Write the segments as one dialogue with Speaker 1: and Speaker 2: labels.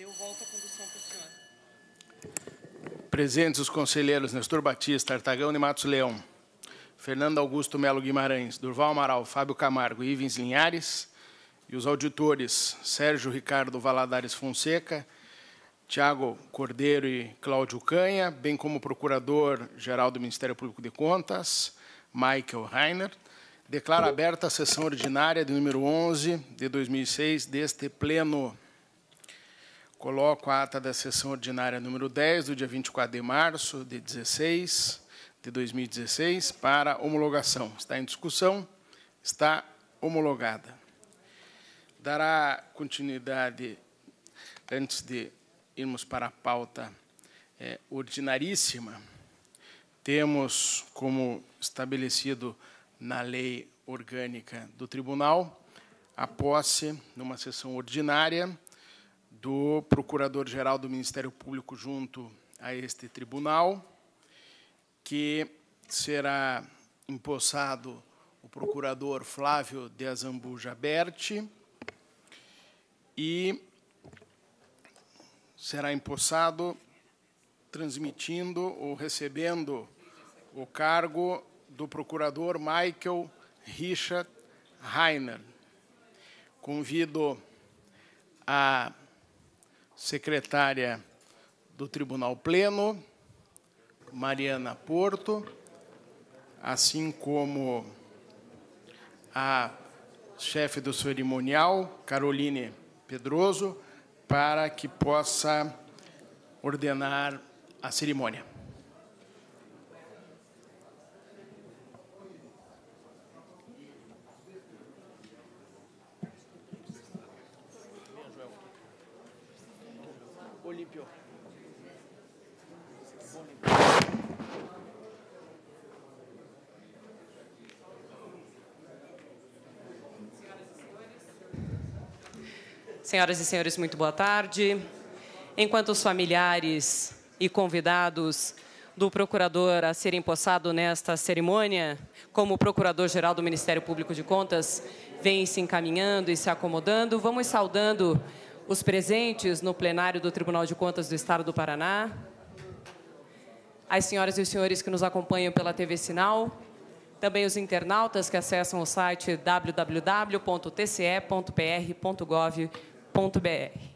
Speaker 1: Deu volta à condução para
Speaker 2: o senhor. Presentes os conselheiros Nestor Batista, Artagão de Matos Leão, Fernando Augusto Melo Guimarães, Durval Amaral, Fábio Camargo e Ivens Linhares, e os auditores Sérgio Ricardo Valadares Fonseca, Tiago Cordeiro e Cláudio Canha, bem como o Procurador-Geral do Ministério Público de Contas, Michael Reiner, declaro aberta a sessão ordinária de número 11 de 2006 deste Pleno. Coloco a ata da sessão ordinária número 10, do dia 24 de março de 16 de 2016, para homologação. Está em discussão, está homologada. Dará continuidade, antes de irmos para a pauta é, ordinaríssima, temos como estabelecido na lei orgânica do tribunal a posse, numa sessão ordinária, do Procurador-Geral do Ministério Público junto a este tribunal, que será empossado o procurador Flávio de Azambuja Berti e será empossado transmitindo ou recebendo o cargo do procurador Michael Richard Rainer. Convido a secretária do Tribunal Pleno, Mariana Porto, assim como a chefe do cerimonial, Caroline Pedroso, para que possa ordenar a cerimônia.
Speaker 1: Senhoras e senhores, muito boa tarde. Enquanto os familiares e convidados do procurador a ser empossado nesta cerimônia, como procurador-geral do Ministério Público de Contas, vem se encaminhando e se acomodando, vamos saudando os presentes no plenário do Tribunal de Contas do Estado do Paraná, as senhoras e os senhores que nos acompanham pela TV Sinal, também os internautas que acessam o site www.tce.pr.gov.br www.cultura.br.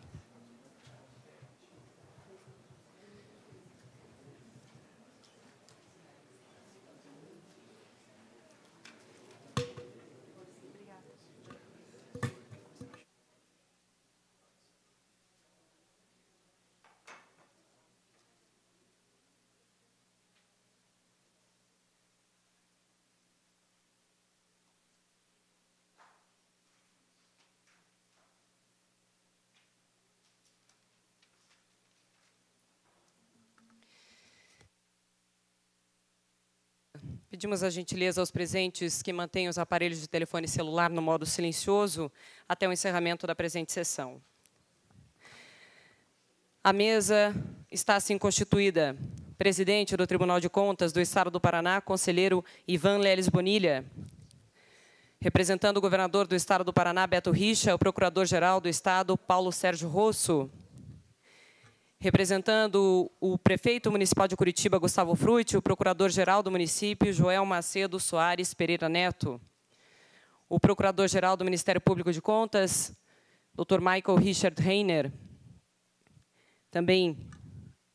Speaker 1: Pedimos a gentileza aos presentes que mantenham os aparelhos de telefone celular no modo silencioso até o encerramento da presente sessão. A mesa está assim constituída. Presidente do Tribunal de Contas do Estado do Paraná, conselheiro Ivan Leles Bonilha. Representando o governador do Estado do Paraná, Beto Richa, o procurador-geral do Estado, Paulo Sérgio Rosso representando o prefeito municipal de Curitiba, Gustavo Frutti, o procurador-geral do município, Joel Macedo Soares Pereira Neto, o procurador-geral do Ministério Público de Contas, Dr. Michael Richard Reiner, também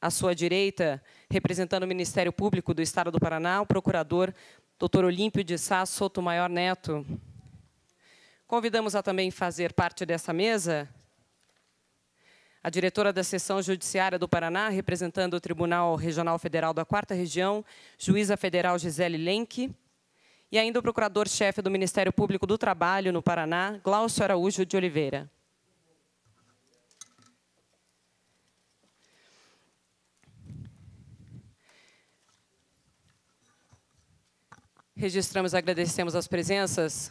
Speaker 1: à sua direita, representando o Ministério Público do Estado do Paraná, o procurador Dr. Olímpio de Sá Sotomayor Neto. Convidamos a também fazer parte dessa mesa a diretora da Seção Judiciária do Paraná, representando o Tribunal Regional Federal da 4 Região, juíza federal Gisele Lenck, e ainda o procurador-chefe do Ministério Público do Trabalho no Paraná, Glaucio Araújo de Oliveira. Registramos e agradecemos as presenças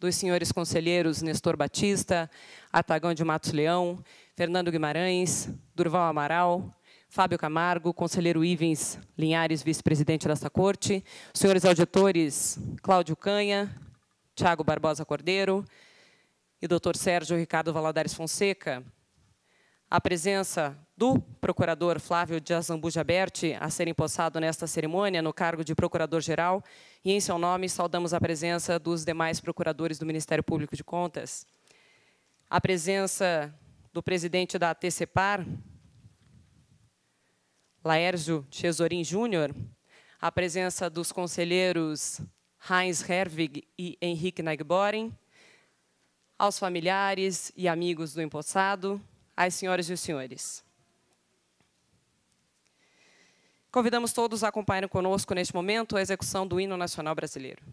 Speaker 1: dos senhores conselheiros Nestor Batista, Atagão de Matos Leão, Fernando Guimarães, Durval Amaral, Fábio Camargo, conselheiro Ivens Linhares, vice-presidente dessa corte, senhores auditores Cláudio Canha, Tiago Barbosa Cordeiro e doutor Sérgio Ricardo Valadares Fonseca, a presença do procurador Flávio Dias Zambuja Berti a ser empossado nesta cerimônia no cargo de procurador-geral e, em seu nome, saudamos a presença dos demais procuradores do Ministério Público de Contas. A presença do presidente da TCPAR, Laércio Chesorin Júnior, a presença dos conselheiros Heinz Herwig e Henrique Nagboren, aos familiares e amigos do empossado, às senhoras e os senhores. Convidamos todos a acompanhar conosco, neste momento, a execução do Hino Nacional Brasileiro.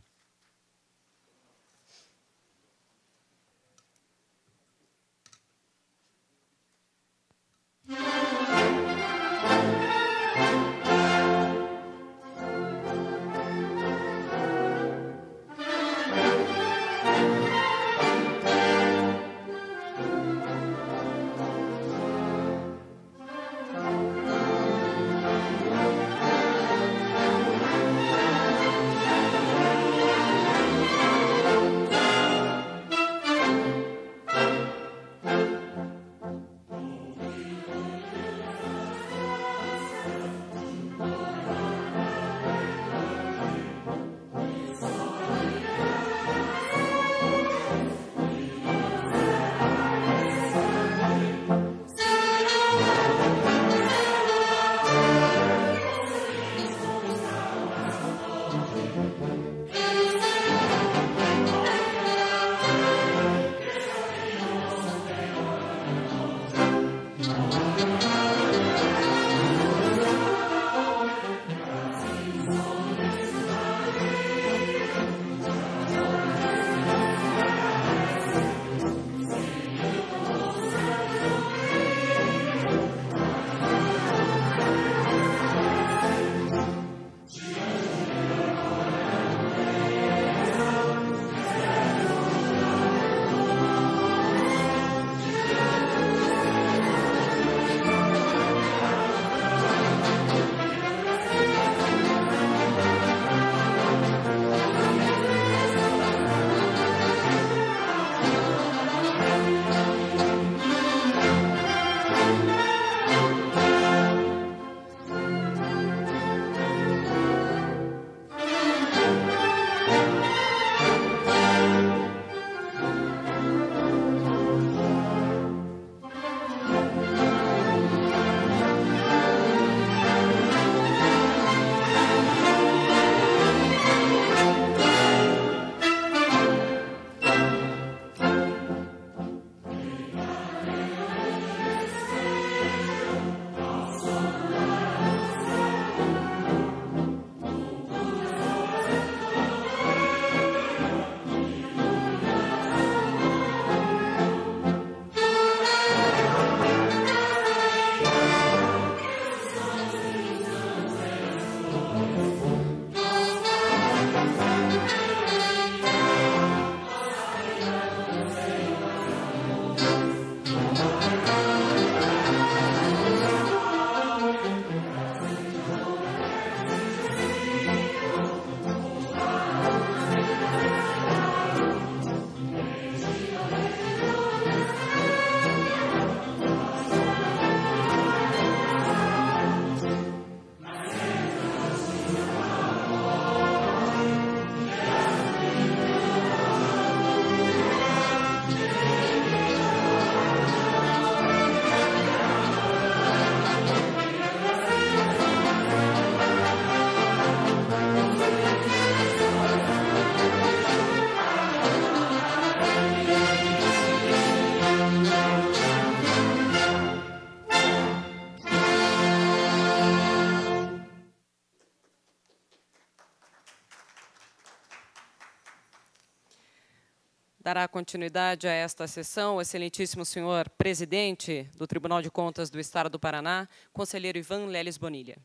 Speaker 1: dará continuidade a esta sessão o excelentíssimo senhor presidente do Tribunal de Contas do Estado do Paraná, conselheiro Ivan Leles Bonilha.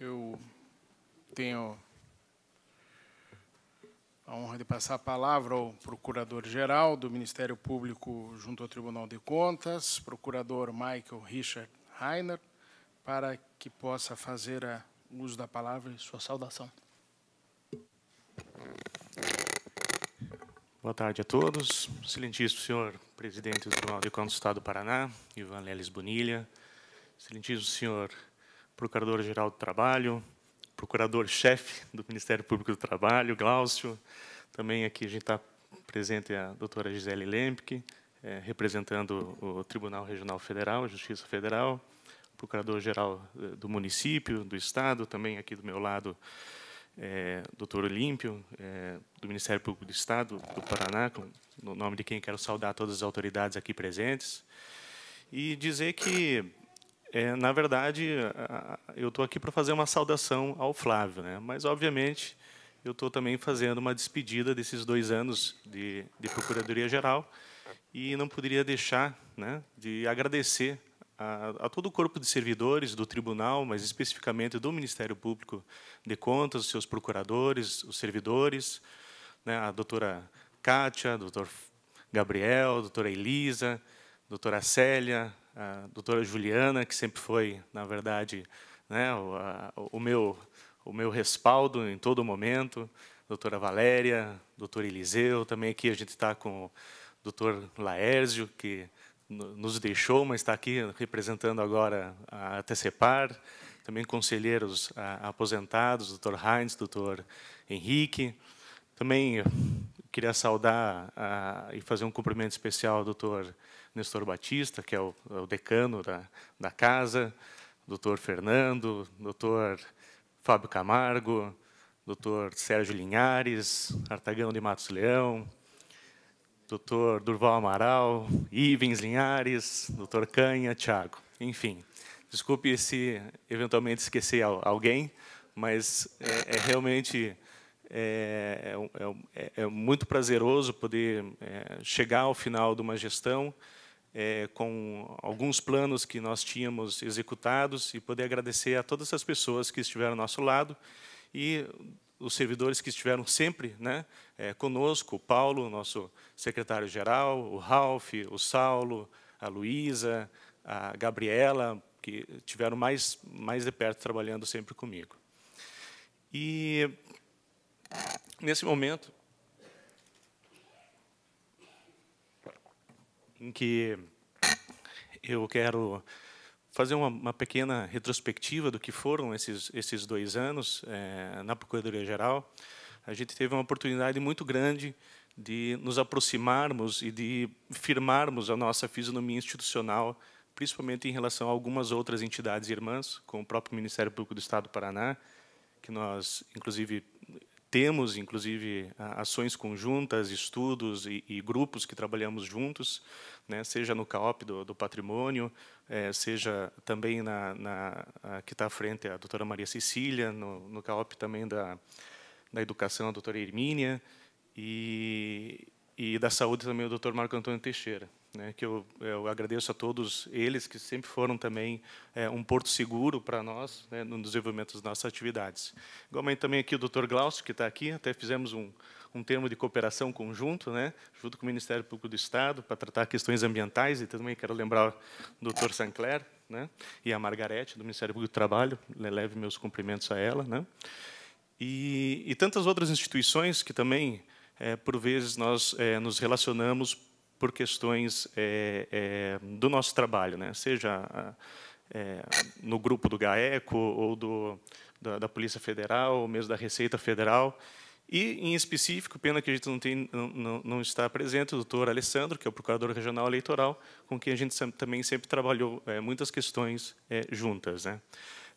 Speaker 2: Eu tenho a honra de passar a palavra ao procurador-geral do Ministério Público junto ao Tribunal de Contas, procurador Michael Richard Heiner, para que possa fazer uso da palavra e sua saudação.
Speaker 3: Boa tarde a todos. Excelentíssimo senhor presidente do Tribunal de Contas do Estado do Paraná, Ivan Leles Bonilha. Excelentíssimo senhor procurador-geral do Trabalho, procurador-chefe do Ministério Público do Trabalho, Glaucio. Também aqui a gente está presente a doutora Gisele Lempke, é, eh, representando o Tribunal Regional Federal, Justiça Federal, procurador-geral eh, do município, do Estado, também aqui do meu lado, é, doutor Olímpio, é, do Ministério Público do Estado do Paraná, com, no nome de quem quero saudar todas as autoridades aqui presentes, e dizer que, é, na verdade, eu estou aqui para fazer uma saudação ao Flávio, né? mas, obviamente, eu estou também fazendo uma despedida desses dois anos de, de Procuradoria-Geral e não poderia deixar né, de agradecer a, a, todo o corpo de servidores do tribunal, mas especificamente do Ministério Público de Contas, os seus procuradores, os servidores, né, a doutora Kátia, doutor Gabriel, a doutora Elisa, a doutora Célia, a doutora Juliana, que sempre foi, na verdade, né, o, a, o, meu, o meu respaldo em todo momento, a doutora Valéria, doutor Eliseu, também aqui a gente está com o doutor Laércio, que nos deixou, mas está aqui representando agora a TCPAR, também conselheiros aposentados, doutor Heinz, doutor Henrique. Também queria saudar e fazer um cumprimento especial ao doutor Nestor Batista, que é, é o, decano da, da casa, doutor Fernando, doutor Fábio Camargo, doutor Sérgio Linhares, Artagão de Matos Leão, doutor Durval Amaral, Ivens Linhares, doutor Canha, Thiago, enfim. Desculpe se eventualmente esqueci alguém, mas é, é realmente é, é, é, é, é muito prazeroso poder chegar ao final de uma gestão com alguns planos que nós tínhamos executados e poder agradecer a todas as pessoas que estiveram ao nosso lado e os servidores que estiveram sempre, né, é, conosco, o Paulo, nosso secretário-geral, o Ralph, o Saulo, a Luísa, a Gabriela, que tiveram mais, mais de perto trabalhando sempre comigo. E, nesse momento, em que eu quero fazer uma, uma, pequena retrospectiva do que foram esses, esses dois anos é, na Procuradoria-Geral a gente teve uma oportunidade muito grande de nos aproximarmos e de firmarmos a nossa fisionomia institucional, principalmente em relação a algumas outras entidades irmãs, com o próprio Ministério Público do Estado do Paraná, que nós, inclusive, temos inclusive ações conjuntas, estudos e, e grupos que trabalhamos juntos, né, seja no CAOP do, do patrimônio, é, seja também na, na que está à frente a doutora Maria Cecília, no, no CAOP também da, da Educação, a doutora Hermínia, e, e da Saúde também o doutor Marco Antônio Teixeira. Né, que eu, eu, agradeço a todos eles que sempre foram também é, um porto seguro para nós né, no desenvolvimento das nossas atividades. Igualmente também aqui o doutor Glaucio, que está aqui, até fizemos um, um termo de cooperação conjunto, né, junto com o Ministério Público do Estado, para tratar questões ambientais, e também quero lembrar o doutor Sancler né, e a Margarete, do Ministério Público do Trabalho, leve meus cumprimentos a ela. Né. E, e tantas outras instituições que também, é, por vezes, nós é, nos relacionamos por questões é, é, do nosso trabalho, né? seja ah, é, no grupo do GAECO ou do, da, da Polícia Federal, ou mesmo da Receita Federal. E, em específico, pena que a gente não, tem, não, não, está presente, o doutor Alessandro, que é o procurador regional eleitoral, com quem a gente também sempre trabalhou é, muitas questões é, juntas. Né?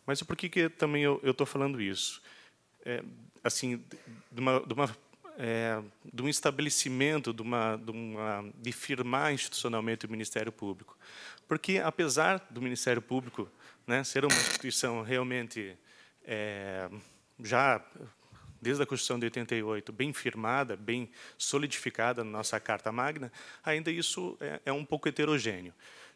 Speaker 3: Mas por que, que também eu estou falando isso? é, assim, de uma, de uma é, de um estabelecimento, de, uma, de, uma, de, firmar institucionalmente o Ministério Público. Porque, apesar do Ministério Público né, ser uma instituição realmente, é, já desde a Constituição de 88, bem firmada, bem solidificada na nossa Carta Magna, ainda isso é, é um pouco heterogêneo.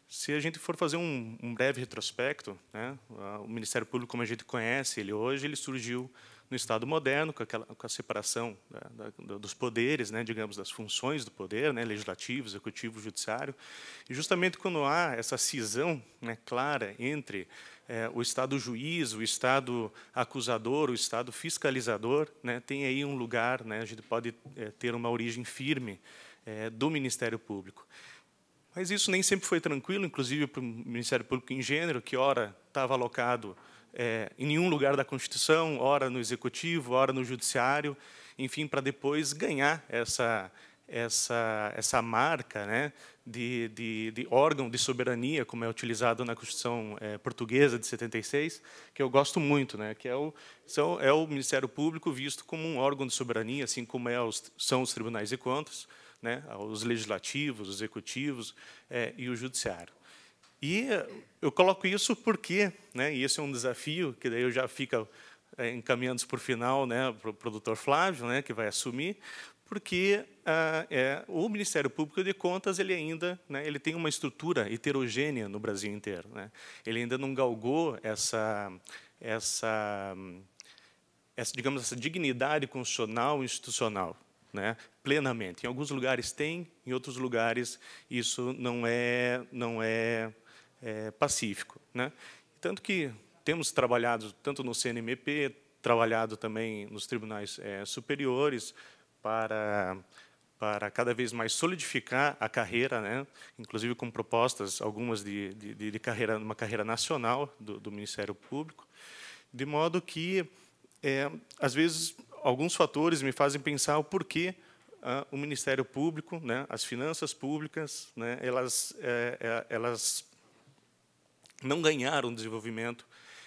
Speaker 3: Se a gente for fazer um, um breve retrospecto, né, o Ministério Público, como a gente conhece ele hoje, ele surgiu no Estado moderno, com, aquela, com a separação da, da, dos poderes, né, digamos, das funções do poder, né, legislativo, executivo, judiciário. E justamente quando há essa cisão né, clara entre é, o Estado juiz, o Estado acusador, o Estado fiscalizador, né, tem aí um lugar, né, a gente pode é, ter uma origem firme é, do Ministério Público. Mas isso nem sempre foi tranquilo, inclusive para o Ministério Público em Gênero, que ora estava alocado é, em nenhum lugar da Constituição, ora no Executivo, ora no Judiciário, enfim, para depois ganhar essa, essa, essa marca né, de, de, de, órgão de soberania, como é utilizado na Constituição é, Portuguesa de 76, que eu gosto muito, né, que é o, são, é o Ministério Público visto como um órgão de soberania, assim como é os, são os tribunais de contas, né, os legislativos, os executivos é, e o judiciário. E eu coloco isso porque, né, e esse é um desafio, que daí eu já fica é, encaminhando para o final, né, para o produtor Flávio, né, que vai assumir, porque ah, é, o Ministério Público de Contas ele ainda né, ele tem uma estrutura heterogênea no Brasil inteiro. Né? Ele ainda não galgou essa, essa, essa, digamos, essa dignidade constitucional e institucional né, plenamente. Em alguns lugares tem, em outros lugares isso não é, não é é, pacífico. Né? Tanto que temos trabalhado tanto no CNMP, trabalhado também nos tribunais é, superiores para para cada vez mais solidificar a carreira, né? inclusive com propostas, algumas de, de, de carreira, uma carreira nacional do, do, Ministério Público, de modo que, é, às vezes, alguns fatores me fazem pensar o porquê ah, o Ministério Público, né, as finanças públicas, né, elas, é, é elas não ganharam desenvolvimento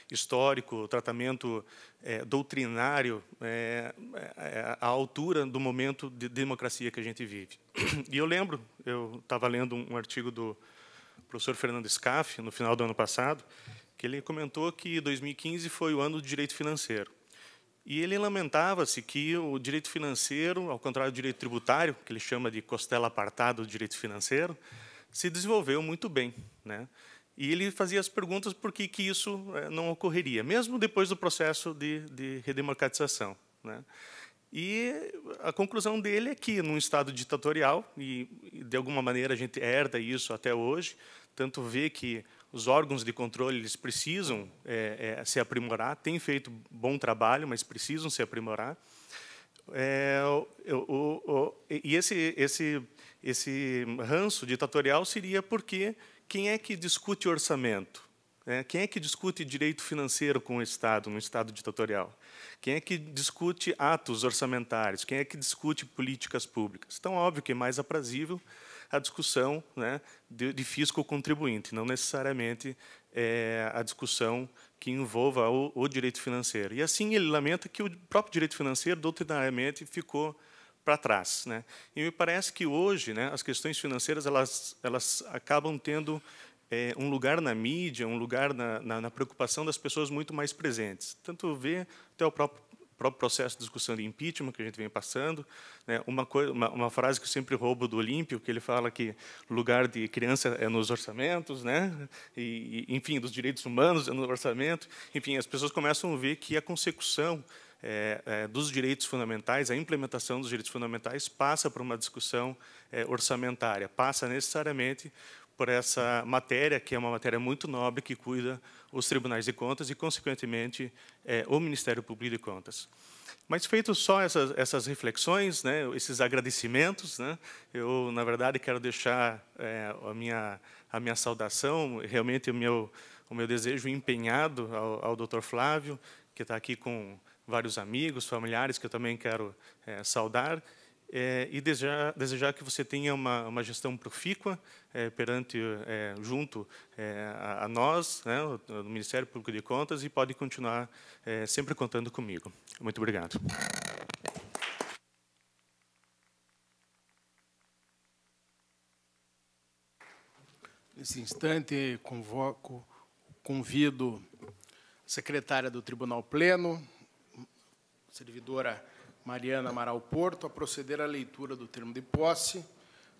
Speaker 3: histórico, tratamento é, doutrinário é, é, é, à altura do momento de democracia que a gente vive. E eu lembro, eu estava lendo um artigo do professor Fernando Scaff, no final do ano passado, que ele comentou que 2015 foi o ano do direito financeiro. E ele lamentava-se que o direito financeiro, ao contrário do direito tributário, que ele chama de costela apartada do direito financeiro, se desenvolveu muito bem. Né? E ele fazia as perguntas por que, que isso eh, não ocorreria, mesmo depois do processo de, de redemocratização. Né? E a conclusão dele é que, num Estado ditatorial, e de alguma maneira a gente herda isso até hoje, tanto vê que os órgãos de controle eles precisam é, é, se aprimorar, têm feito bom trabalho, mas precisam se aprimorar. É, o, o, o, e esse, esse, esse ranço ditatorial seria porque quem é que discute orçamento? É, quem é que discute direito financeiro com o Estado, no Estado ditatorial? Quem é que discute atos orçamentários? Quem é que discute políticas públicas? Então, óbvio que é mais aprazível a discussão né, de, de fisco contribuinte, não necessariamente é, a discussão que envolva o, o, direito financeiro. E assim ele lamenta que o próprio direito financeiro, doutrinariamente, ficou para trás. Né? E me parece que hoje né, as questões financeiras elas, elas acabam tendo é, um lugar na mídia, um lugar na, na, na, preocupação das pessoas muito mais presentes. Tanto vê até o próprio, próprio processo de discussão de impeachment que a gente vem passando. Né? Uma, coisa, uma, uma, frase que eu sempre roubo do Olímpio, que ele fala que o lugar de criança é nos orçamentos, né? e, e enfim, dos direitos humanos é no orçamento. Enfim, as pessoas começam a ver que a consecução é, é, dos direitos fundamentais, a implementação dos direitos fundamentais passa por uma discussão é, orçamentária, passa necessariamente por essa matéria, que é uma matéria muito nobre, que cuida os tribunais de contas e, consequentemente, é, o Ministério Público de Contas. Mas feito só essas, essas reflexões, né, esses agradecimentos, né, eu na verdade quero deixar é, a minha a minha saudação, realmente o meu o meu desejo empenhado ao, ao Dr. Flávio que está aqui com vários amigos, familiares que eu também quero é, saudar é, e desejar, desejar, que você tenha uma, uma gestão profícua é, perante, junto a, a, nós, né, o, Ministério Público de Contas, e pode continuar sempre contando comigo. Muito obrigado.
Speaker 2: Nesse instante, convoco, convido a secretária do Tribunal Pleno, servidora Mariana Amaral Porto a proceder à leitura do termo de posse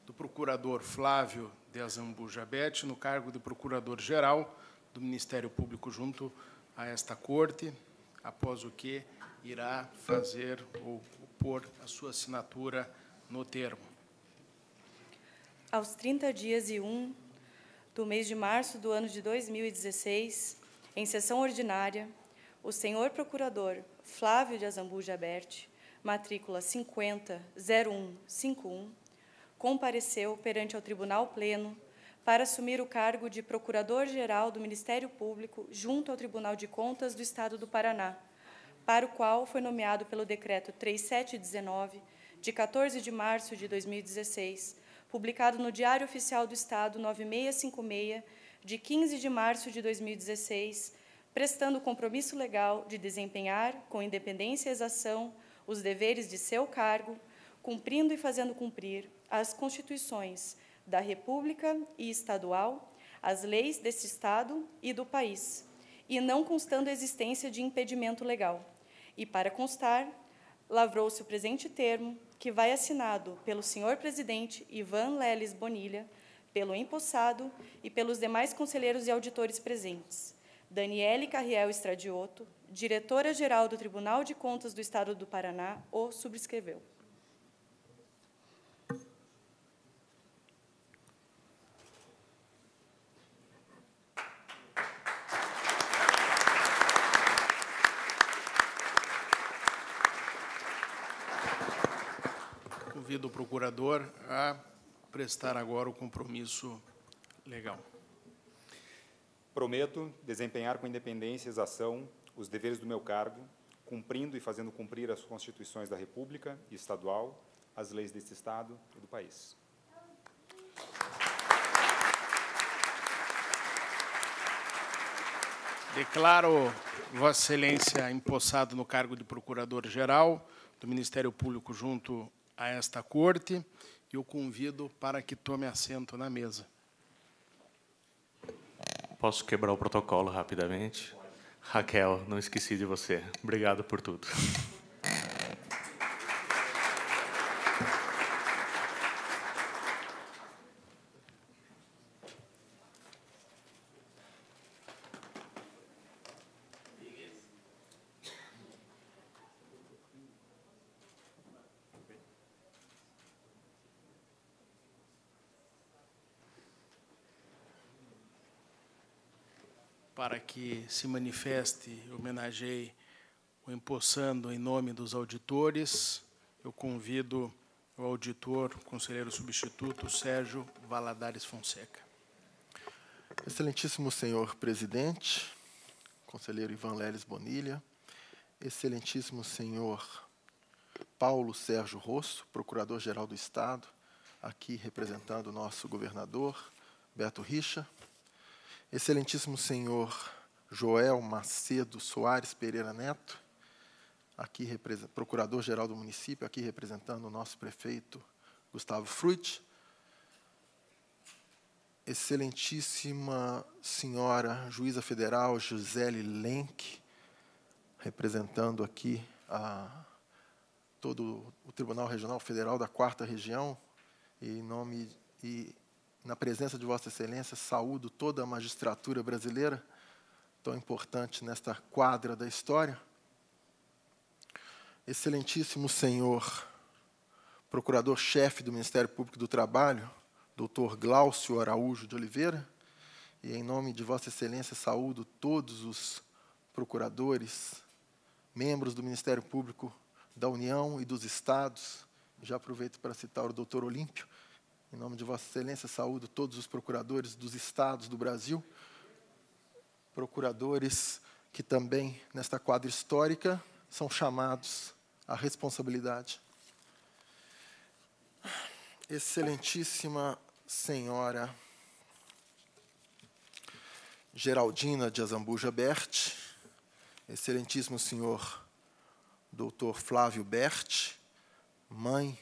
Speaker 2: do procurador Flávio de Azambu Jabete no cargo de procurador-geral do Ministério Público junto a esta corte, após o que irá fazer ou pôr a sua assinatura no termo.
Speaker 4: Aos 30 dias e 1 do mês de março do ano de 2016, em sessão ordinária, o senhor procurador Flávio de Azambuja Aberte, matrícula 500151, compareceu perante ao Tribunal Pleno para assumir o cargo de Procurador-Geral do Ministério Público junto ao Tribunal de Contas do Estado do Paraná, para o qual foi nomeado pelo Decreto 3719, de 14 de março de 2016, publicado no Diário Oficial do Estado 9656, de 15 de março de 2016, prestando o compromisso legal de desempenhar, com independência e exação, os deveres de seu cargo, cumprindo e fazendo cumprir as constituições da República e estadual, as leis deste Estado e do país, e não constando a existência de impedimento legal. E, para constar, lavrou-se o presente termo, que vai assinado pelo senhor presidente Ivan Leles Bonilha, pelo empossado e pelos demais conselheiros e auditores presentes Daniele Carriel Estradioto, diretora-geral do Tribunal de Contas do Estado do Paraná, o subscreveu.
Speaker 2: Convido o procurador a prestar agora o compromisso
Speaker 5: legal. Prometo desempenhar com independência e exação os deveres do meu cargo, cumprindo e fazendo cumprir as constituições da República e estadual, as leis deste Estado e do país.
Speaker 2: Declaro Vossa Excelência empossado no cargo de Procurador-Geral do Ministério Público junto a esta Corte e o convido para que tome assento na mesa.
Speaker 3: Posso quebrar o protocolo rapidamente? Raquel, não esqueci de você. Obrigado por tudo.
Speaker 2: que se manifeste, homenageie o Empossando em nome dos auditores. Eu convido o auditor, o conselheiro substituto, Sérgio Valadares Fonseca.
Speaker 6: Excelentíssimo senhor presidente, conselheiro Ivan Leles Bonilha, excelentíssimo senhor Paulo Sérgio Rosso, procurador-geral do Estado, aqui representando o nosso governador, Beto Richa, excelentíssimo senhor Joel Macedo Soares Pereira Neto, aqui procurador-geral do município, aqui representando o nosso prefeito Gustavo Fruit. Excelentíssima senhora juíza federal Gisele Lenk, representando aqui a, todo o Tribunal Regional Federal da Quarta Região, e em nome e na presença de Vossa Excelência, saúdo toda a magistratura brasileira tão importante nesta quadra da história. Excelentíssimo senhor procurador-chefe do Ministério Público do Trabalho, doutor Glaucio Araújo de Oliveira, e em nome de Vossa Excelência saúdo todos os procuradores, membros do Ministério Público da União e dos Estados. Já aproveito para citar o doutor Olímpio. Em nome de Vossa Excelência, saúdo todos os procuradores dos estados do Brasil, procuradores que também, nesta quadra histórica, são chamados à responsabilidade. Excelentíssima Senhora Geraldina de Azambuja Bert, Excelentíssimo Senhor Dr. Flávio Bert, mãe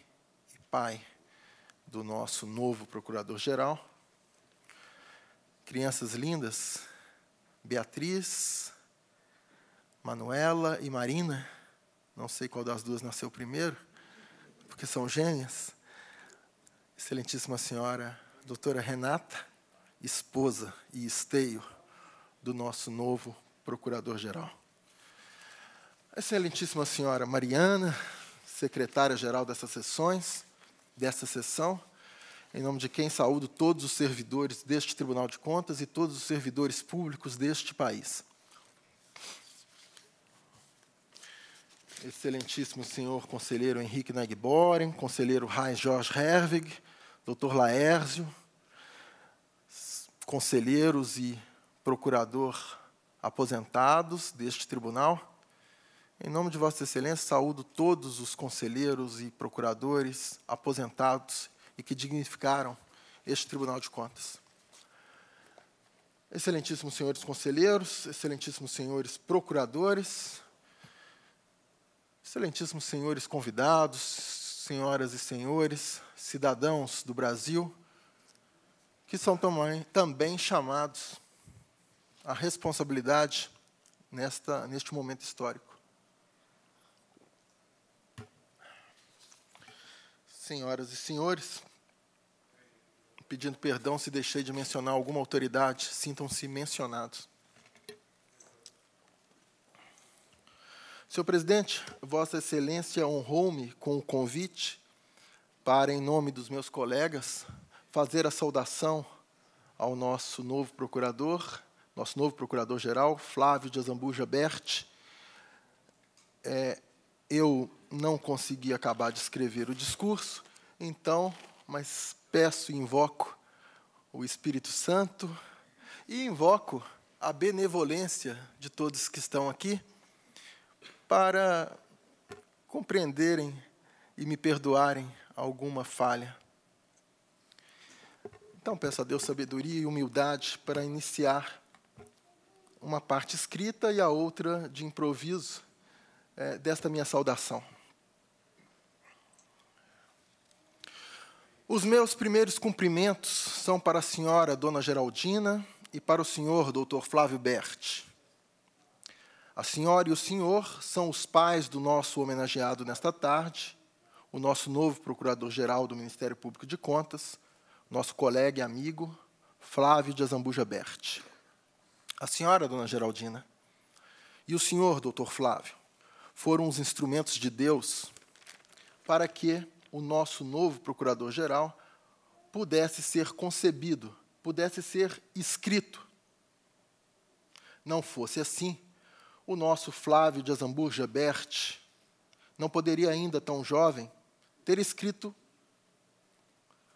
Speaker 6: e pai do nosso novo Procurador-Geral, crianças lindas, Beatriz, Manuela e Marina, não sei qual das duas nasceu primeiro, porque são gêmeas. Excelentíssima senhora doutora Renata, esposa e esteio do nosso novo procurador-geral. Excelentíssima senhora Mariana, secretária-geral dessas sessões, dessa sessão, em nome de quem saúdo todos os servidores deste Tribunal de Contas e todos os servidores públicos deste país. Excelentíssimo senhor conselheiro Henrique Nagboren, conselheiro Heinz Jorge Herwig, doutor Laérzio, conselheiros e procurador aposentados deste tribunal, em nome de Vossa Excelência, saúdo todos os conselheiros e procuradores aposentados e que dignificaram este Tribunal de Contas. Excelentíssimos senhores conselheiros, excelentíssimos senhores procuradores, excelentíssimos senhores convidados, senhoras e senhores, cidadãos do Brasil, que são também, também chamados à responsabilidade nesta, neste momento histórico. Senhoras e senhores, pedindo perdão se deixei de mencionar alguma autoridade, sintam-se mencionados. Senhor presidente, Vossa Excelência honrou-me com o convite para, em nome dos meus colegas, fazer a saudação ao nosso novo procurador, nosso novo procurador-geral, Flávio de Azambuja Berti. É, eu não consegui acabar de escrever o discurso, então mas peço e invoco o Espírito Santo e invoco a benevolência de todos que estão aqui para compreenderem e me perdoarem alguma falha. Então peço a Deus sabedoria e humildade para iniciar uma parte escrita e a outra de improviso é, desta minha saudação. Os meus primeiros cumprimentos são para a senhora Dona Geraldina e para o senhor Dr. Flávio Berti. A senhora e o senhor são os pais do nosso homenageado nesta tarde, o nosso novo procurador-geral do Ministério Público de Contas, nosso colega e amigo Flávio de Azambuja Berti. A senhora, Dona Geraldina, e o senhor, Dr. Flávio, foram os instrumentos de Deus para que o nosso novo procurador-geral pudesse ser concebido, pudesse ser escrito. Não fosse assim, o nosso Flávio de Azambuja Bert não poderia ainda tão jovem ter escrito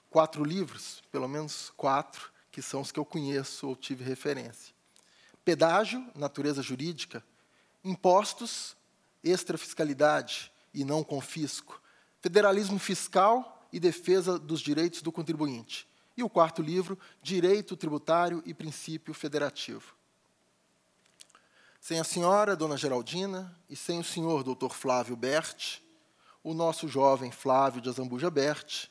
Speaker 6: quatro livros, pelo menos quatro, que são os que eu conheço ou tive referência. Pedágio, natureza jurídica, impostos, extrafiscalidade e não confisco, Federalismo Fiscal e Defesa dos Direitos do Contribuinte. E o quarto livro, Direito Tributário e Princípio Federativo. Sem a senhora, dona Geraldina, e sem o senhor, doutor Flávio Berti, o nosso jovem Flávio de Azambuja Berti,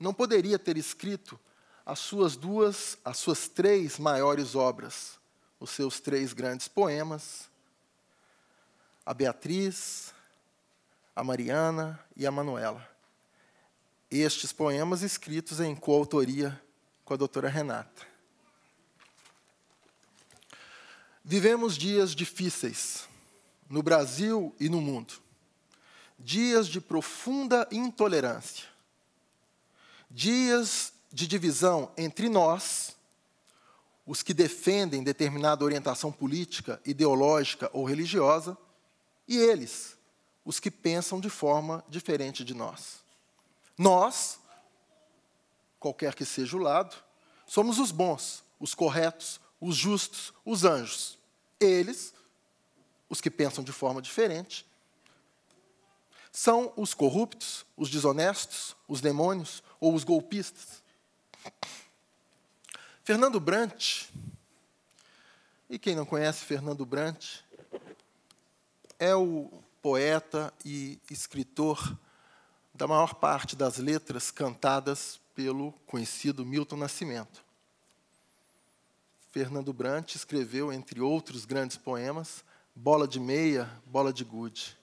Speaker 6: não poderia ter escrito as suas duas, as suas três maiores obras, os seus três grandes poemas, a Beatriz, a Mariana e a Manuela. Estes poemas escritos em coautoria com a doutora Renata. Vivemos dias difíceis, no Brasil e no mundo. Dias de profunda intolerância. Dias de divisão entre nós, os que defendem determinada orientação política, ideológica ou religiosa, e eles, os que pensam de forma diferente de nós. Nós, qualquer que seja o lado, somos os bons, os corretos, os justos, os anjos. Eles, os que pensam de forma diferente, são os corruptos, os desonestos, os demônios ou os golpistas. Fernando Brant, e quem não conhece Fernando Brant, é o poeta e escritor da maior parte das letras cantadas pelo conhecido Milton Nascimento. Fernando Brant escreveu, entre outros grandes poemas, Bola de Meia, Bola de Gude.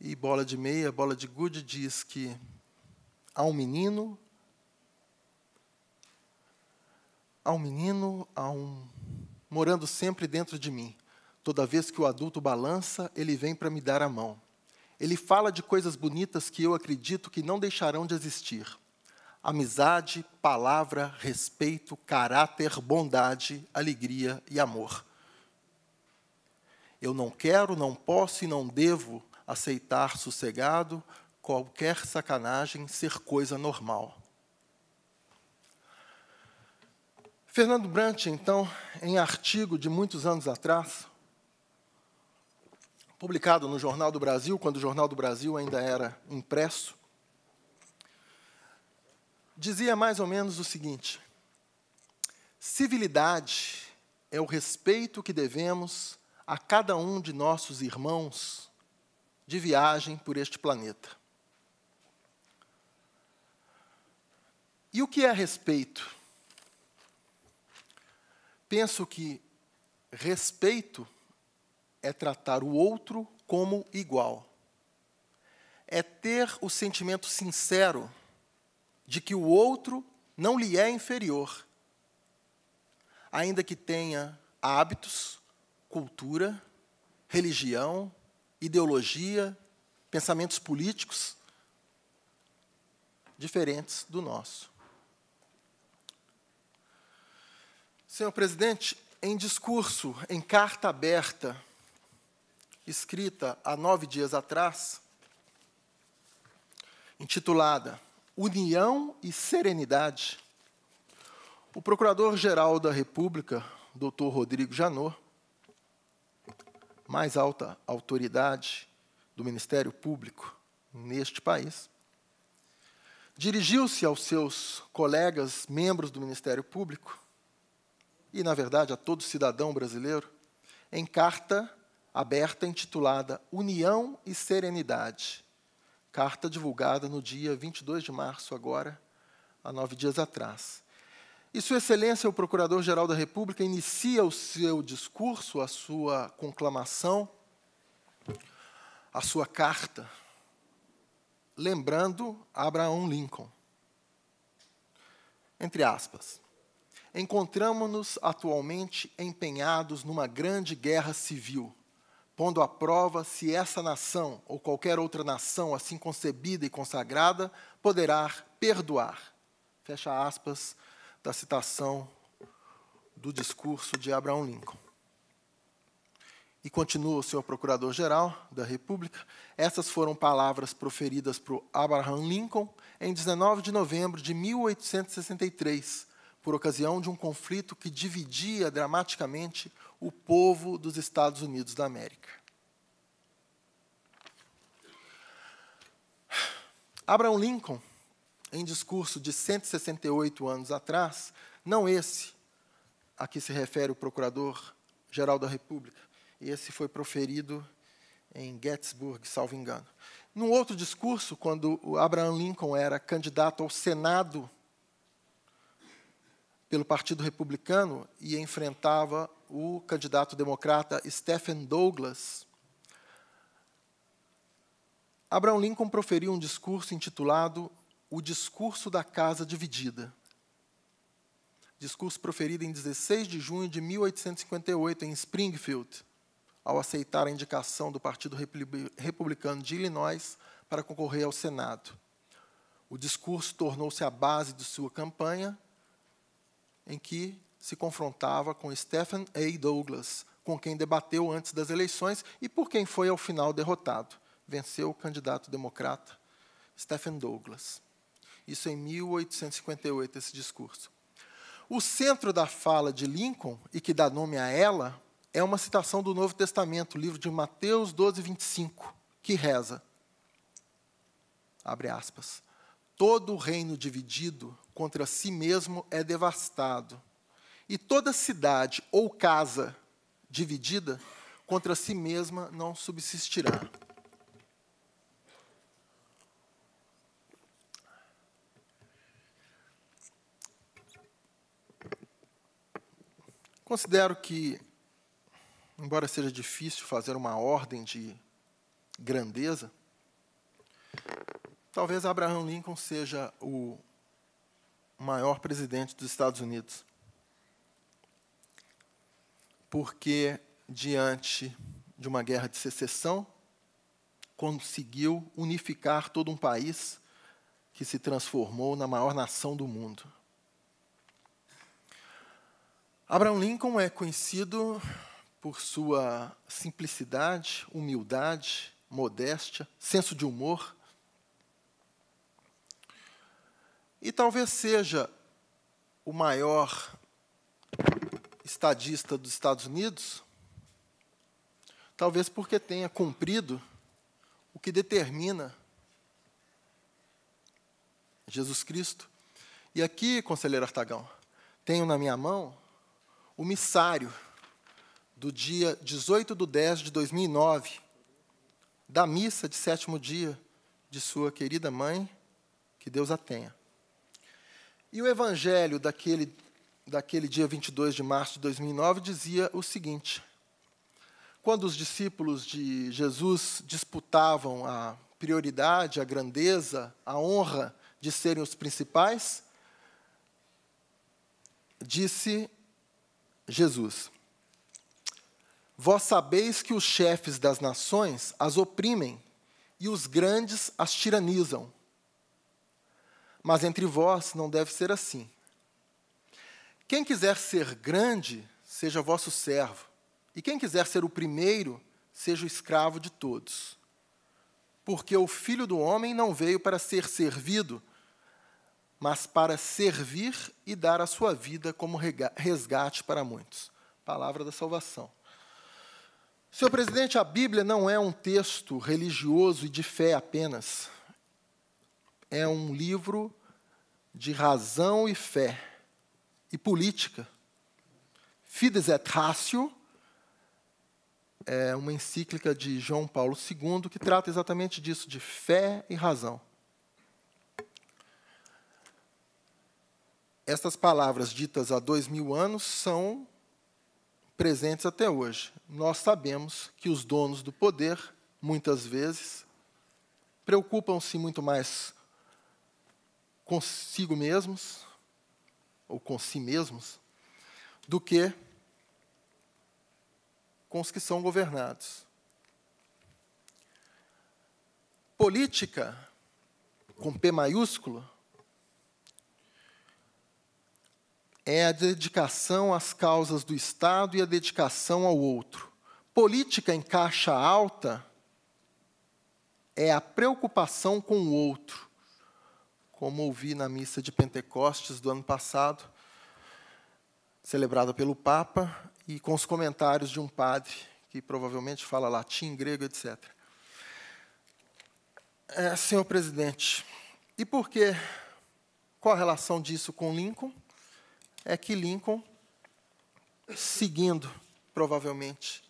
Speaker 6: E Bola de Meia, Bola de Gude diz que há um menino, há um menino, há um morando sempre dentro de mim. Toda vez que o adulto balança, ele vem para me dar a mão. Ele fala de coisas bonitas que eu acredito que não deixarão de existir. Amizade, palavra, respeito, caráter, bondade, alegria e amor. Eu não quero, não posso e não devo aceitar sossegado qualquer sacanagem ser coisa normal. Fernando Brant, então, em artigo de muitos anos atrás, publicado no Jornal do Brasil, quando o Jornal do Brasil ainda era impresso, dizia mais ou menos o seguinte: civilidade é o respeito que devemos a cada um de nossos irmãos de viagem por este planeta. E o que é respeito? Penso que respeito é tratar o outro como igual. É ter o sentimento sincero de que o outro não lhe é inferior, ainda que tenha hábitos, cultura, religião, ideologia, pensamentos políticos diferentes do nosso. Senhor presidente, em discurso, em carta aberta, escrita há nove dias atrás, intitulada União e Serenidade, o Procurador-Geral da República, Dr. Rodrigo Janot, mais alta autoridade do Ministério Público neste país, dirigiu-se aos seus colegas, membros do Ministério Público, e, na verdade, a todo cidadão brasileiro, em carta aberta intitulada União e Serenidade. Carta divulgada no dia 22 de março, agora, há nove dias atrás. E Sua Excelência, o Procurador-Geral da República, inicia o seu discurso, a sua conclamação, a sua carta, lembrando Abraham Lincoln. Entre aspas. Encontramos-nos atualmente empenhados numa grande guerra civil pondo à prova se essa nação ou qualquer outra nação assim concebida e consagrada poderá perdoar. Fecha aspas da citação do discurso de Abraham Lincoln. E continua o senhor Procurador-Geral da República. Essas foram palavras proferidas por Abraham Lincoln em 19 de novembro de 1863, por ocasião de um conflito que dividia dramaticamente o povo dos Estados Unidos da América. Abraham Lincoln, em discurso de 168 anos atrás, não esse a que se refere o Procurador-Geral da República, esse foi proferido em Gettysburg, salvo engano. Num outro discurso, quando Abraham Lincoln era candidato ao Senado pelo Partido Republicano e enfrentava o candidato democrata Stephen Douglas. Abraham Lincoln proferiu um discurso intitulado O Discurso da Casa Dividida. Discurso proferido em 16 de junho de 1858 em Springfield, ao aceitar a indicação do Partido Republicano de Illinois para concorrer ao Senado. O discurso tornou-se a base de sua campanha em que se confrontava com Stephen A. Douglas, com quem debateu antes das eleições e por quem foi ao final derrotado. Venceu o candidato democrata Stephen Douglas. Isso em 1858, esse discurso. O centro da fala de Lincoln, e que dá nome a ela, é uma citação do Novo Testamento, livro de Mateus 12, 25, que reza, abre aspas, todo reino dividido contra si mesmo é devastado. E toda cidade ou casa dividida contra si mesma não subsistirá. Considero que, embora seja difícil fazer uma ordem de grandeza, talvez Abraham Lincoln seja o maior presidente dos Estados Unidos. Porque, diante de uma guerra de secessão, conseguiu unificar todo um país que se transformou na maior nação do mundo. Abraham Lincoln é conhecido por sua simplicidade, humildade, modéstia, senso de humor E talvez seja o maior estadista dos Estados Unidos, talvez porque tenha cumprido o que determina Jesus Cristo. E aqui, conselheiro Artagão, tenho na minha mão o missário do dia 18 de 10 de 2009, da missa de sétimo dia de sua querida mãe, que Deus a tenha. E o evangelho daquele, daquele dia 22 de março de 2009 dizia o seguinte: Quando os discípulos de Jesus disputavam a prioridade, a grandeza, a honra de serem os principais, disse Jesus: Vós sabeis que os chefes das nações as oprimem e os grandes as tiranizam mas entre vós não deve ser assim. Quem quiser ser grande, seja vosso servo, e quem quiser ser o primeiro, seja o escravo de todos. Porque o filho do homem não veio para ser servido, mas para servir e dar a sua vida como resgate para muitos. Palavra da salvação. Senhor presidente, a Bíblia não é um texto religioso e de fé apenas é um livro de razão e fé e política. Fides et Ratio é uma encíclica de João Paulo II que trata exatamente disso, de fé e razão. Estas palavras ditas há dois mil anos são presentes até hoje. Nós sabemos que os donos do poder, muitas vezes, preocupam-se muito mais consigo mesmos, ou com si mesmos, do que com os que são governados. Política, com P maiúsculo, é a dedicação às causas do Estado e a dedicação ao outro. Política em caixa alta é a preocupação com o outro como ouvi na missa de Pentecostes do ano passado, celebrada pelo Papa, e com os comentários de um padre, que provavelmente fala latim, grego, etc. É, senhor presidente, e por que? Qual a relação disso com Lincoln? É que Lincoln, seguindo provavelmente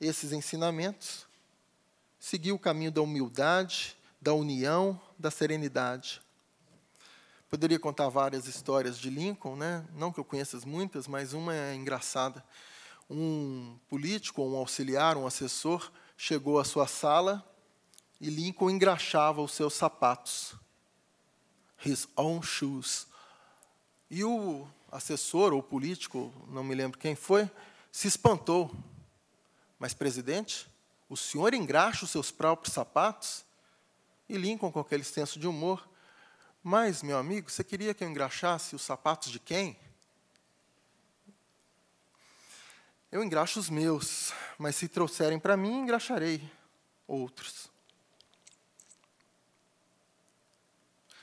Speaker 6: esses ensinamentos, seguiu o caminho da humildade, da união, da serenidade. Poderia contar várias histórias de Lincoln, né? não que eu conheça muitas, mas uma é engraçada. Um político, um auxiliar, um assessor, chegou à sua sala e Lincoln engraxava os seus sapatos. His own shoes. E o assessor ou político, não me lembro quem foi, se espantou. Mas, presidente, o senhor engraxa os seus próprios sapatos? E Lincoln, com aquele senso de humor, mas, meu amigo, você queria que eu engraxasse os sapatos de quem? Eu engraxo os meus, mas se trouxerem para mim, engraxarei outros.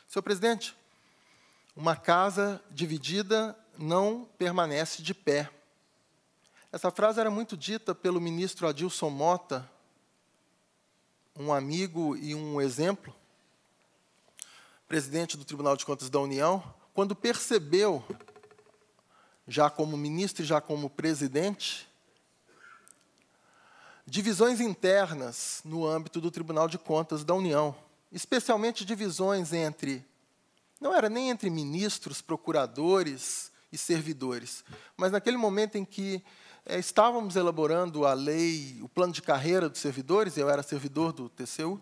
Speaker 6: Senhor presidente, uma casa dividida não permanece de pé. Essa frase era muito dita pelo ministro Adilson Mota, um amigo e um exemplo, presidente do Tribunal de Contas da União, quando percebeu, já como ministro e já como presidente, divisões internas no âmbito do Tribunal de Contas da União, especialmente divisões entre, não era nem entre ministros, procuradores e servidores, mas naquele momento em que é, estávamos elaborando a lei, o plano de carreira dos servidores, eu era servidor do TCU,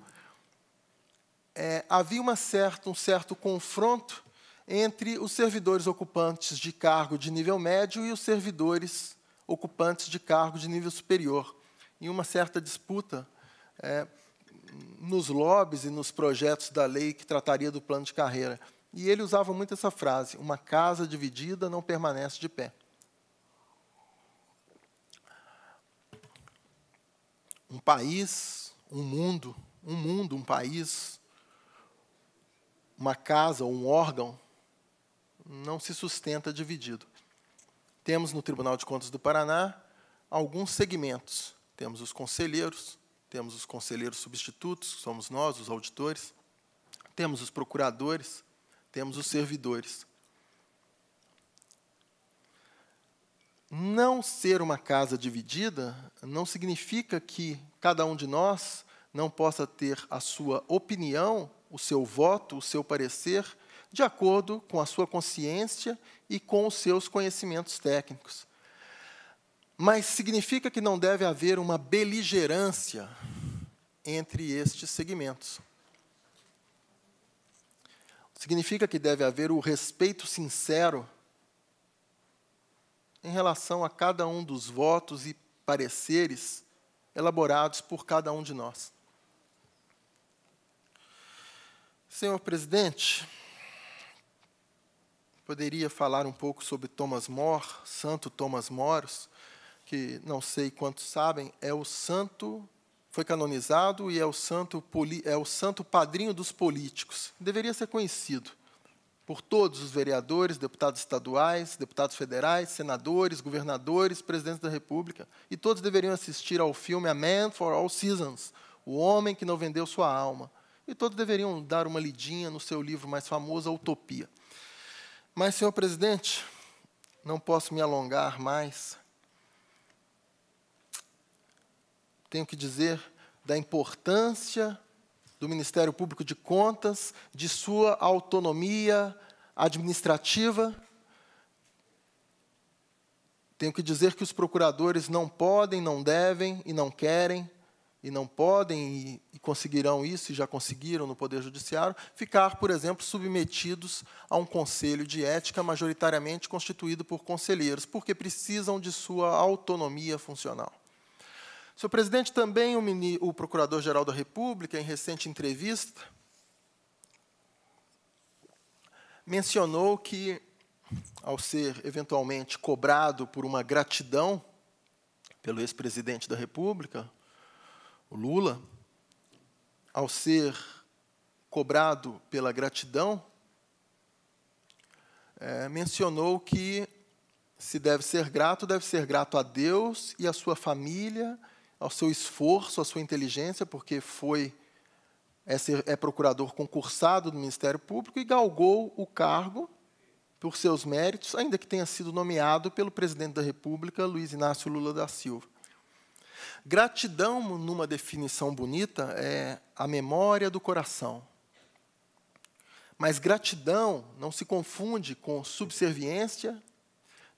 Speaker 6: é, havia uma certa, um certo confronto entre os servidores ocupantes de cargo de nível médio e os servidores ocupantes de cargo de nível superior, em uma certa disputa é, nos lobbies e nos projetos da lei que trataria do plano de carreira. E ele usava muito essa frase: uma casa dividida não permanece de pé. Um país, um mundo, um mundo, um país, uma casa ou um órgão não se sustenta dividido. Temos no Tribunal de Contas do Paraná alguns segmentos. Temos os conselheiros, temos os conselheiros substitutos, somos nós, os auditores, temos os procuradores, temos os servidores. Não ser uma casa dividida não significa que cada um de nós não possa ter a sua opinião o seu voto, o seu parecer, de acordo com a sua consciência e com os seus conhecimentos técnicos. Mas significa que não deve haver uma beligerância entre estes segmentos. Significa que deve haver o respeito sincero em relação a cada um dos votos e pareceres elaborados por cada um de nós. Senhor presidente, poderia falar um pouco sobre Thomas More, Santo Thomas Moros, que não sei quantos sabem, é o santo foi canonizado e é o santo é o santo padrinho dos políticos. Deveria ser conhecido por todos os vereadores, deputados estaduais, deputados federais, senadores, governadores, presidentes da República, e todos deveriam assistir ao filme A Man for All Seasons, O Homem que não vendeu sua alma, e todos deveriam dar uma lidinha no seu livro mais famoso, A Utopia. Mas, senhor presidente, não posso me alongar mais. Tenho que dizer da importância do Ministério Público de Contas, de sua autonomia administrativa. Tenho que dizer que os procuradores não podem, não devem e não querem e não podem e conseguirão isso e já conseguiram no Poder Judiciário, ficar, por exemplo, submetidos a um conselho de ética majoritariamente constituído por conselheiros, porque precisam de sua autonomia funcional. Senhor presidente, também o, Procurador-Geral da República, em recente entrevista, mencionou que, ao ser eventualmente cobrado por uma gratidão pelo ex-presidente da República, o Lula, ao ser cobrado pela gratidão, é, mencionou que se deve ser grato, deve ser grato a Deus e à sua família, ao seu esforço, à sua inteligência, porque foi é, ser, é procurador concursado do Ministério Público e galgou o cargo por seus méritos, ainda que tenha sido nomeado pelo presidente da República, Luiz Inácio Lula da Silva. Gratidão, numa definição bonita, é a memória do coração. Mas gratidão não se confunde com subserviência,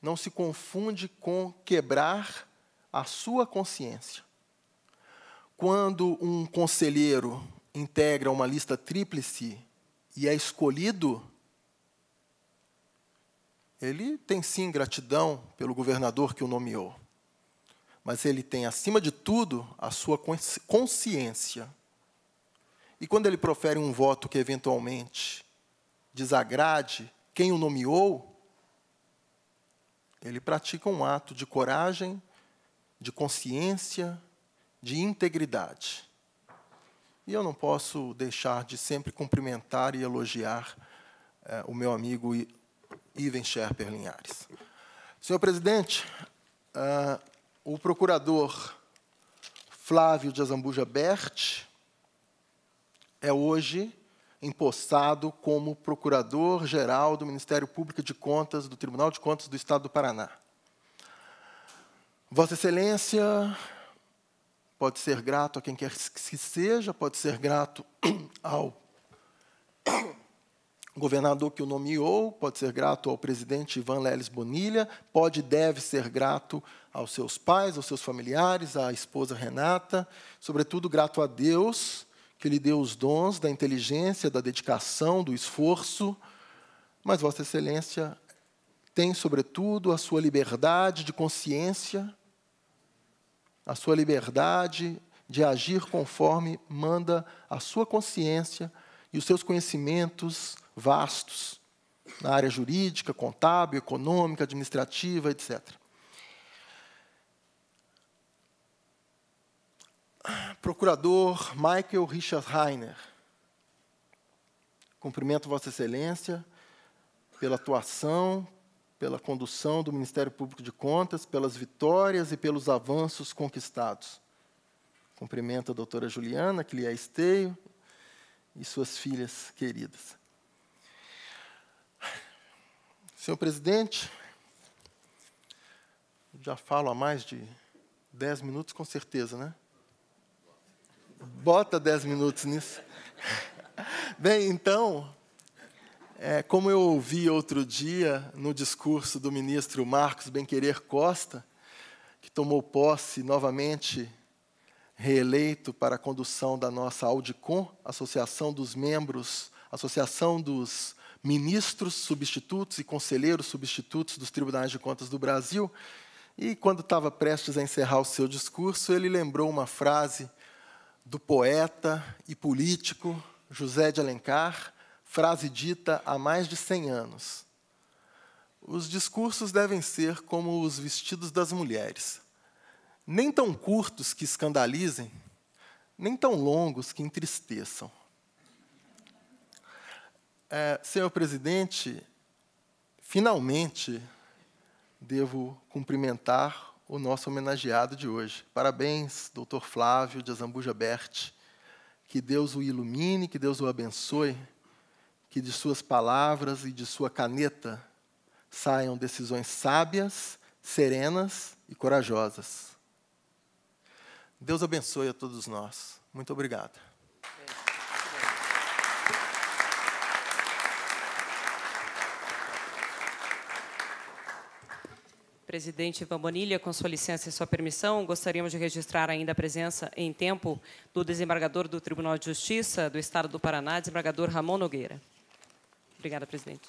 Speaker 6: não se confunde com quebrar a sua consciência. Quando um conselheiro integra uma lista tríplice e é escolhido, ele tem sim gratidão pelo governador que o nomeou mas ele tem, acima de tudo, a sua consciência. E quando ele profere um voto que eventualmente desagrade quem o nomeou, ele pratica um ato de coragem, de consciência, de integridade. E eu não posso deixar de sempre cumprimentar e elogiar eh, o meu amigo Iven Sherper Linhares. Senhor presidente, uh, o procurador Flávio de Azambuja Bert é hoje empossado como Procurador-Geral do Ministério Público de Contas do Tribunal de Contas do Estado do Paraná. Vossa Excelência pode ser grato a quem quer que seja, pode ser grato ao governador que o nomeou pode ser grato ao presidente Ivan Leles Bonilha, pode e deve ser grato aos seus pais, aos seus familiares, à esposa Renata, sobretudo grato a Deus, que lhe deu os dons da inteligência, da dedicação, do esforço. Mas Vossa Excelência tem, sobretudo, a sua liberdade de consciência, a sua liberdade de agir conforme manda a sua consciência e os seus conhecimentos vastos na área jurídica, contábil, econômica, administrativa, etc. Procurador Michael Richard Heiner, cumprimento Vossa Excelência pela atuação, pela condução do Ministério Público de Contas, pelas vitórias e pelos avanços conquistados. Cumprimento a doutora Juliana, que lhe é esteio, e suas filhas queridas. Senhor presidente, já falo há mais de 10 minutos, com certeza, né? Bota 10 minutos nisso. Bem, então, é, como eu ouvi outro dia no discurso do ministro Marcos Benquerer Costa, que tomou posse novamente reeleito para a condução da nossa Audicom, Associação dos Membros, Associação dos ministros substitutos e conselheiros substitutos dos tribunais de contas do Brasil. E quando estava prestes a encerrar o seu discurso, ele lembrou uma frase do poeta e político José de Alencar, frase dita há mais de 100 anos. Os discursos devem ser como os vestidos das mulheres, nem tão curtos que escandalizem, nem tão longos que entristeçam é, senhor presidente, finalmente devo cumprimentar o nosso homenageado de hoje. Parabéns, doutor Flávio de Azambuja Bert. Que Deus o ilumine, que Deus o abençoe, que de suas palavras e de sua caneta saiam decisões sábias, serenas e corajosas. Deus abençoe a todos nós. Muito obrigado.
Speaker 1: Presidente Ivan Bonilha, com sua licença e sua permissão, gostaríamos de registrar ainda a presença em tempo do desembargador do Tribunal de Justiça do Estado do Paraná, desembargador Ramon Nogueira. Obrigada, presidente.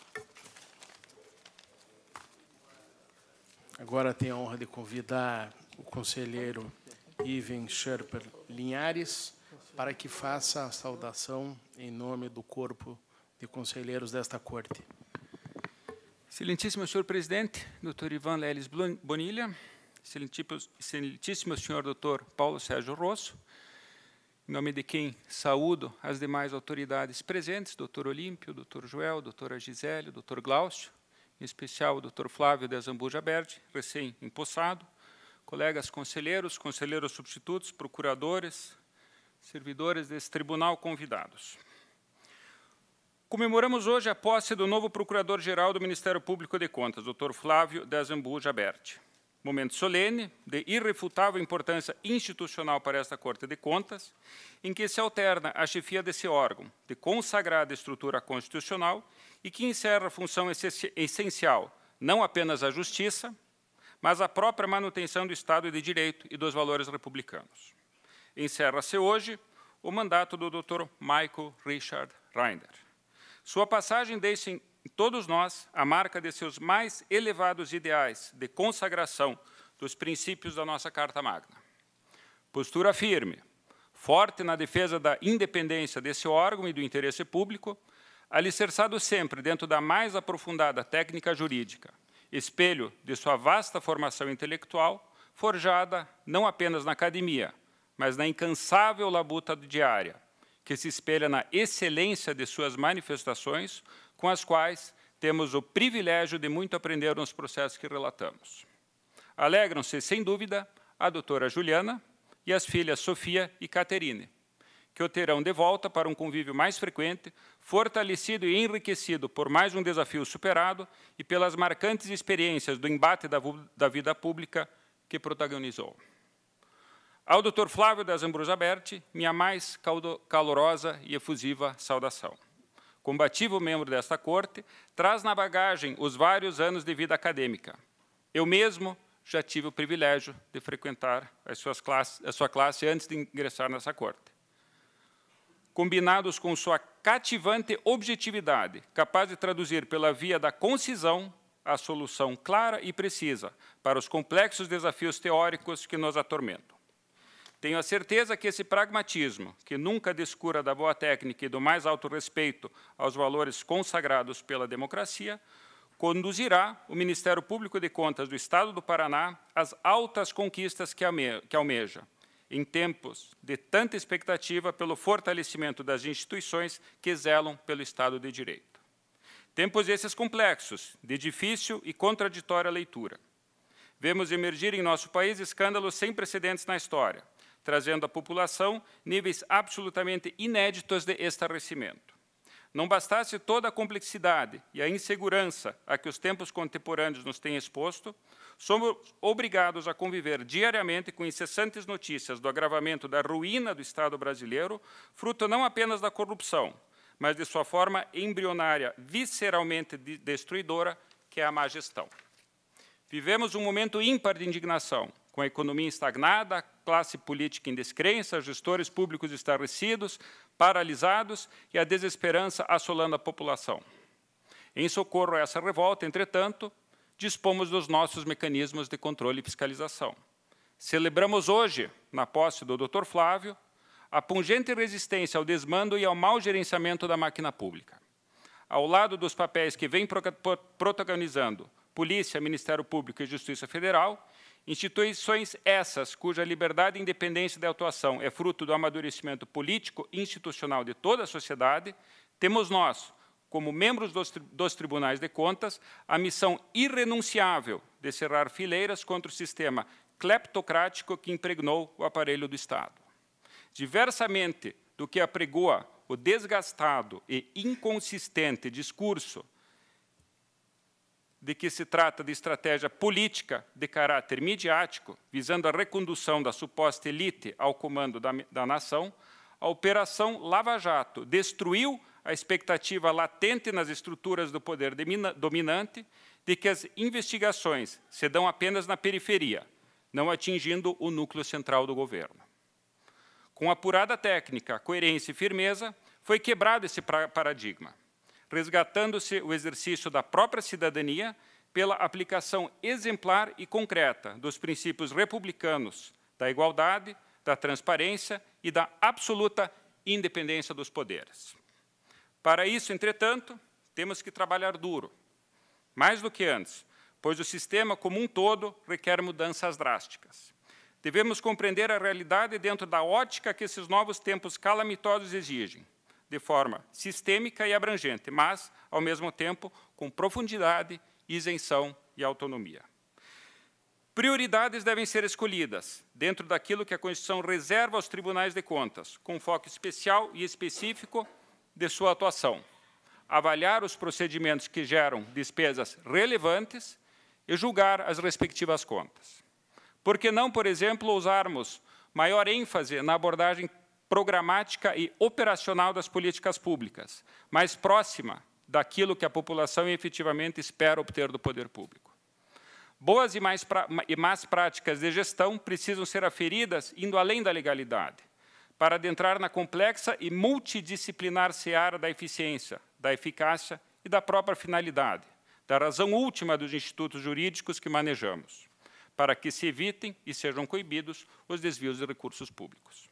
Speaker 2: Agora tenho a honra de convidar o conselheiro Ivan Sherper Linhares para que faça a saudação em nome do
Speaker 7: corpo de conselheiros desta corte. Excelentíssimo senhor presidente, Dr. Ivan Leles Bonilha, excelentíssimo senhor Dr. Paulo Sérgio Rosso, em nome de quem saúdo as demais autoridades presentes, Dr. Olímpio, Dr. Joel, doutora Gisele, Dr. Glaucio, em especial o Dr. Flávio de Azambuja Berdi, recém-empossado, colegas conselheiros, conselheiros substitutos, procuradores, servidores desse tribunal convidados. Comemoramos hoje a posse do novo Procurador-Geral do Ministério Público de Contas, Dr. Flávio Dazambu Jaberti. Momento solene, de irrefutável importância institucional para esta Corte de Contas, em que se alterna a chefia desse órgão, de consagrada estrutura constitucional, e que encerra a função essencial, não apenas à justiça, mas à própria manutenção do Estado de Direito e dos valores republicanos. Encerra-se hoje o mandato do Dr. Michael Richard Reinder. Sua passagem deixa em todos nós a marca de seus mais elevados ideais de consagração dos princípios da nossa Carta Magna. Postura firme, forte na defesa da independência desse órgão e do interesse público, alicerçado sempre dentro da mais aprofundada técnica jurídica, espelho de sua vasta formação intelectual, forjada não apenas na academia, mas na incansável labuta diária, que se espelha na excelência de suas manifestações, com as quais temos o privilégio de muito aprender nos processos que relatamos. Alegram-se, sem dúvida, a doutora Juliana e as filhas Sofia e Caterine, que o terão de volta para um convívio mais frequente, fortalecido e enriquecido por mais um desafio superado e pelas marcantes experiências do embate da, da vida pública que protagonizou. Ao Dr. Flávio das Ambrosa Berti, minha mais calorosa e efusiva saudação. Combativo membro desta corte, traz na bagagem os vários anos de vida acadêmica. Eu mesmo já tive o privilégio de frequentar classes, a sua classe antes de ingressar nessa corte. Combinados com sua cativante objetividade, capaz de traduzir pela via da concisão a solução clara e precisa para os complexos desafios teóricos que nos atormentam. Tenho a certeza que esse pragmatismo, que nunca descura da boa técnica e do mais alto respeito aos valores consagrados pela democracia, conduzirá o Ministério Público de Contas do Estado do Paraná às altas conquistas que, almeja, em tempos de tanta expectativa pelo fortalecimento das instituições que zelam pelo Estado de Direito. Tempos esses complexos, de difícil e contraditória leitura. Vemos emergir em nosso país escândalos sem precedentes na história, trazendo à população níveis absolutamente inéditos de estarrecimento. Não bastasse toda a complexidade e a insegurança a que os tempos contemporâneos nos têm exposto, somos obrigados a conviver diariamente com incessantes notícias do agravamento da ruína do Estado brasileiro, fruto não apenas da corrupção, mas de sua forma embrionária, visceralmente destruidora, que é a má gestão. Vivemos um momento ímpar de indignação, com a economia estagnada, classe política em descrença, gestores públicos estarrecidos, paralisados e a desesperança assolando a população. Em socorro a essa revolta, entretanto, dispomos dos nossos mecanismos de controle e fiscalização. Celebramos hoje, na posse do Dr. Flávio, a pungente resistência ao desmando e ao mau gerenciamento da máquina pública. Ao lado dos papéis que vem protagonizando Polícia, Ministério Público e Justiça Federal, Instituições essas cuja liberdade e independência de atuação é fruto do amadurecimento político e institucional de toda a sociedade, temos nós, como membros dos, dos tribunais de contas, a missão irrenunciável de cerrar fileiras contra o sistema cleptocrático que impregnou o aparelho do Estado. Diversamente do que apregoa o desgastado e inconsistente discurso de que se trata de estratégia política de caráter midiático, visando a recondução da suposta elite ao comando da, da nação, a Operação Lava Jato destruiu a expectativa latente nas estruturas do poder dominante de que as investigações se dão apenas na periferia, não atingindo o núcleo central do governo. Com apurada técnica, coerência e firmeza, foi quebrado esse paradigma resgatando-se o exercício da própria cidadania pela aplicação exemplar e concreta dos princípios republicanos da igualdade, da transparência e da absoluta independência dos poderes. Para isso, entretanto, temos que trabalhar duro, mais do que antes, pois o sistema como um todo requer mudanças drásticas. Devemos compreender a realidade dentro da ótica que esses novos tempos calamitosos exigem, de forma sistêmica e abrangente, mas, ao mesmo tempo, com profundidade, isenção e autonomia. Prioridades devem ser escolhidas dentro daquilo que a Constituição reserva aos tribunais de contas, com foco especial e específico de sua atuação. Avaliar os procedimentos que geram despesas relevantes e julgar as respectivas contas. Por que não, por exemplo, usarmos maior ênfase na abordagem programática e operacional das políticas públicas, mais próxima daquilo que a população efetivamente espera obter do poder público. Boas e, mais e más práticas de gestão precisam ser aferidas indo além da legalidade, para adentrar na complexa e multidisciplinar seara da eficiência, da eficácia e da própria finalidade, da razão última dos institutos jurídicos que manejamos, para que se evitem e sejam coibidos os desvios de recursos públicos.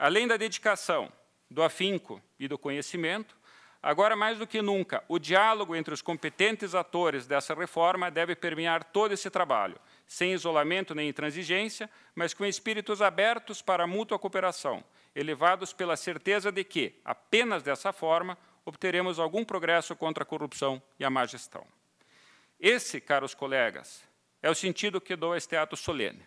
Speaker 7: Além da dedicação, do afinco e do conhecimento, agora mais do que nunca, o diálogo entre os competentes atores dessa reforma deve permear todo esse trabalho, sem isolamento nem intransigência, mas com espíritos abertos para a mútua cooperação, elevados pela certeza de que, apenas dessa forma, obteremos algum progresso contra a corrupção e a má gestão. Esse, caros colegas, é o sentido que dou a este ato solene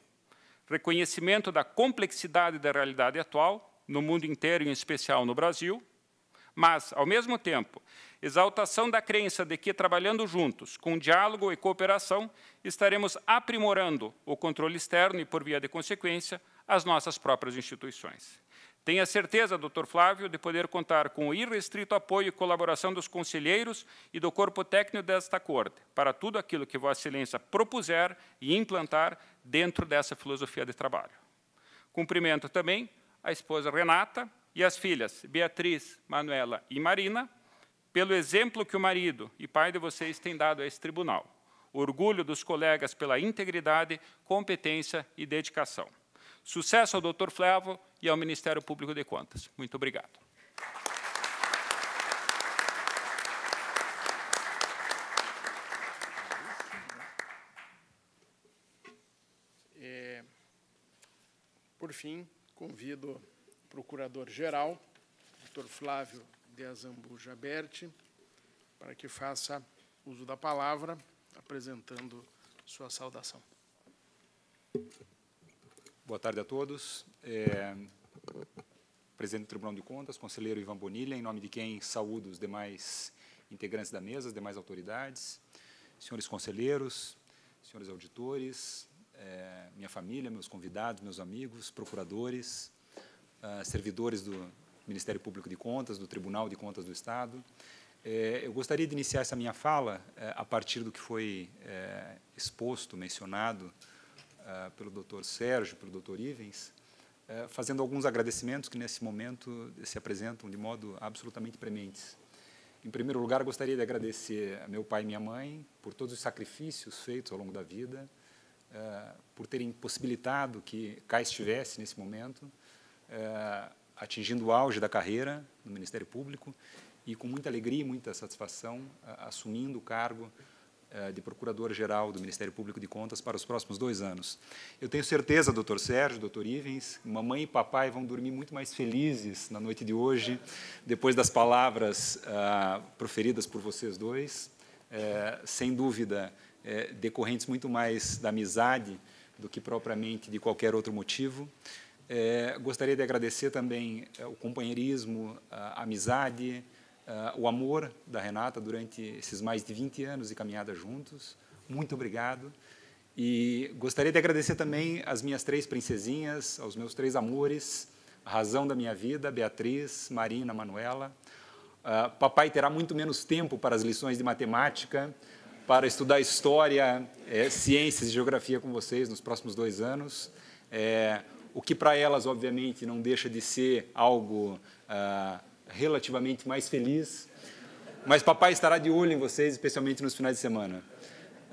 Speaker 7: reconhecimento da complexidade da realidade atual, no mundo inteiro, em especial no Brasil, mas, ao mesmo tempo, exaltação da crença de que, trabalhando juntos, com diálogo e cooperação, estaremos aprimorando o controle externo e, por via de consequência, as nossas próprias instituições. Tenha certeza, doutor Flávio, de poder contar com o irrestrito apoio e colaboração dos conselheiros e do corpo técnico desta Corte para tudo aquilo que Vossa Excelência propuser e implantar dentro dessa filosofia de trabalho. Cumprimento também a esposa Renata e as filhas Beatriz, Manuela e Marina, pelo exemplo que o marido e pai de vocês têm dado a esse tribunal. Orgulho dos colegas pela integridade, competência e dedicação. Sucesso ao Dr. Flávio e ao Ministério Público de Contas. Muito obrigado.
Speaker 2: Por fim, convido o procurador-geral, Dr. Flávio de Azambuja Berti, para que faça uso da palavra, apresentando sua saudação.
Speaker 5: Boa tarde a todos. É, presidente do Tribunal de Contas, conselheiro Ivan Bonilha, em nome de quem saúdo os demais integrantes da mesa, as demais autoridades, senhores conselheiros, senhores auditores, é, minha família, meus convidados, meus amigos, procuradores, uh, servidores do Ministério Público de Contas, do Tribunal de Contas do Estado. É, eu gostaria de iniciar essa minha fala é, a partir do que foi é, exposto, mencionado ah, pelo doutor Sérgio, pelo doutor Ivens, é, fazendo alguns agradecimentos que, nesse momento, se apresentam de modo absolutamente prementes. Em primeiro lugar, gostaria de agradecer a meu pai e minha mãe por todos os sacrifícios feitos ao longo da vida, eh, por terem possibilitado que cá estivesse nesse momento, eh, atingindo o auge da carreira no Ministério Público e com muita alegria e muita satisfação eh, assumindo o cargo de Procurador-Geral do Ministério Público de Contas para os próximos dois anos. Eu tenho certeza, doutor Sérgio, doutor Ivens, mamãe e papai vão dormir muito mais felizes na noite de hoje, depois das palavras ah, proferidas por vocês dois. sem dúvida, é, decorrentes muito mais da amizade do que propriamente de qualquer outro motivo. É, gostaria de agradecer também é, o companheirismo, a amizade, a, é, o amor da Renata durante esses mais de 20 anos de caminhada juntos. Muito obrigado. E gostaria de agradecer também às minhas três princesinhas, aos meus três amores, a razão da minha vida, Beatriz, Marina, Manuela. Uh, papai terá muito menos tempo para as lições de matemática, para estudar história, é, ciências e geografia com vocês nos próximos dois anos. É, o que para elas, obviamente, não deixa de ser algo ah, relativamente mais feliz. Mas papai estará de olho em vocês, especialmente nos finais de semana.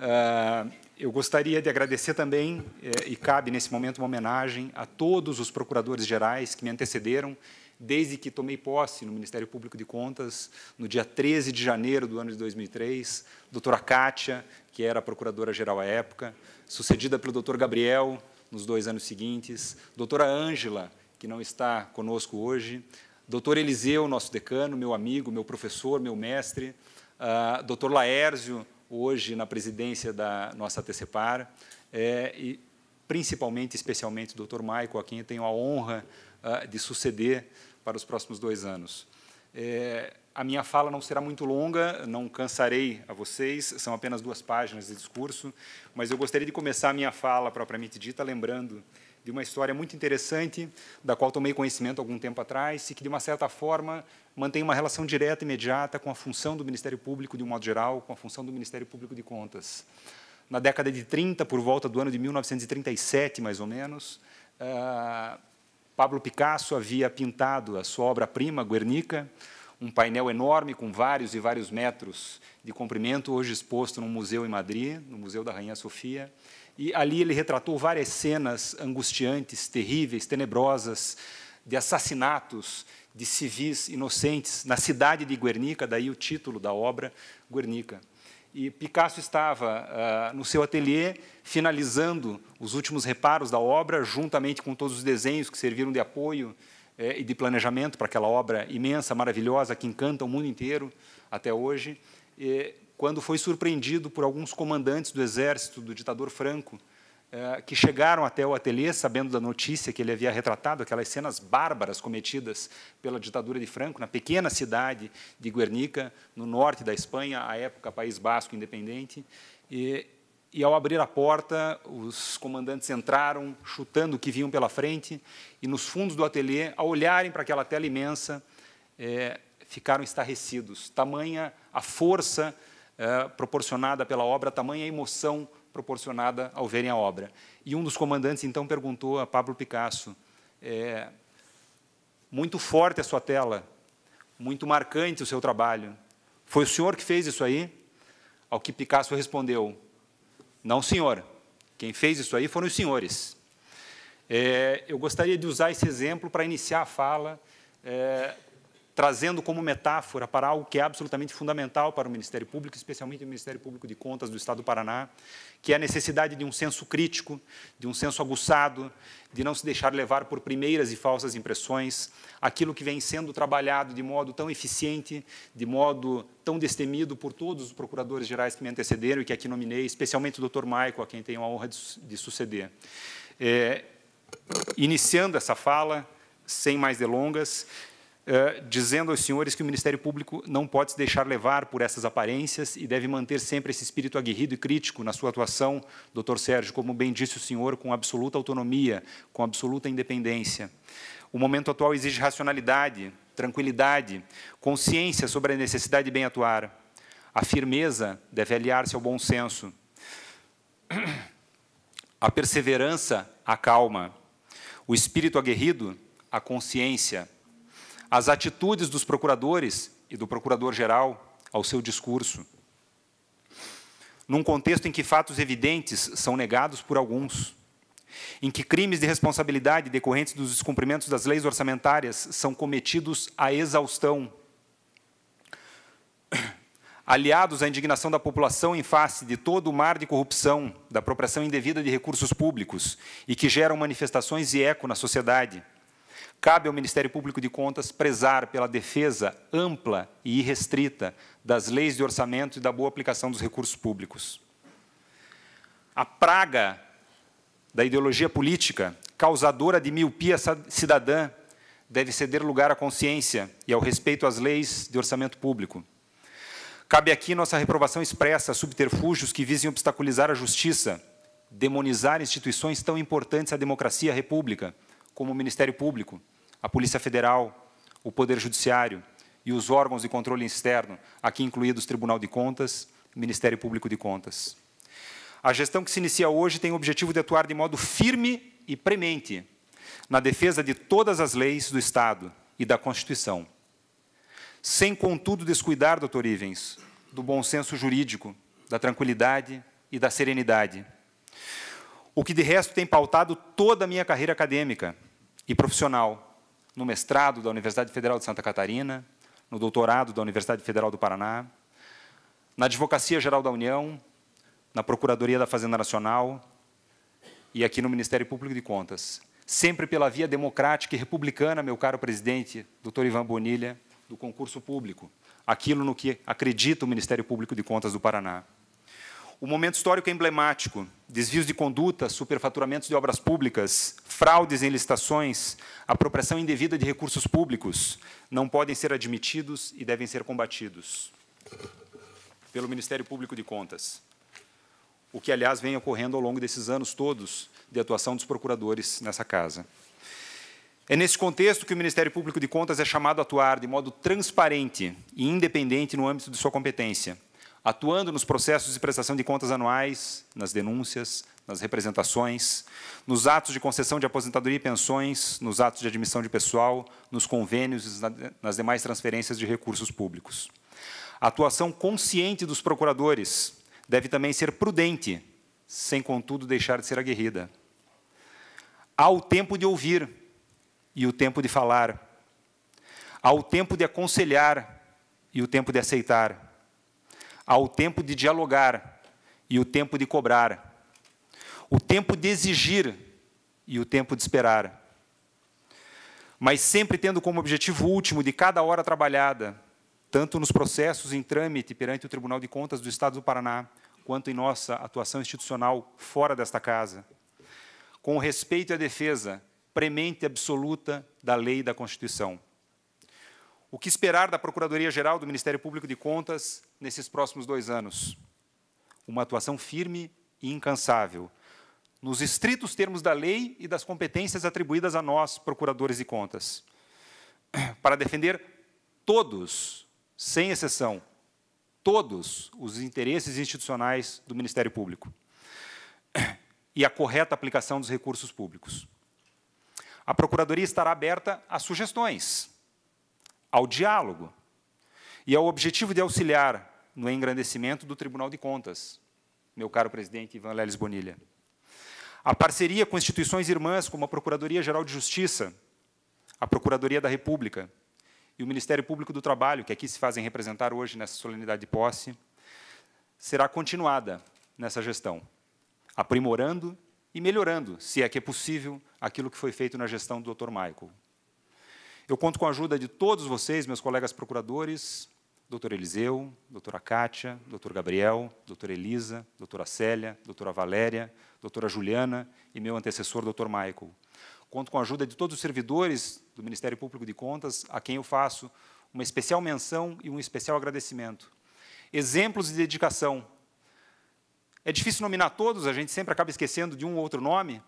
Speaker 5: Ah, eu gostaria de agradecer também, é, e cabe nesse momento uma homenagem a todos os procuradores gerais que me antecederam desde que tomei posse no Ministério Público de Contas, no dia 13 de janeiro do ano de 2003, doutora Kátia, que era procuradora-geral à época, sucedida pelo doutor Gabriel, nos dois anos seguintes, doutora Ângela, que não está conosco hoje, doutor Eliseu, nosso decano, meu amigo, meu professor, meu mestre, uh, doutor Laércio, hoje na presidência da nossa TCPAR, é, e principalmente, especialmente, doutor Maico, a quem eu tenho a honra uh, de suceder para os próximos dois anos. É, a minha fala não será muito longa, não cansarei a vocês, são apenas duas páginas de discurso, mas eu gostaria de começar a minha fala propriamente dita lembrando de uma história muito interessante, da qual tomei conhecimento algum tempo atrás, e que, de uma certa forma, mantém uma relação direta e imediata com a função do Ministério Público, de um modo geral, com a função do Ministério Público de Contas. Na década de 30, por volta do ano de 1937, mais ou menos, ah, Pablo Picasso havia pintado a sua obra-prima, Guernica, um painel enorme com vários e vários metros de comprimento, hoje exposto num museu em Madrid, no Museu da Rainha Sofia. E ali ele retratou várias cenas angustiantes, terríveis, tenebrosas, de assassinatos de civis inocentes na cidade de Guernica, daí o título da obra, Guernica e Picasso estava uh, no seu ateliê finalizando os últimos reparos da obra, juntamente com todos os desenhos que serviram de apoio eh, e de planejamento para aquela obra imensa, maravilhosa, que encanta o mundo inteiro até hoje, e, quando foi surpreendido por alguns comandantes do exército do ditador Franco, é, que chegaram até o ateliê sabendo da notícia que ele havia retratado aquelas cenas bárbaras cometidas pela ditadura de Franco na pequena cidade de Guernica, no norte da Espanha, à época País Basco independente. E, e ao abrir a porta, os comandantes entraram chutando o que vinham pela frente e nos fundos do ateliê, ao olharem para aquela tela imensa, é, ficaram estarrecidos. Tamanha a força é, proporcionada pela obra, tamanha a emoção proporcionada ao verem a obra. E um dos comandantes então perguntou a Pablo Picasso: é, muito forte a sua tela, muito marcante o seu trabalho. Foi o senhor que fez isso aí? Ao que Picasso respondeu: Não, senhor. Quem fez isso aí foram os senhores. É, eu gostaria de usar esse exemplo para iniciar a fala, é, trazendo como metáfora para algo que é absolutamente fundamental para o Ministério Público, especialmente o Ministério Público de Contas do Estado do Paraná, que é a necessidade de um senso crítico, de um senso aguçado, de não se deixar levar por primeiras e falsas impressões, aquilo que vem sendo trabalhado de modo tão eficiente, de modo tão destemido por todos os procuradores gerais que me antecederam e que aqui nominei, especialmente o Dr. Maico, a quem tenho a honra de, suceder. É, iniciando essa fala, sem mais delongas, eh, dizendo aos senhores que o Ministério Público não pode se deixar levar por essas aparências e deve manter sempre esse espírito aguerrido e crítico na sua atuação, doutor Sérgio, como bem disse o senhor, com absoluta autonomia, com absoluta independência. O momento atual exige racionalidade, tranquilidade, consciência sobre a necessidade de bem atuar. A firmeza deve aliar-se ao bom senso. A perseverança, a calma. O espírito aguerrido, a consciência as atitudes dos procuradores e do procurador-geral ao seu discurso. Num contexto em que fatos evidentes são negados por alguns, em que crimes de responsabilidade decorrentes dos descumprimentos das leis orçamentárias são cometidos à exaustão, aliados à indignação da população em face de todo o mar de corrupção, da apropriação indevida de recursos públicos e que geram manifestações e eco na sociedade Cabe ao Ministério Público de Contas prezar pela defesa ampla e irrestrita das leis de orçamento e da boa aplicação dos recursos públicos. A praga da ideologia política, causadora de miopia cidadã, deve ceder lugar à consciência e ao respeito às leis de orçamento público. Cabe aqui nossa reprovação expressa a subterfúgios que visem obstaculizar a justiça, demonizar instituições tão importantes à democracia e à república, como o Ministério Público, a Polícia Federal, o Poder Judiciário e os órgãos de controle externo, aqui incluídos Tribunal de Contas, e Ministério Público de Contas. A gestão que se inicia hoje tem o objetivo de atuar de modo firme e premente na defesa de todas as leis do Estado e da Constituição. Sem, contudo, descuidar, doutor Ivens, do bom senso jurídico, da tranquilidade e da serenidade. O que, de resto, tem pautado toda a minha carreira acadêmica, e profissional no mestrado da Universidade Federal de Santa Catarina, no doutorado da Universidade Federal do Paraná, na Advocacia Geral da União, na Procuradoria da Fazenda Nacional e aqui no Ministério Público de Contas. Sempre pela via democrática e republicana, meu caro presidente, doutor Ivan Bonilha, do concurso público, aquilo no que acredita o Ministério Público de Contas do Paraná o momento histórico é emblemático. Desvios de conduta, superfaturamentos de obras públicas, fraudes em licitações, apropriação indevida de recursos públicos não podem ser admitidos e devem ser combatidos pelo Ministério Público de Contas. O que, aliás, vem ocorrendo ao longo desses anos todos de atuação dos procuradores nessa casa. É nesse contexto que o Ministério Público de Contas é chamado a atuar de modo transparente e independente no âmbito de sua competência, atuando nos processos de prestação de contas anuais, nas denúncias, nas representações, nos atos de concessão de aposentadoria e pensões, nos atos de admissão de pessoal, nos convênios e nas demais transferências de recursos públicos. A atuação consciente dos procuradores deve também ser prudente, sem, contudo, deixar de ser aguerrida. Há o tempo de ouvir e o tempo de falar. Há o tempo de aconselhar e o tempo de aceitar Há o tempo de dialogar e o tempo de cobrar, o tempo de exigir e o tempo de esperar. Mas sempre tendo como objetivo último de cada hora trabalhada, tanto nos processos em trâmite perante o Tribunal de Contas do Estado do Paraná, quanto em nossa atuação institucional fora desta casa, com respeito à defesa premente absoluta da lei e da Constituição. O que esperar da Procuradoria-Geral do Ministério Público de Contas nesses próximos dois anos? Uma atuação firme e incansável, nos estritos termos da lei e das competências atribuídas a nós, procuradores de contas, para defender todos, sem exceção, todos os interesses institucionais do Ministério Público e a correta aplicação dos recursos públicos. A Procuradoria estará aberta a sugestões ao diálogo e ao objetivo de auxiliar no engrandecimento do Tribunal de Contas, meu caro presidente Ivan Lelis Bonilha. A parceria com instituições irmãs como a Procuradoria-Geral de Justiça, a Procuradoria da República e o Ministério Público do Trabalho, que aqui se fazem representar hoje nessa solenidade de posse, será continuada nessa gestão, aprimorando e melhorando, se é que é possível, aquilo que foi feito na gestão do Dr. Michael. Eu conto com a ajuda de todos vocês, meus colegas procuradores, doutor Eliseu, doutora Kátia, doutor Gabriel, doutora Elisa, doutora Célia, doutora Valéria, doutora Juliana e meu antecessor, doutor Michael. Conto com a ajuda de todos os servidores do Ministério Público de Contas, a quem eu faço uma especial menção e um especial agradecimento. Exemplos de dedicação. É difícil nominar todos, a gente sempre acaba esquecendo de um ou outro nome,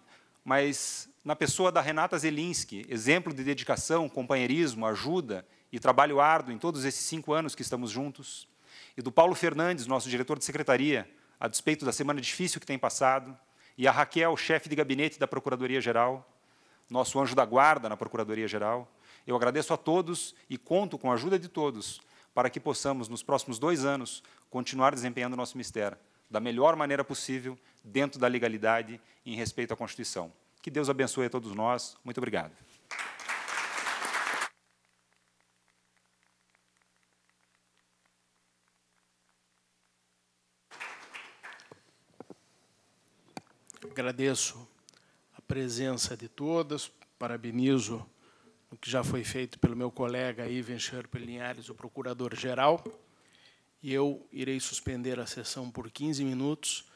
Speaker 5: mas na pessoa da Renata Zelinski, exemplo de dedicação, companheirismo, ajuda e trabalho árduo em todos esses cinco anos que estamos juntos, e do Paulo Fernandes, nosso diretor de secretaria, a despeito da semana difícil que tem passado, e a Raquel, chefe de gabinete da Procuradoria-Geral, nosso anjo da guarda na Procuradoria-Geral. Eu agradeço a todos e conto com a ajuda de todos para que possamos, nos próximos dois anos, continuar desempenhando nosso ministério da melhor maneira possível dentro da legalidade em respeito à Constituição. Que Deus abençoe a todos nós. Muito obrigado.
Speaker 2: Agradeço a presença de todas, parabenizo o que já foi feito pelo meu colega Ivan Sherper Linhares, o procurador-geral, e eu irei suspender a sessão por 15 minutos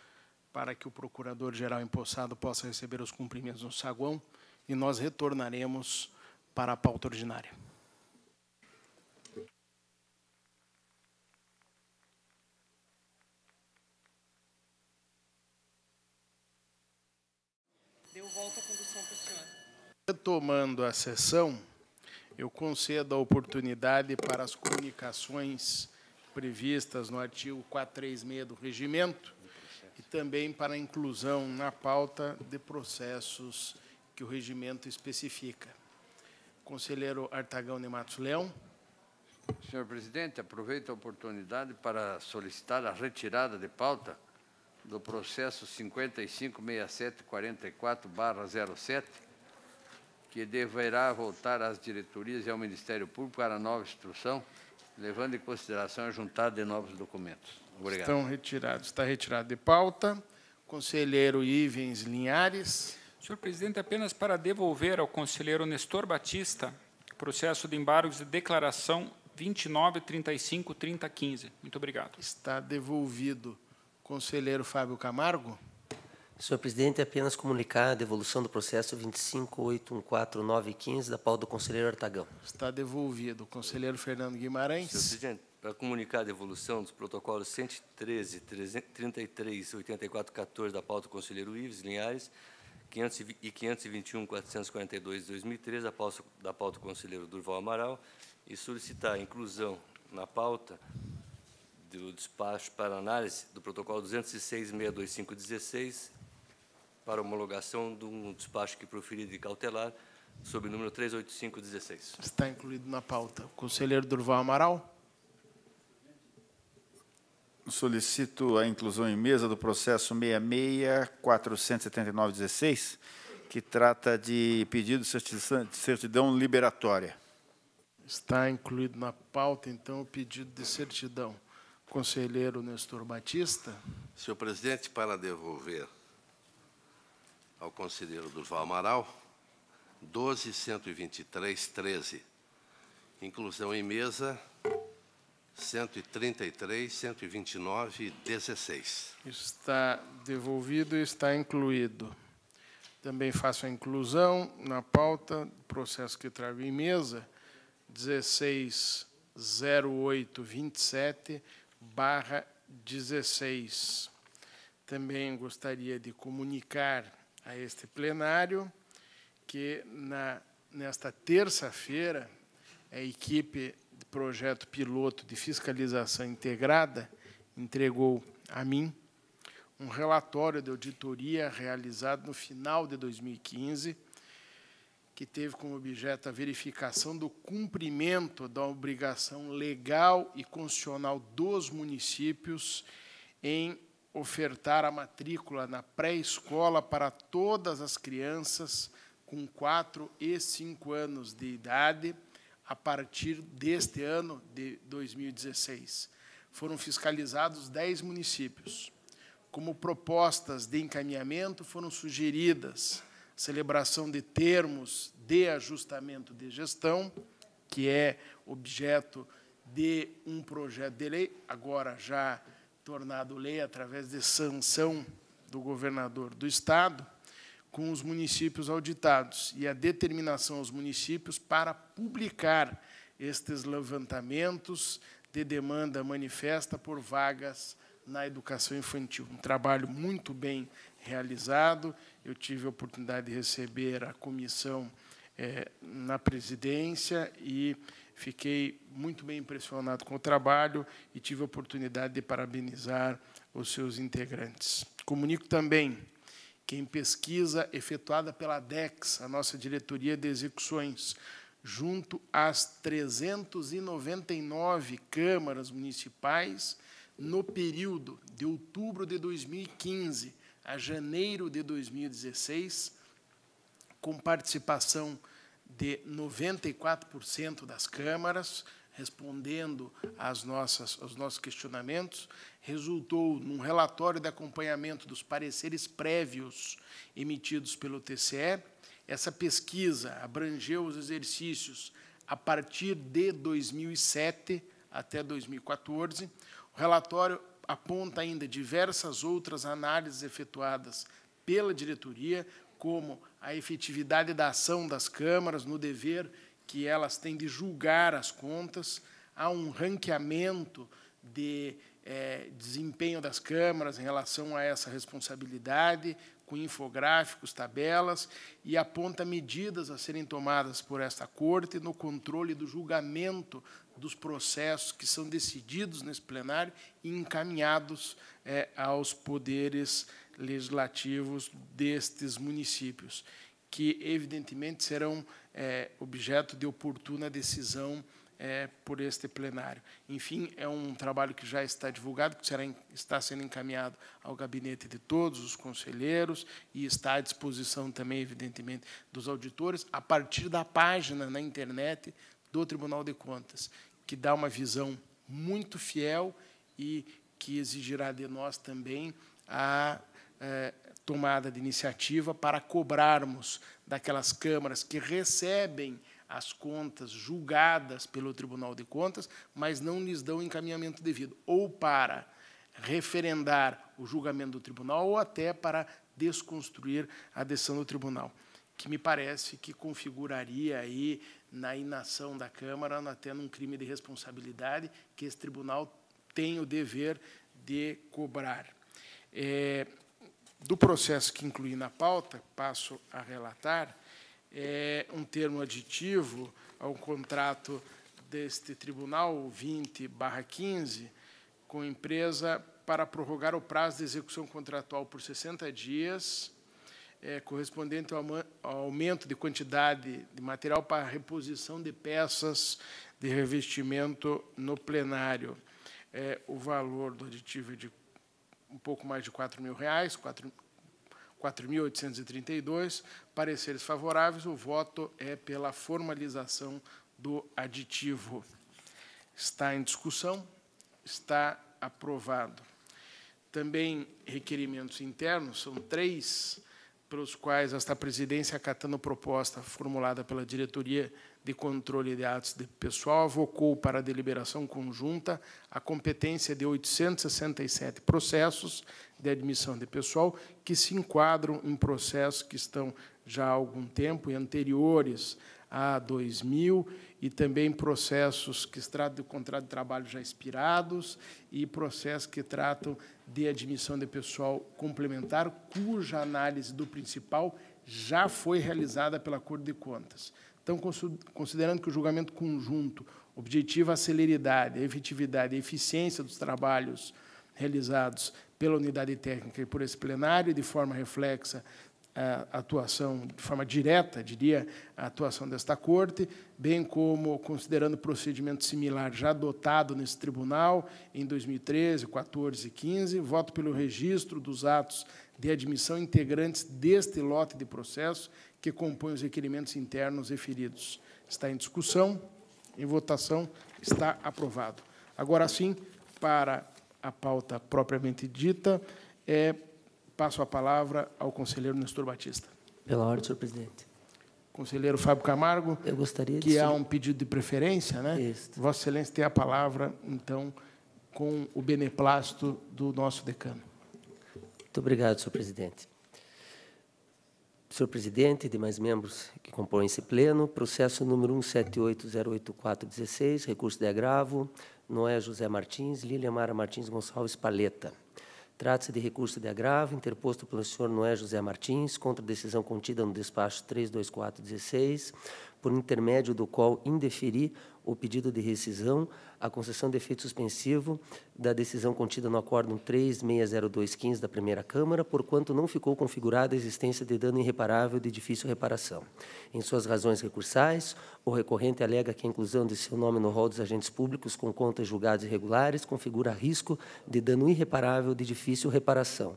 Speaker 2: para que o procurador-geral empossado possa receber os cumprimentos no saguão e nós retornaremos para a pauta ordinária.
Speaker 1: Deu volta à condução para o senhor.
Speaker 2: Retomando a sessão, eu concedo a oportunidade para as comunicações previstas no artigo 436 do regimento, e também para a inclusão na pauta de processos que o regimento especifica. Conselheiro Artagão de Matos Leão.
Speaker 8: Senhor presidente, aproveito a oportunidade para solicitar a retirada de pauta do processo 556744-07, que deverá voltar às diretorias e ao Ministério Público para nova instrução, levando em consideração a
Speaker 2: juntada de novos documentos. Obrigado. Estão retirados. Está retirado de pauta. Conselheiro Ivens Linhares.
Speaker 7: Senhor presidente, apenas para devolver ao conselheiro Nestor Batista o processo de embargos de declaração 29.35.30.15. Muito obrigado.
Speaker 2: Está devolvido. Conselheiro Fábio Camargo.
Speaker 9: Senhor presidente, apenas comunicar a devolução do processo 25.81.49.15 da pauta do conselheiro Artagão. Está
Speaker 10: devolvido. Conselheiro Fernando Guimarães. Senhor presidente, para comunicar a devolução dos protocolos 113, 33, 84, 14 da pauta do conselheiro Ives Linhares e 521, 442 2013 da pauta, da pauta do conselheiro Durval Amaral e solicitar a inclusão na pauta do despacho para análise do protocolo 206.625.16 para homologação de um despacho que proferido de cautelar sob o número 38516.
Speaker 2: Está incluído na pauta. Conselheiro Durval Amaral
Speaker 11: solicito a inclusão em mesa do processo 66.479.16, que trata de pedido de certidão liberatória.
Speaker 2: Está incluído na pauta, então, o pedido de certidão. Conselheiro Nestor Batista.
Speaker 12: Senhor presidente, para devolver ao conselheiro Durval Amaral, 12.123.13. Inclusão em mesa, 133, 129 e 16.
Speaker 2: Está devolvido e está incluído. Também faço a inclusão na pauta, do processo que trago em mesa, 160827 barra 16. Também gostaria de comunicar a este plenário que na, nesta terça-feira a equipe projeto piloto de fiscalização integrada entregou a mim um relatório de auditoria realizado no final de 2015, que teve como objeto a verificação do cumprimento da obrigação legal e constitucional dos municípios em ofertar a matrícula na pré-escola para todas as crianças com 4 e 5 anos de idade a partir deste ano de 2016. Foram fiscalizados 10 municípios. Como propostas de encaminhamento, foram sugeridas celebração de termos de ajustamento de gestão, que é objeto de um projeto de lei, agora já tornado lei através de sanção do governador do Estado, com os municípios auditados e a determinação aos municípios para publicar estes levantamentos de demanda manifesta por vagas na educação infantil. Um trabalho muito bem realizado. Eu tive a oportunidade de receber a comissão é, na presidência e fiquei muito bem impressionado com o trabalho e tive a oportunidade de parabenizar os seus integrantes. Comunico também que em pesquisa efetuada pela DEX, a nossa diretoria de execuções, junto às 399 câmaras municipais, no período de outubro de 2015 a janeiro de 2016, com participação de 94% das câmaras, respondendo às nossas, aos nossos questionamentos, resultou num relatório de acompanhamento dos pareceres prévios emitidos pelo TCE. Essa pesquisa abrangeu os exercícios a partir de 2007 até 2014. O relatório aponta ainda diversas outras análises efetuadas pela diretoria, como a efetividade da ação das câmaras no dever que elas têm de julgar as contas, há um ranqueamento de é, desempenho das câmaras em relação a essa responsabilidade, com infográficos, tabelas, e aponta medidas a serem tomadas por esta Corte no controle do julgamento dos processos que são decididos nesse plenário e encaminhados é, aos poderes legislativos destes municípios que, evidentemente, serão é, objeto de oportuna decisão é, por este plenário. Enfim, é um trabalho que já está divulgado, que será, está sendo encaminhado ao gabinete de todos os conselheiros e está à disposição também, evidentemente, dos auditores, a partir da página na internet do Tribunal de Contas, que dá uma visão muito fiel e que exigirá de nós também a, a é, tomada de iniciativa para cobrarmos daquelas câmaras que recebem as contas julgadas pelo Tribunal de Contas, mas não lhes dão encaminhamento devido, ou para referendar o julgamento do tribunal, ou até para desconstruir a decisão do tribunal, que me parece que configuraria aí na inação da Câmara, até num crime de responsabilidade que esse tribunal tem o dever de cobrar. É, do processo que incluí na pauta, passo a relatar, é um termo aditivo ao contrato deste tribunal 20/15 com a empresa para prorrogar o prazo de execução contratual por 60 dias, é, correspondente ao, aumento de quantidade de material para reposição de peças de revestimento no plenário. É, o valor do aditivo é de um pouco mais de 4 mil reais, 4.832, pareceres favoráveis, o voto é pela formalização do aditivo. Está em discussão, está aprovado. Também requerimentos internos, são três, pelos quais esta presidência, acatando proposta formulada pela diretoria de Controle de Atos de Pessoal avocou para a deliberação conjunta a competência de 867 processos de admissão de pessoal que se enquadram em processos que estão já há algum tempo e anteriores a 2000 e também processos que tratam de contrato de trabalho já expirados e processos que tratam de admissão de pessoal complementar, cuja análise do principal já foi realizada pela Corte de Contas. Então, considerando que o julgamento conjunto objetiva a celeridade, a efetividade e a eficiência dos trabalhos realizados pela unidade técnica e por esse plenário, de forma reflexa, a atuação, de forma direta, diria, a atuação desta Corte, bem como considerando procedimento similar já adotado nesse tribunal em 2013, 14 e 15, voto pelo registro dos atos de admissão integrantes deste lote de processo que compõe os requerimentos internos referidos. Está em discussão, em votação, está aprovado. Agora sim, para a pauta propriamente dita, é, passo a palavra ao conselheiro Nestor Batista. Pela ordem, senhor presidente. Conselheiro Fábio Camargo, Eu gostaria que há um pedido de preferência, né? Vossa Excelência tem a palavra, então, com o beneplácito do nosso decano.
Speaker 9: Muito obrigado, senhor presidente. Senhor presidente demais membros que compõem esse pleno, processo número 17808416, recurso de agravo, Noé José Martins, Lília Mara Martins Gonçalves Paleta. Trata-se de recurso de agravo interposto pelo senhor Noé José Martins contra a decisão contida no despacho 32416, por intermédio do qual indeferir o pedido de rescisão, a concessão de efeito suspensivo da decisão contida no acórdão 360215 da primeira Câmara, porquanto não ficou configurada a existência de dano irreparável de difícil reparação. Em suas razões recursais, o recorrente alega que a inclusão de seu nome no rol dos agentes públicos com contas julgadas irregulares configura risco de dano irreparável de difícil reparação.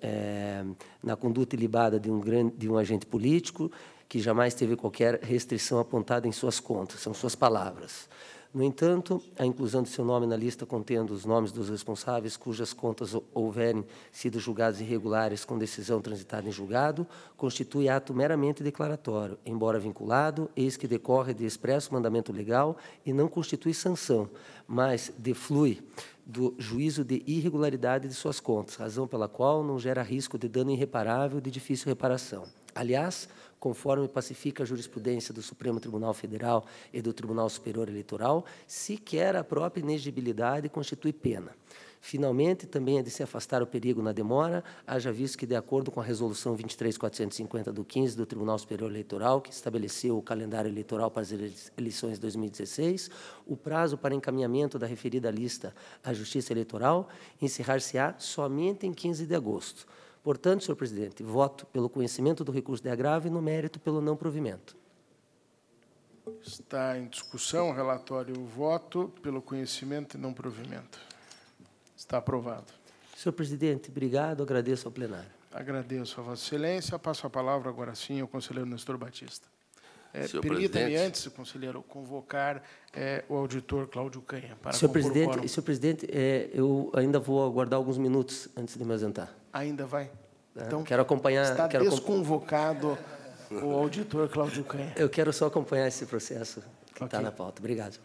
Speaker 9: É, na conduta ilibada de um, grande, de um agente político, que jamais teve qualquer restrição apontada em suas contas, são suas palavras. No entanto, a inclusão de seu nome na lista contendo os nomes dos responsáveis cujas contas houverem sido julgadas irregulares com decisão transitada em julgado constitui ato meramente declaratório, embora vinculado, eis que decorre de expresso mandamento legal e não constitui sanção, mas deflui do juízo de irregularidade de suas contas, razão pela qual não gera risco de dano irreparável de difícil reparação. Aliás, conforme pacifica a jurisprudência do Supremo Tribunal Federal e do Tribunal Superior Eleitoral, sequer a própria inegibilidade constitui pena. Finalmente, também é de se afastar o perigo na demora, haja visto que, de acordo com a Resolução 23.450 do 15 do Tribunal Superior Eleitoral, que estabeleceu o calendário eleitoral para as eleições de 2016, o prazo para encaminhamento da referida lista à Justiça Eleitoral encerrar-se-á somente em 15 de agosto. Portanto, senhor presidente, voto pelo conhecimento do recurso de agravo e no mérito pelo não provimento. Está em discussão o relatório
Speaker 2: o voto pelo conhecimento
Speaker 9: e não provimento.
Speaker 2: Está aprovado. Senhor presidente, obrigado, agradeço ao plenário. Agradeço a Vossa Excelência. Passo a palavra agora sim ao conselheiro Nestor Batista. É, Permita-me antes, conselheiro, convocar é, o auditor Cláudio Canha para senhor presidente, senhor
Speaker 9: presidente, é, eu ainda vou aguardar alguns minutos antes de me ausentar. Ainda vai? Ah, então, quero acompanhar. Está quero desconvocado o auditor Cláudio Canha. Eu quero só acompanhar esse processo que okay. está na pauta. Obrigado.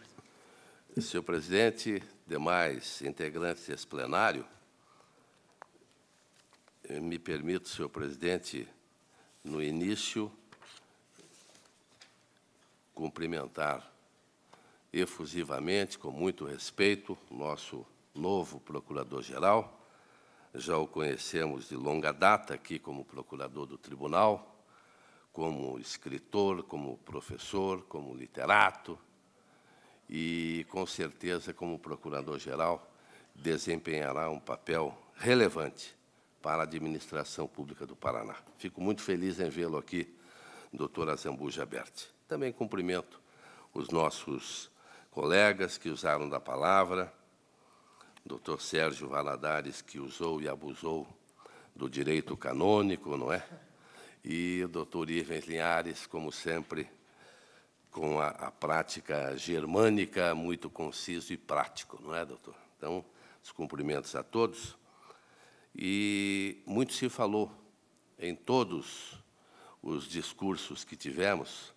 Speaker 12: Senhor presidente, demais integrantes desse plenário, me permito, senhor presidente, no início cumprimentar efusivamente, com muito respeito, o nosso novo procurador-geral. Já o conhecemos de longa data aqui como procurador do tribunal, como escritor, como professor, como literato e, com certeza, como procurador-geral, desempenhará um papel relevante para a administração pública do Paraná. Fico muito feliz em vê-lo aqui, doutora Zambuja Berti. Também cumprimento os nossos colegas que usaram da palavra, doutor Sérgio Valadares, que usou e abusou do direito canônico, não é? E o doutor Ivens Linhares, como sempre, com a, a, prática germânica, muito conciso e prático, não é, doutor? Então, os cumprimentos a todos. E muito se falou em todos os discursos que tivemos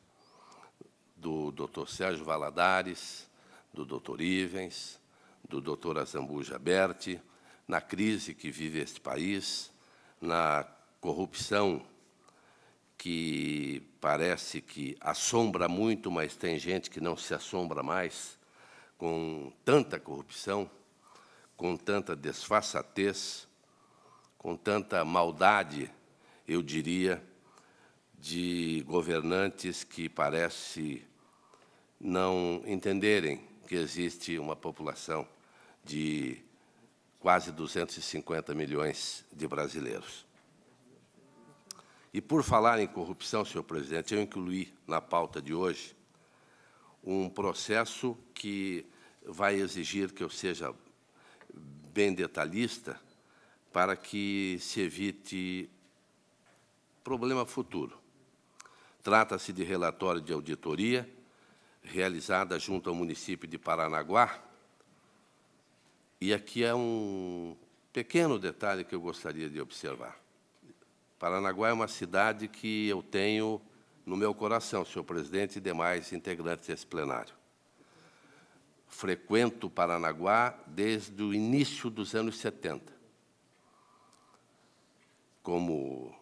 Speaker 12: do Dr. Sérgio Valadares, do Dr. Ivens, do Dr. Azambuja Berti, na crise que vive este país, na corrupção que parece que assombra muito, mas tem gente que não se assombra mais, com tanta corrupção, com tanta desfaçatez, com tanta maldade, eu diria, de governantes que parece não entenderem que existe uma população de quase 250 milhões de brasileiros. E por falar em corrupção, senhor presidente, eu incluí na pauta de hoje um processo que vai exigir que eu seja bem detalhista para que se evite problema futuro. Trata-se de relatório de auditoria realizada junto ao município de Paranaguá. E aqui é um pequeno detalhe que eu gostaria de observar. Paranaguá é uma cidade que eu tenho no meu coração, senhor presidente e demais integrantes desse plenário. Frequento Paranaguá desde o início dos anos 70. Como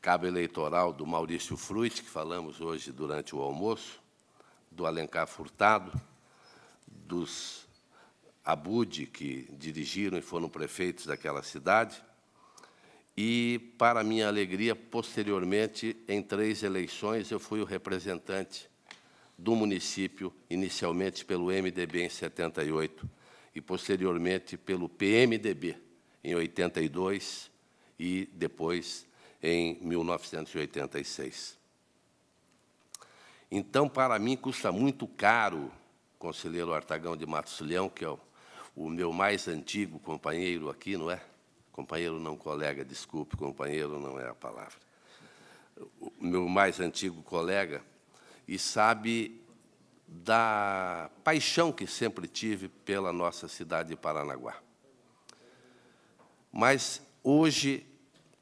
Speaker 12: cabo eleitoral do Maurício Fruit, que falamos hoje durante o almoço, do Alencar Furtado, dos Abud, que dirigiram e foram prefeitos daquela cidade, e, para minha alegria, posteriormente, em três eleições, eu fui o representante do município, inicialmente pelo MDB em 78 e, posteriormente, pelo PMDB em 82 e, depois, em 1986. Então, para mim, custa muito caro, conselheiro Artagão de Matos Leão, que é o, o meu mais antigo companheiro aqui, não é? Companheiro não colega, desculpe, companheiro não é a palavra. O meu mais antigo colega, e sabe da paixão que sempre tive pela nossa cidade de Paranaguá. Mas hoje,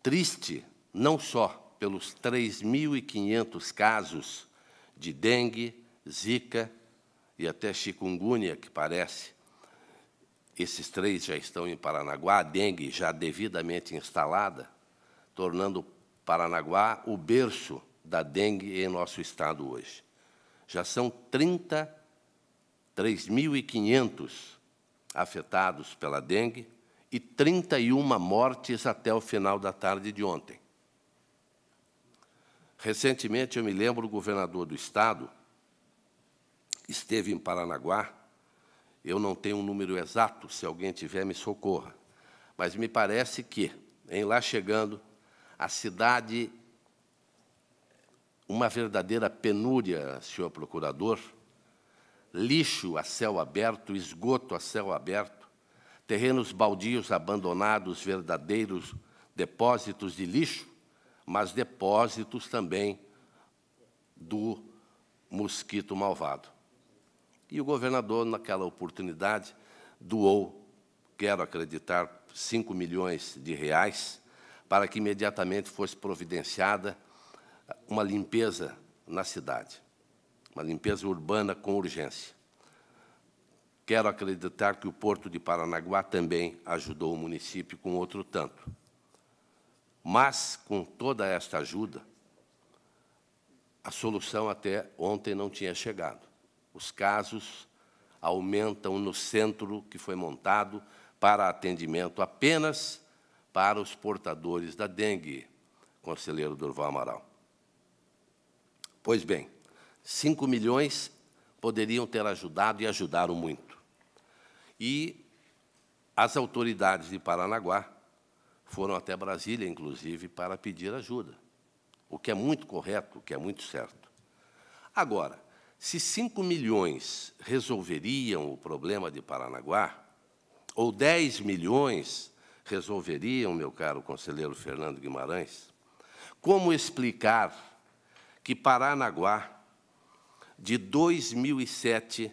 Speaker 12: triste, não só pelos 3.500 casos de dengue, zika e até chikungunya, que parece. Esses três já estão em Paranaguá, a dengue já devidamente instalada, tornando Paranaguá o berço da dengue em nosso estado hoje. Já são 33.500 afetados pela dengue e 31 mortes até o final da tarde de ontem. Recentemente, eu me lembro, o governador do Estado esteve em Paranaguá. Eu não tenho um número exato, se alguém tiver, me socorra. Mas me parece que, em lá chegando, a cidade, uma verdadeira penúria, senhor procurador, lixo a céu aberto, esgoto a céu aberto, terrenos baldios abandonados, verdadeiros depósitos de lixo, mas depósitos também do mosquito malvado. E o governador, naquela oportunidade, doou, quero acreditar, 5 milhões de reais para que imediatamente fosse providenciada uma limpeza na cidade, uma limpeza urbana com urgência. Quero acreditar que o Porto de Paranaguá também ajudou o município com outro tanto. Mas, com toda esta ajuda, a solução até ontem não tinha chegado. Os casos aumentam no centro que foi montado para atendimento apenas para os portadores da dengue, conselheiro Durval Amaral. Pois bem, 5 milhões poderiam ter ajudado e ajudaram muito. E as autoridades de Paranaguá foram até Brasília, inclusive, para pedir ajuda, o que é muito correto, o que é muito certo. Agora, se 5 milhões resolveriam o problema de Paranaguá, ou 10 milhões resolveriam, meu caro conselheiro Fernando Guimarães, como explicar que Paranaguá, de 2007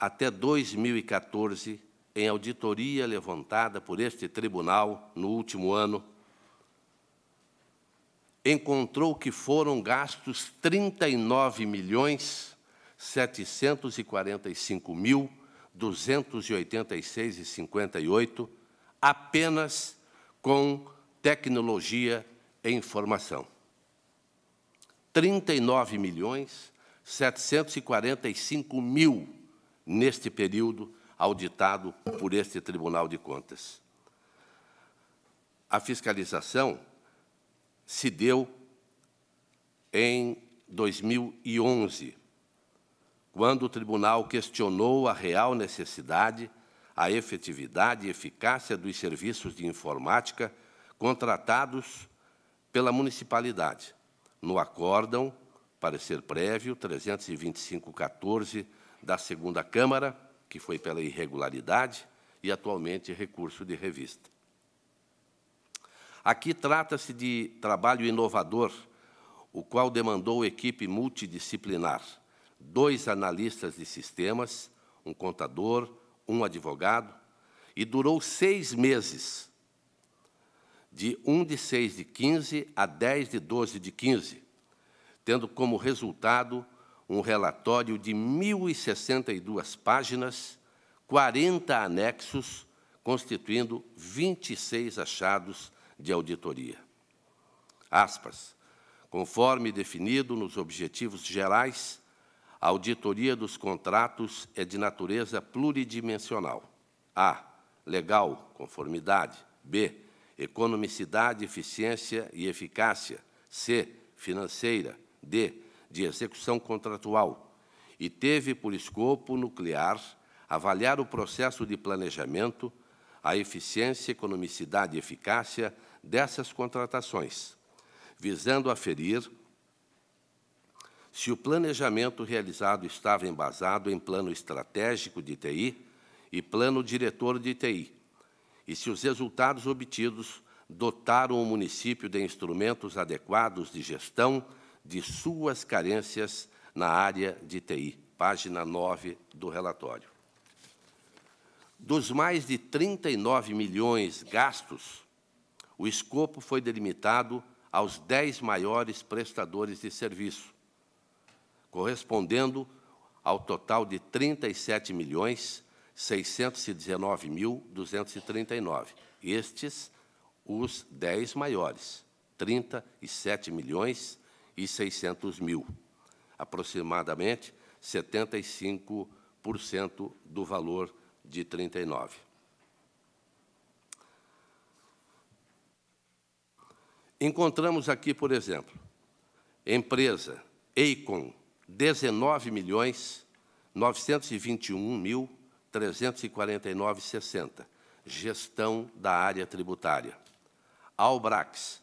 Speaker 12: até 2014, em auditoria levantada por este tribunal no último ano, encontrou que foram gastos 39 milhões apenas com tecnologia e informação. 39 milhões neste período auditado por este Tribunal de Contas. A fiscalização se deu em 2011, quando o tribunal questionou a real necessidade, a efetividade e eficácia dos serviços de informática contratados pela municipalidade, no acórdão, parecer prévio 325-14 da segunda Câmara, que foi pela irregularidade, e atualmente recurso de revista. Aqui trata-se de trabalho inovador, o qual demandou equipe multidisciplinar, dois analistas de sistemas, um contador, um advogado, e durou seis meses, de 1 de 6 de 15 a 10 de 12 de 15, tendo como resultado um relatório de 1.062 páginas, 40 anexos, constituindo 26 achados de auditoria. Aspas. Conforme definido nos objetivos gerais, a auditoria dos contratos é de natureza pluridimensional. A. Legal, conformidade. B. Economicidade, eficiência e eficácia. C. Financeira. D de execução contratual e teve por escopo nuclear avaliar o processo de planejamento, a eficiência, economicidade e eficácia dessas contratações, visando aferir se o planejamento realizado estava embasado em plano estratégico de TI e plano diretor de TI, e se os resultados obtidos dotaram o município de instrumentos adequados de gestão de suas carências na área de TI, página 9 do relatório. Dos mais de 39 milhões gastos, o escopo foi delimitado aos 10 maiores prestadores de serviço, correspondendo ao total de 37 milhões 619.239. Estes os 10 maiores, 37 milhões e 600 mil, aproximadamente 75% do valor de 39. Encontramos aqui, por exemplo, empresa Eicon, 19 milhões 921 mil 349,60, gestão da área tributária. Albrax,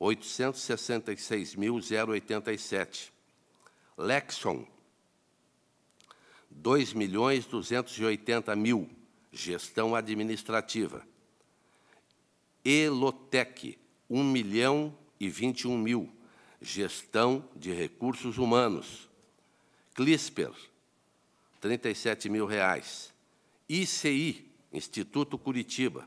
Speaker 12: 866.087. Lexon, 2.280.000 gestão administrativa. Elotec, 1 milhão e 21 mil, gestão de recursos humanos. CLISPER, 37 mil reais. ICI, Instituto Curitiba,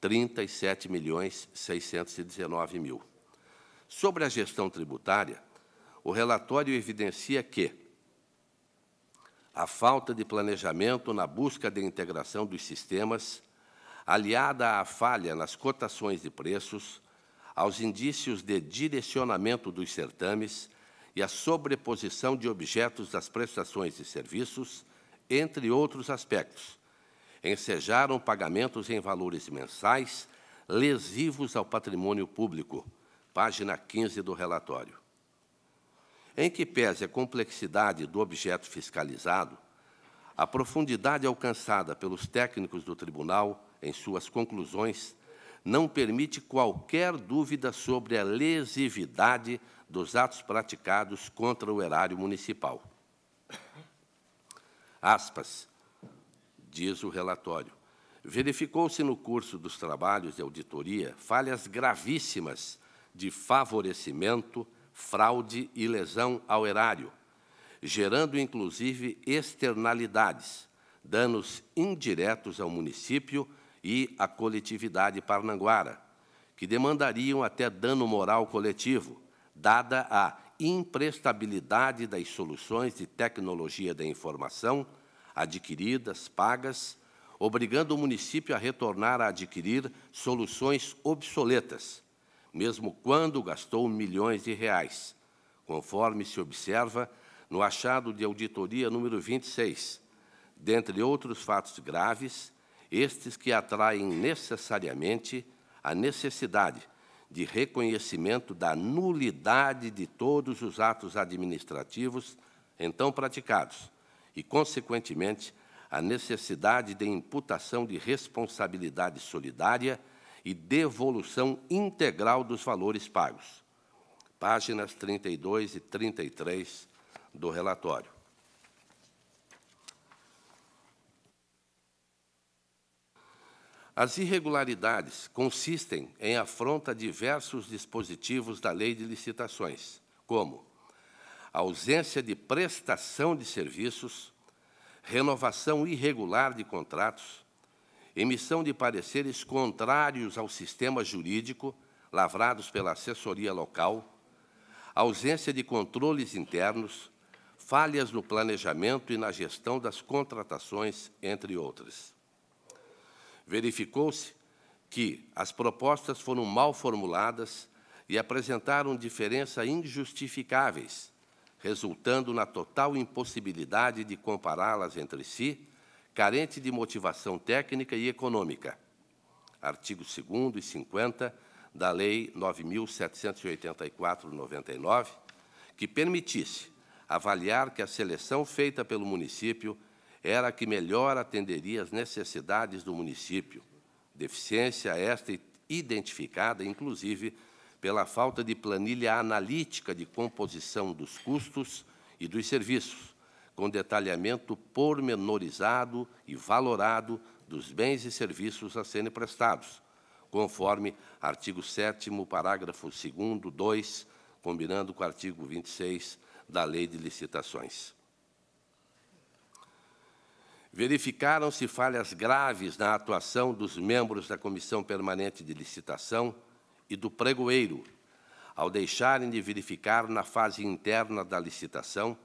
Speaker 12: 37 milhões 619 mil. Sobre a gestão tributária, o relatório evidencia que a falta de planejamento na busca de integração dos sistemas, aliada à falha nas cotações de preços, aos indícios de direcionamento dos certames e à sobreposição de objetos das prestações e serviços, entre outros aspectos, ensejaram pagamentos em valores mensais lesivos ao patrimônio público, página 15 do relatório. Em que pese a complexidade do objeto fiscalizado, a profundidade alcançada pelos técnicos do tribunal em suas conclusões não permite qualquer dúvida sobre a lesividade dos atos praticados contra o erário municipal. Aspas diz o relatório. Verificou-se no curso dos trabalhos de auditoria falhas gravíssimas de favorecimento, fraude e lesão ao erário, gerando inclusive externalidades, danos indiretos ao município e à coletividade parnanguara, que demandariam até dano moral coletivo, dada a imprestabilidade das soluções de tecnologia da informação adquiridas, pagas, obrigando o município a retornar a adquirir soluções obsoletas, mesmo quando gastou milhões de reais, conforme se observa no achado de auditoria número 26, dentre outros fatos graves, estes que atraem necessariamente a necessidade de reconhecimento da nulidade de todos os atos administrativos então praticados, e, consequentemente, a necessidade de imputação de responsabilidade solidária e devolução integral dos valores pagos. Páginas 32 e 33 do relatório. As irregularidades consistem em afronta a diversos dispositivos da Lei de Licitações, como ausência de prestação de serviços, renovação irregular de contratos, emissão de pareceres contrários ao sistema jurídico lavrados pela assessoria local, ausência de controles internos, falhas no planejamento e na gestão das contratações, entre outras. Verificou-se que as propostas foram mal formuladas e apresentaram diferenças injustificáveis resultando na total impossibilidade de compará-las entre si, carente de motivação técnica e econômica. Artigo 2 e 50 da Lei 9.784-99, que permitisse avaliar que a seleção feita pelo município era a que melhor atenderia às necessidades do município, deficiência esta identificada, inclusive, pela falta de planilha analítica de composição dos custos e dos serviços, com detalhamento pormenorizado e valorado dos bens e serviços a serem prestados, conforme artigo 7 parágrafo 2º, 2, combinando com o artigo 26 da Lei de Licitações. Verificaram-se falhas graves na atuação dos membros da Comissão Permanente de Licitação, e do pregoeiro, ao deixarem de verificar na fase interna da licitação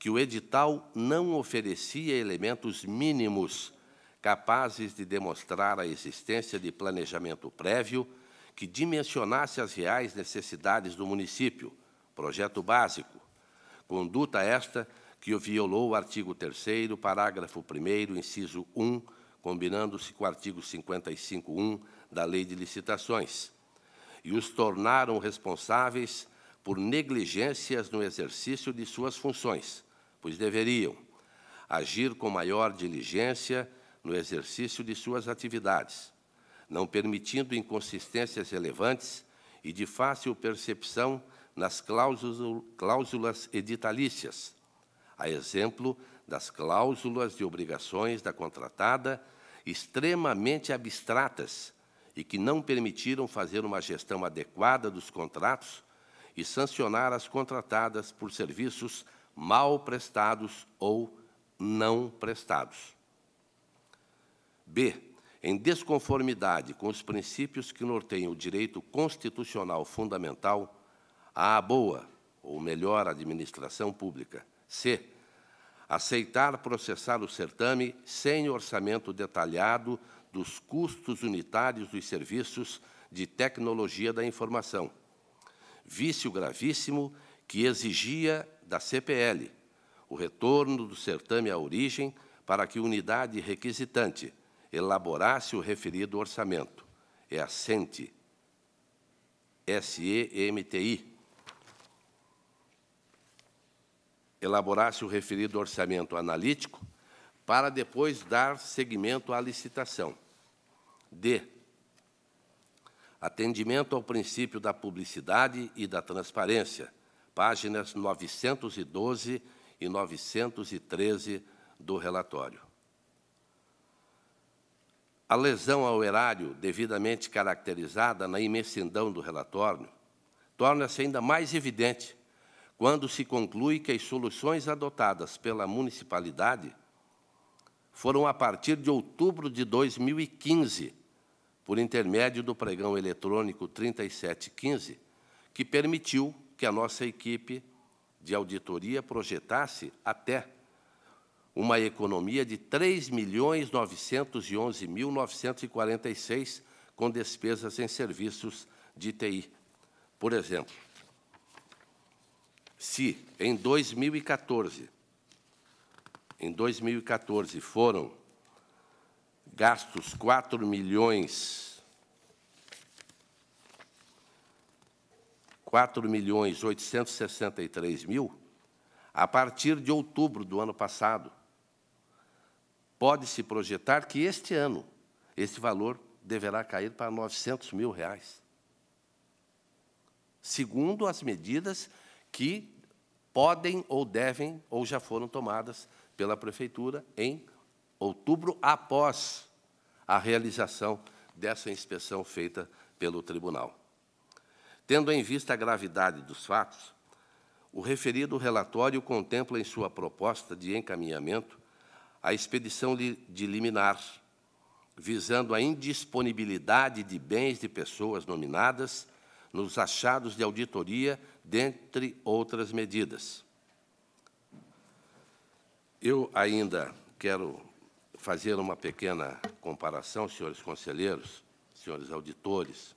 Speaker 12: que o edital não oferecia elementos mínimos capazes de demonstrar a existência de planejamento prévio que dimensionasse as reais necessidades do município, projeto básico, conduta esta que violou o artigo 3 parágrafo 1 inciso 1, combinando-se com o artigo 55.1 da Lei de Licitações e os tornaram responsáveis por negligências no exercício de suas funções, pois deveriam agir com maior diligência no exercício de suas atividades, não permitindo inconsistências relevantes e de fácil percepção nas cláusulas editalícias, a exemplo das cláusulas de obrigações da contratada, extremamente abstratas, e que não permitiram fazer uma gestão adequada dos contratos e sancionar as contratadas por serviços mal prestados ou não prestados. B. Em desconformidade com os princípios que norteiam o direito constitucional fundamental, à boa, ou melhor, administração pública. C. Aceitar processar o certame sem orçamento detalhado dos custos unitários dos serviços de tecnologia da informação, vício gravíssimo que exigia da CPL o retorno do certame à origem para que unidade requisitante elaborasse o referido orçamento. É a SENTI, SEMTI. Elaborasse o referido orçamento analítico para depois dar seguimento à licitação. D. Atendimento ao princípio da publicidade e da transparência, páginas 912 e 913 do relatório. A lesão ao erário, devidamente caracterizada na imensidão do relatório, torna-se ainda mais evidente quando se conclui que as soluções adotadas pela municipalidade foram a partir de outubro de 2015, por intermédio do pregão eletrônico 3715, que permitiu que a nossa equipe de auditoria projetasse até uma economia de 3.911.946 com despesas em serviços de TI. Por exemplo, se em 2014 em 2014 foram gastos 4 milhões 4 milhões 863 mil, a partir de outubro do ano passado, pode-se projetar que este ano esse valor deverá cair para 900 mil reais, segundo as medidas que podem ou devem ou já foram tomadas pela Prefeitura em outubro, após a realização dessa inspeção feita pelo Tribunal. Tendo em vista a gravidade dos fatos, o referido relatório contempla em sua proposta de encaminhamento a expedição de liminar, visando a indisponibilidade de bens de pessoas nominadas nos achados de auditoria, dentre outras medidas. Eu ainda quero fazer uma pequena comparação, senhores conselheiros, senhores auditores,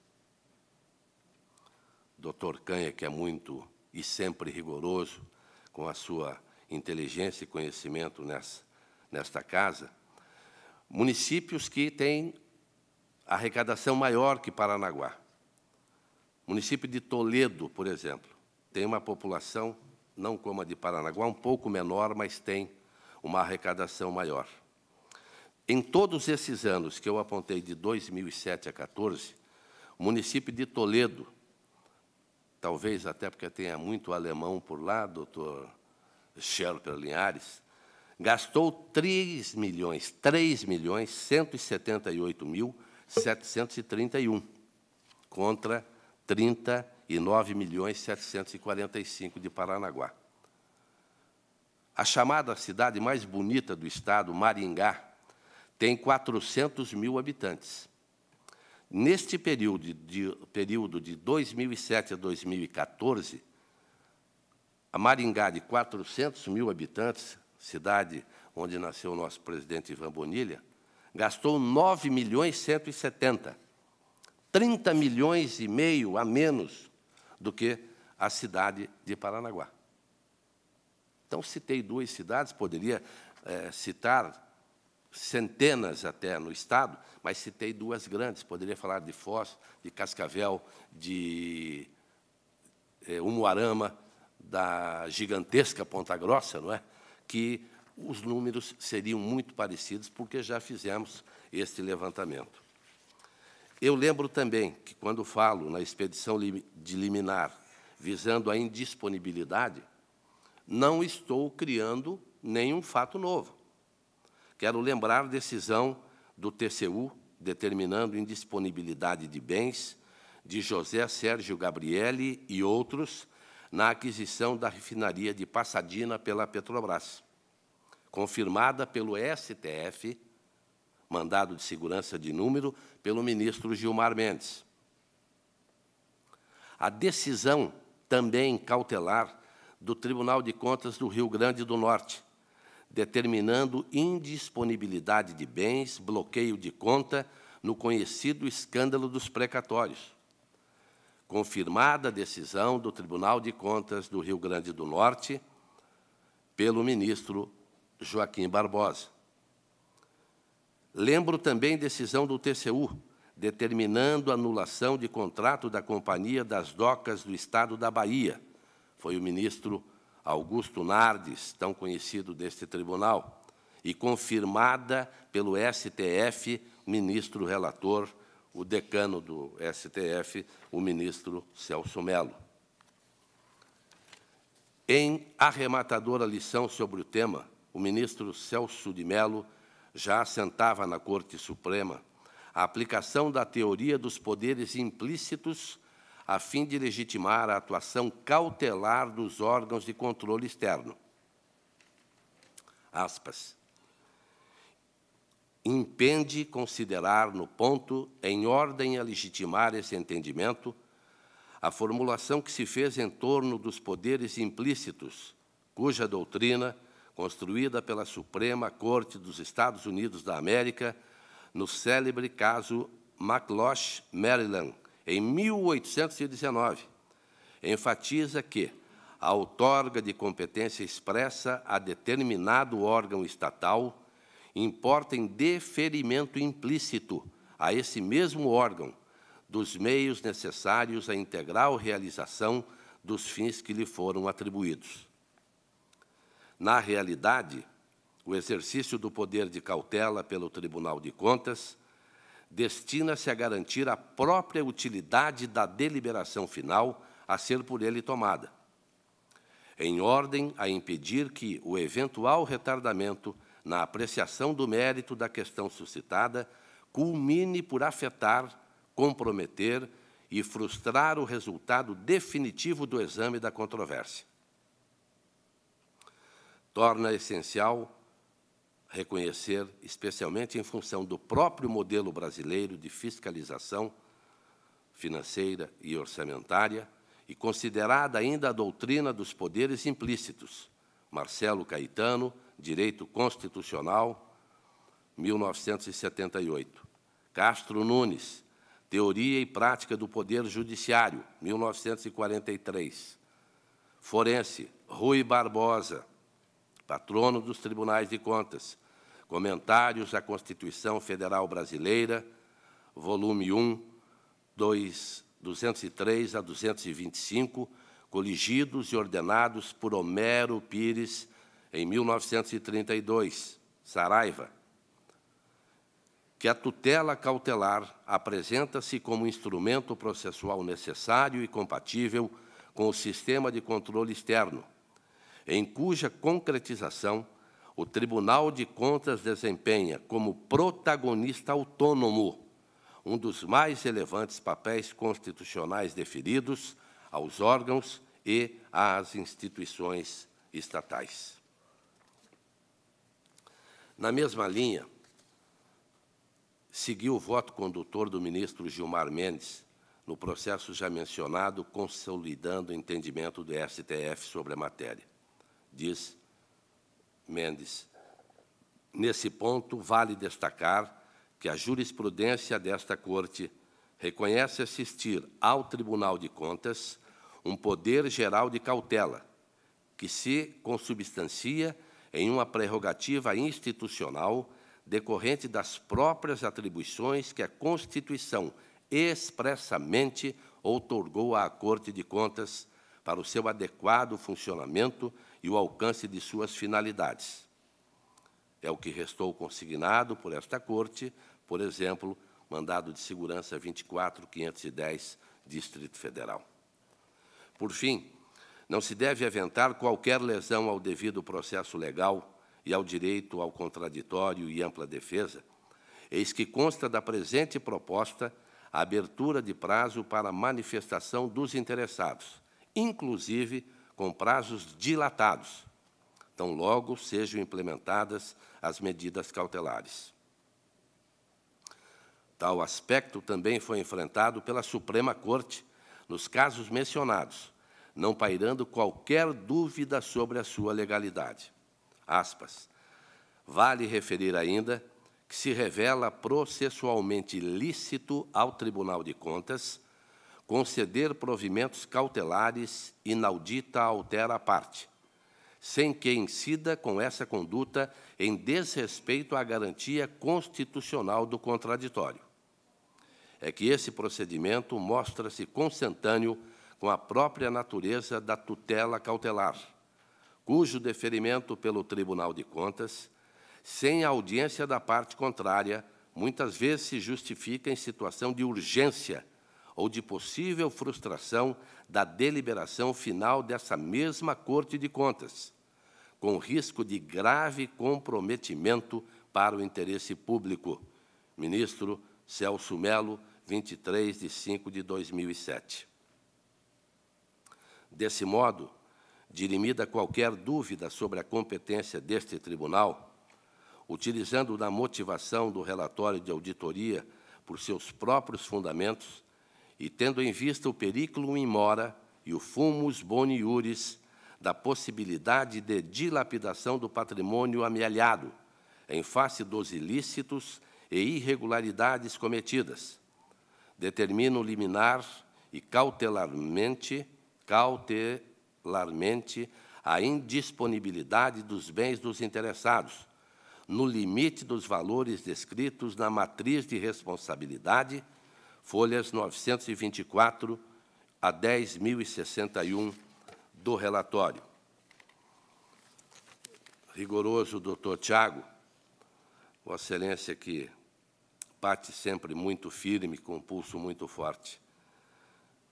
Speaker 12: doutor Canha, que é muito e sempre rigoroso com a sua inteligência e conhecimento nessa, nesta casa, municípios que têm arrecadação maior que Paranaguá. O município de Toledo, por exemplo, tem uma população, não como a de Paranaguá, um pouco menor, mas tem uma arrecadação maior. Em todos esses anos que eu apontei, de 2007 a 14, o município de Toledo, talvez até porque tenha muito alemão por lá, doutor Scherper Linhares, gastou 3 milhões, 3 milhões 178 mil 731 contra 39 milhões 745 de Paranaguá. A chamada cidade mais bonita do estado, Maringá, tem 400 mil habitantes. Neste período de, período de 2007 a 2014, a Maringá, de 400 mil habitantes, cidade onde nasceu o nosso presidente Ivan Bonilha, gastou 9 milhões 170, 30 milhões e meio a menos do que a cidade de Paranaguá. Então, citei duas cidades, poderia é, citar centenas até no Estado, mas citei duas grandes, poderia falar de Foz, de Cascavel, de é, Umuarama, da gigantesca Ponta Grossa, não é? que os números seriam muito parecidos, porque já fizemos este levantamento. Eu lembro também que, quando falo na expedição de liminar, visando a indisponibilidade, não estou criando nenhum fato novo. Quero lembrar a decisão do TCU determinando indisponibilidade de bens de José Sérgio Gabrielli e outros na aquisição da refinaria de Passadina pela Petrobras, confirmada pelo STF, mandado de segurança de número, pelo ministro Gilmar Mendes. A decisão também cautelar do Tribunal de Contas do Rio Grande do Norte, determinando indisponibilidade de bens, bloqueio de conta no conhecido escândalo dos precatórios. Confirmada a decisão do Tribunal de Contas do Rio Grande do Norte pelo ministro Joaquim Barbosa. Lembro também decisão do TCU, determinando anulação de contrato da Companhia das Docas do Estado da Bahia, foi o ministro Augusto Nardes, tão conhecido deste tribunal, e confirmada pelo STF, ministro relator, o decano do STF, o ministro Celso Melo. Em arrematadora lição sobre o tema, o ministro Celso de Melo já assentava na Corte Suprema a aplicação da teoria dos poderes implícitos a fim de legitimar a atuação cautelar dos órgãos de controle externo. Aspas. Impende considerar no ponto, em ordem a legitimar esse entendimento, a formulação que se fez em torno dos poderes implícitos, cuja doutrina, construída pela Suprema Corte dos Estados Unidos da América, no célebre caso McLosh Maryland, em 1819, enfatiza que a outorga de competência expressa a determinado órgão estatal importa em deferimento implícito a esse mesmo órgão dos meios necessários à integral realização dos fins que lhe foram atribuídos. Na realidade, o exercício do poder de cautela pelo Tribunal de Contas destina-se a garantir a própria utilidade da deliberação final a ser por ele tomada, em ordem a impedir que o eventual retardamento na apreciação do mérito da questão suscitada culmine por afetar, comprometer e frustrar o resultado definitivo do exame da controvérsia. Torna essencial reconhecer, especialmente em função do próprio modelo brasileiro de fiscalização financeira e orçamentária, e considerada ainda a doutrina dos poderes implícitos. Marcelo Caetano, Direito Constitucional, 1978. Castro Nunes, Teoria e Prática do Poder Judiciário, 1943. Forense, Rui Barbosa, patrono dos tribunais de contas, Comentários à Constituição Federal Brasileira, volume 1, 2, 203 a 225, coligidos e ordenados por Homero Pires, em 1932, Saraiva, que a tutela cautelar apresenta-se como instrumento processual necessário e compatível com o sistema de controle externo, em cuja concretização o Tribunal de Contas desempenha como protagonista autônomo um dos mais relevantes papéis constitucionais deferidos aos órgãos e às instituições estatais. Na mesma linha, seguiu o voto condutor do ministro Gilmar Mendes no processo já mencionado, consolidando o entendimento do STF sobre a matéria. Diz Mendes. Nesse ponto, vale destacar que a jurisprudência desta Corte reconhece assistir ao Tribunal de Contas um poder geral de cautela, que se consubstancia em uma prerrogativa institucional decorrente das próprias atribuições que a Constituição expressamente outorgou à Corte de Contas para o seu adequado funcionamento e o alcance de suas finalidades. É o que restou consignado por esta Corte, por exemplo, mandado de segurança 24510, Distrito Federal. Por fim, não se deve aventar qualquer lesão ao devido processo legal e ao direito ao contraditório e ampla defesa, eis que consta da presente proposta a abertura de prazo para manifestação dos interessados, inclusive com prazos dilatados, tão logo sejam implementadas as medidas cautelares. Tal aspecto também foi enfrentado pela Suprema Corte nos casos mencionados, não pairando qualquer dúvida sobre a sua legalidade. Aspas. Vale referir ainda que se revela processualmente lícito ao Tribunal de Contas conceder provimentos cautelares inaudita altera a parte, sem que incida com essa conduta em desrespeito à garantia constitucional do contraditório. É que esse procedimento mostra-se consentâneo com a própria natureza da tutela cautelar, cujo deferimento pelo Tribunal de Contas, sem audiência da parte contrária, muitas vezes se justifica em situação de urgência ou de possível frustração da deliberação final dessa mesma Corte de Contas, com risco de grave comprometimento para o interesse público. Ministro Celso Melo, 23 de 5 de 2007. Desse modo, dirimida qualquer dúvida sobre a competência deste tribunal, utilizando da motivação do relatório de auditoria por seus próprios fundamentos, e tendo em vista o periculum mora e o fumus boniuris da possibilidade de dilapidação do patrimônio amealhado em face dos ilícitos e irregularidades cometidas, determino liminar e cautelarmente, cautelarmente a indisponibilidade dos bens dos interessados, no limite dos valores descritos na matriz de responsabilidade folhas 924 a 10.061 do relatório. Rigoroso doutor Tiago, Vossa Excelência que bate sempre muito firme, com um pulso muito forte.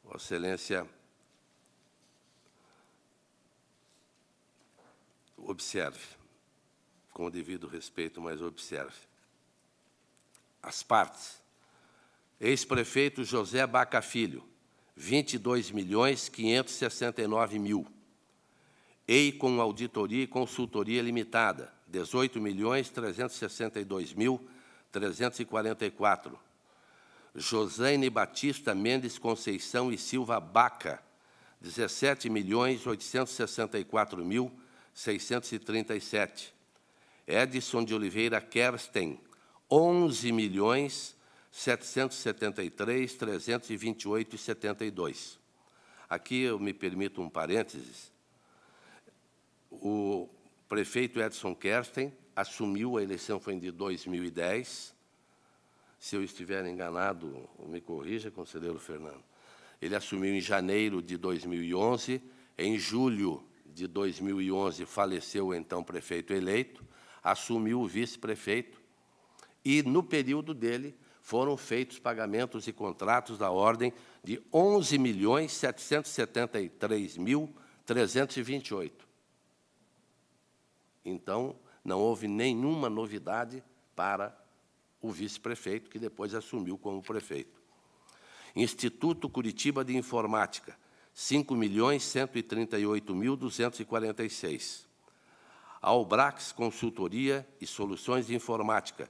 Speaker 12: Vossa Excelência observe, com o devido respeito, mas observe. As partes Ex-prefeito José Baca Filho, 22 milhões 569 mil. EI com auditoria e consultoria limitada, 18 milhões 362 mil 344. Josaine Batista Mendes Conceição e Silva Baca, 17 milhões 864 mil 637. Edson de Oliveira Kersten, 11 milhões 773, 328 e 72. Aqui eu me permito um parênteses. O prefeito Edson Kersten assumiu, a eleição foi de 2010. Se eu estiver enganado, me corrija, conselheiro Fernando. Ele assumiu em janeiro de 2011. Em julho de 2011, faleceu o então prefeito eleito. Assumiu o vice-prefeito. E, no período dele, foram feitos pagamentos e contratos da ordem de 11.773.328. Então, não houve nenhuma novidade para o vice-prefeito, que depois assumiu como prefeito. Instituto Curitiba de Informática, 5.138.246. Albrax Consultoria e Soluções de Informática,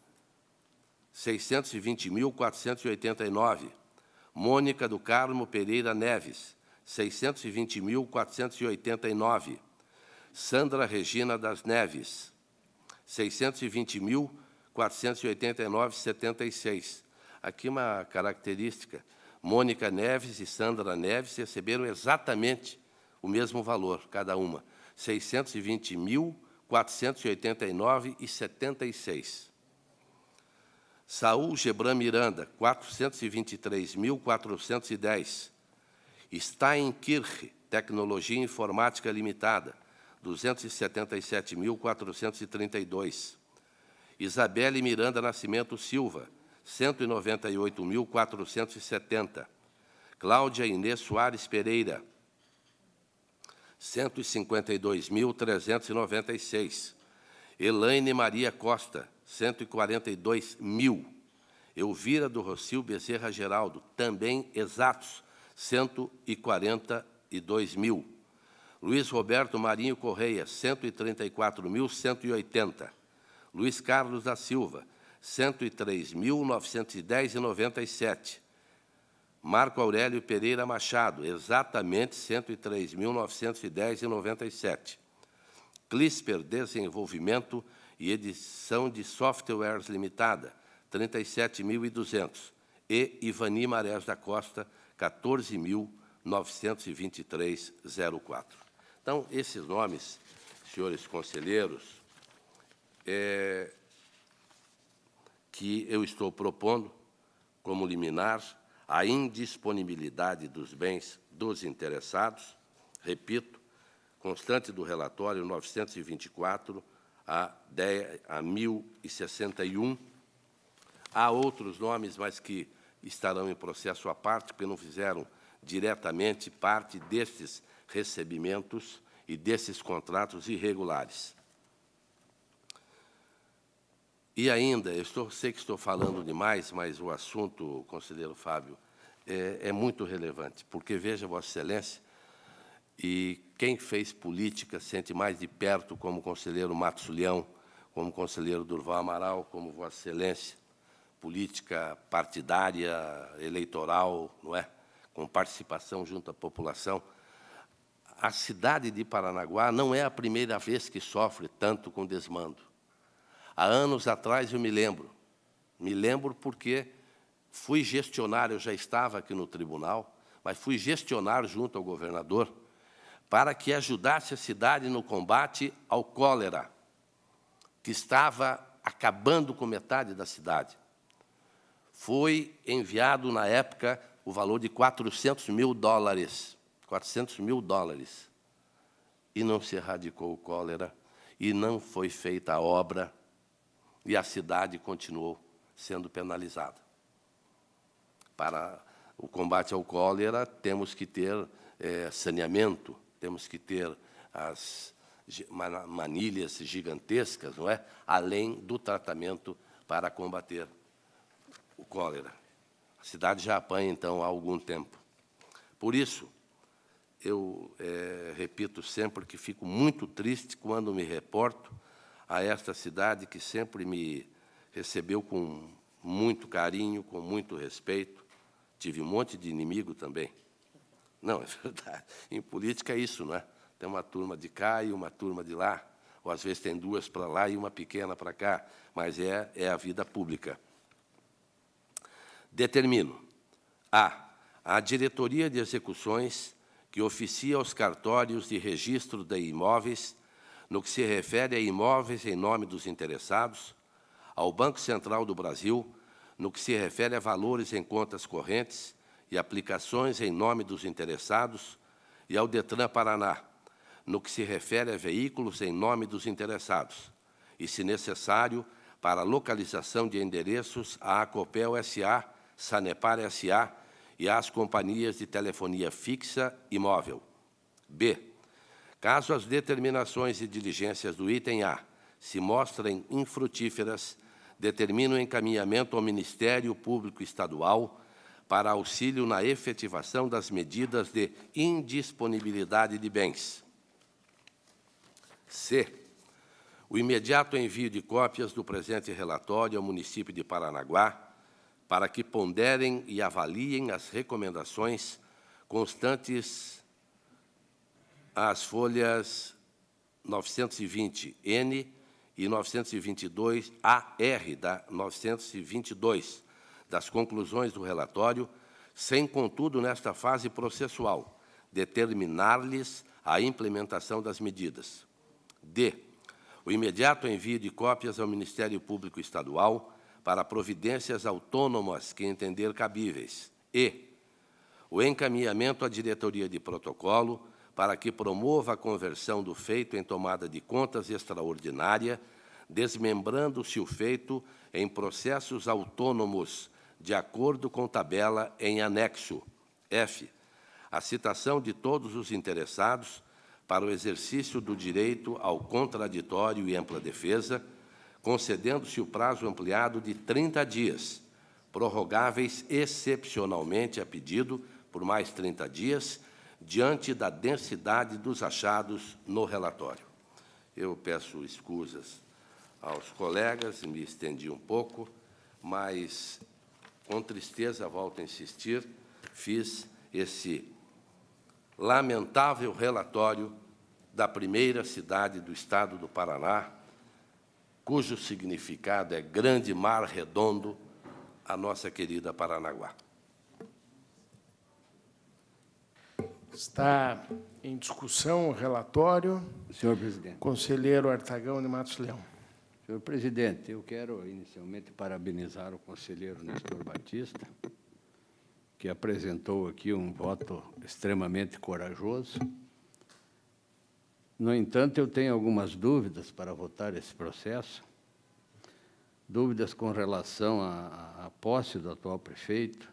Speaker 12: 620.489. Mônica do Carmo Pereira Neves, 620.489. Sandra Regina das Neves, 620.489,76. Aqui uma característica. Mônica Neves e Sandra Neves receberam exatamente o mesmo valor, cada uma, 620.489,76. Saul Gebran Miranda, 423.410. Kirch Tecnologia Informática Limitada, 277.432. Isabelle Miranda Nascimento Silva, 198.470. Cláudia Inês Soares Pereira, 152.396. Elaine Maria Costa, 142 mil. Elvira do Rocio Bezerra Geraldo, também exatos, 142 mil. Luiz Roberto Marinho Correia, 134.180. Luiz Carlos da Silva, 103.910,97. Marco Aurélio Pereira Machado, exatamente 103.910,97. Clisper Desenvolvimento, e edição de softwares limitada, 37.200, e Ivani Marés da Costa, 14.923,04. Então, esses nomes, senhores conselheiros, é, que eu estou propondo como liminar a indisponibilidade dos bens dos interessados, repito, constante do relatório 924 a, 10, a 1061. Há outros nomes, mas que estarão em processo à parte, porque não fizeram diretamente parte destes recebimentos e desses contratos irregulares. E ainda, eu estou, sei que estou falando demais, mas o assunto, conselheiro Fábio, é, é muito relevante, porque, veja, Vossa Excelência, e quem fez política sente mais de perto, como o conselheiro Matos Leão, como o conselheiro Durval Amaral, como Vossa Excelência, política partidária, eleitoral, não é? com participação junto à população. A cidade de Paranaguá não é a primeira vez que sofre tanto com desmando. Há anos atrás eu me lembro, me lembro porque fui gestionário, eu já estava aqui no tribunal, mas fui gestionar junto ao governador para que ajudasse a cidade no combate ao cólera, que estava acabando com metade da cidade. Foi enviado, na época, o valor de 400 mil dólares. 400 mil dólares. E não se erradicou o cólera, e não foi feita a obra, e a cidade continuou sendo penalizada. Para o combate ao cólera, temos que ter é, saneamento, temos que ter as manilhas gigantescas, não é? Além do tratamento para combater o cólera. A cidade já apanha, então, há algum tempo. Por isso, eu é, repito sempre que fico muito triste quando me reporto a esta cidade que sempre me recebeu com muito carinho, com muito respeito. Tive um monte de inimigo também, não, é verdade. Em política é isso, não é? Tem uma turma de cá e uma turma de lá, ou às vezes tem duas para lá e uma pequena para cá, mas é, é a vida pública. Determino. A. A diretoria de execuções que oficia aos cartórios de registro de imóveis, no que se refere a imóveis em nome dos interessados, ao Banco Central do Brasil, no que se refere a valores em contas correntes, e aplicações em nome dos interessados e ao Detran Paraná, no que se refere a veículos em nome dos interessados e, se necessário, para localização de endereços à Copel S.A., Sanepar S.A. e às companhias de telefonia fixa e móvel. B. Caso as determinações e diligências do item A se mostrem infrutíferas, determina o encaminhamento ao Ministério Público Estadual para auxílio na efetivação das medidas de indisponibilidade de bens. C. O imediato envio de cópias do presente relatório ao município de Paranaguá para que ponderem e avaliem as recomendações constantes às folhas 920N e 922AR da 922 das conclusões do relatório, sem, contudo, nesta fase processual, determinar-lhes a implementação das medidas. D. O imediato envio de cópias ao Ministério Público Estadual para providências autônomas que entender cabíveis. E. O encaminhamento à diretoria de protocolo para que promova a conversão do feito em tomada de contas extraordinária, desmembrando-se o feito em processos autônomos de acordo com tabela em anexo. F. A citação de todos os interessados para o exercício do direito ao contraditório e ampla defesa, concedendo-se o prazo ampliado de 30 dias, prorrogáveis excepcionalmente a pedido por mais 30 dias, diante da densidade dos achados no relatório. Eu peço escusas aos colegas, me estendi um pouco, mas com tristeza, volto a insistir, fiz esse lamentável relatório da primeira cidade do estado do Paraná, cujo significado é Grande Mar Redondo, a nossa querida Paranaguá.
Speaker 2: Está em discussão o relatório. Senhor presidente. Conselheiro Artagão de Matos Leão.
Speaker 8: Senhor presidente, eu quero inicialmente parabenizar o conselheiro Nestor Batista, que apresentou aqui um voto extremamente corajoso. No entanto, eu tenho algumas dúvidas para votar esse processo, dúvidas com relação à, à posse do atual prefeito,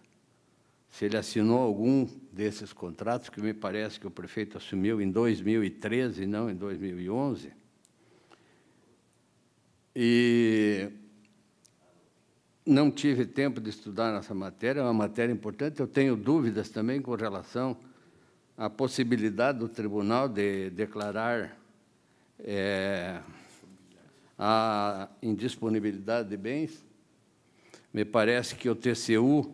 Speaker 8: se ele assinou algum desses contratos, que me parece que o prefeito assumiu em 2013 e não em 2011, e não tive tempo de estudar essa matéria, é uma matéria importante. Eu tenho dúvidas também com relação à possibilidade do tribunal de declarar é, a indisponibilidade de bens. Me parece que o TCU,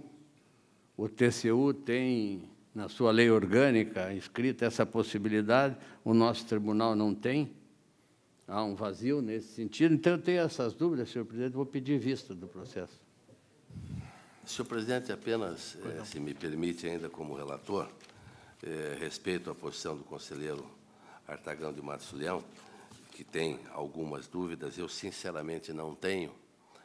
Speaker 8: o TCU tem na sua lei orgânica escrita essa possibilidade, o nosso tribunal não tem. Há um vazio nesse sentido. Então, eu tenho essas dúvidas, senhor presidente, vou pedir vista do processo.
Speaker 12: Senhor presidente, apenas, eh, se me permite, ainda como relator, eh, respeito à posição do conselheiro Artagão de Matos Leão, que tem algumas dúvidas, eu sinceramente não tenho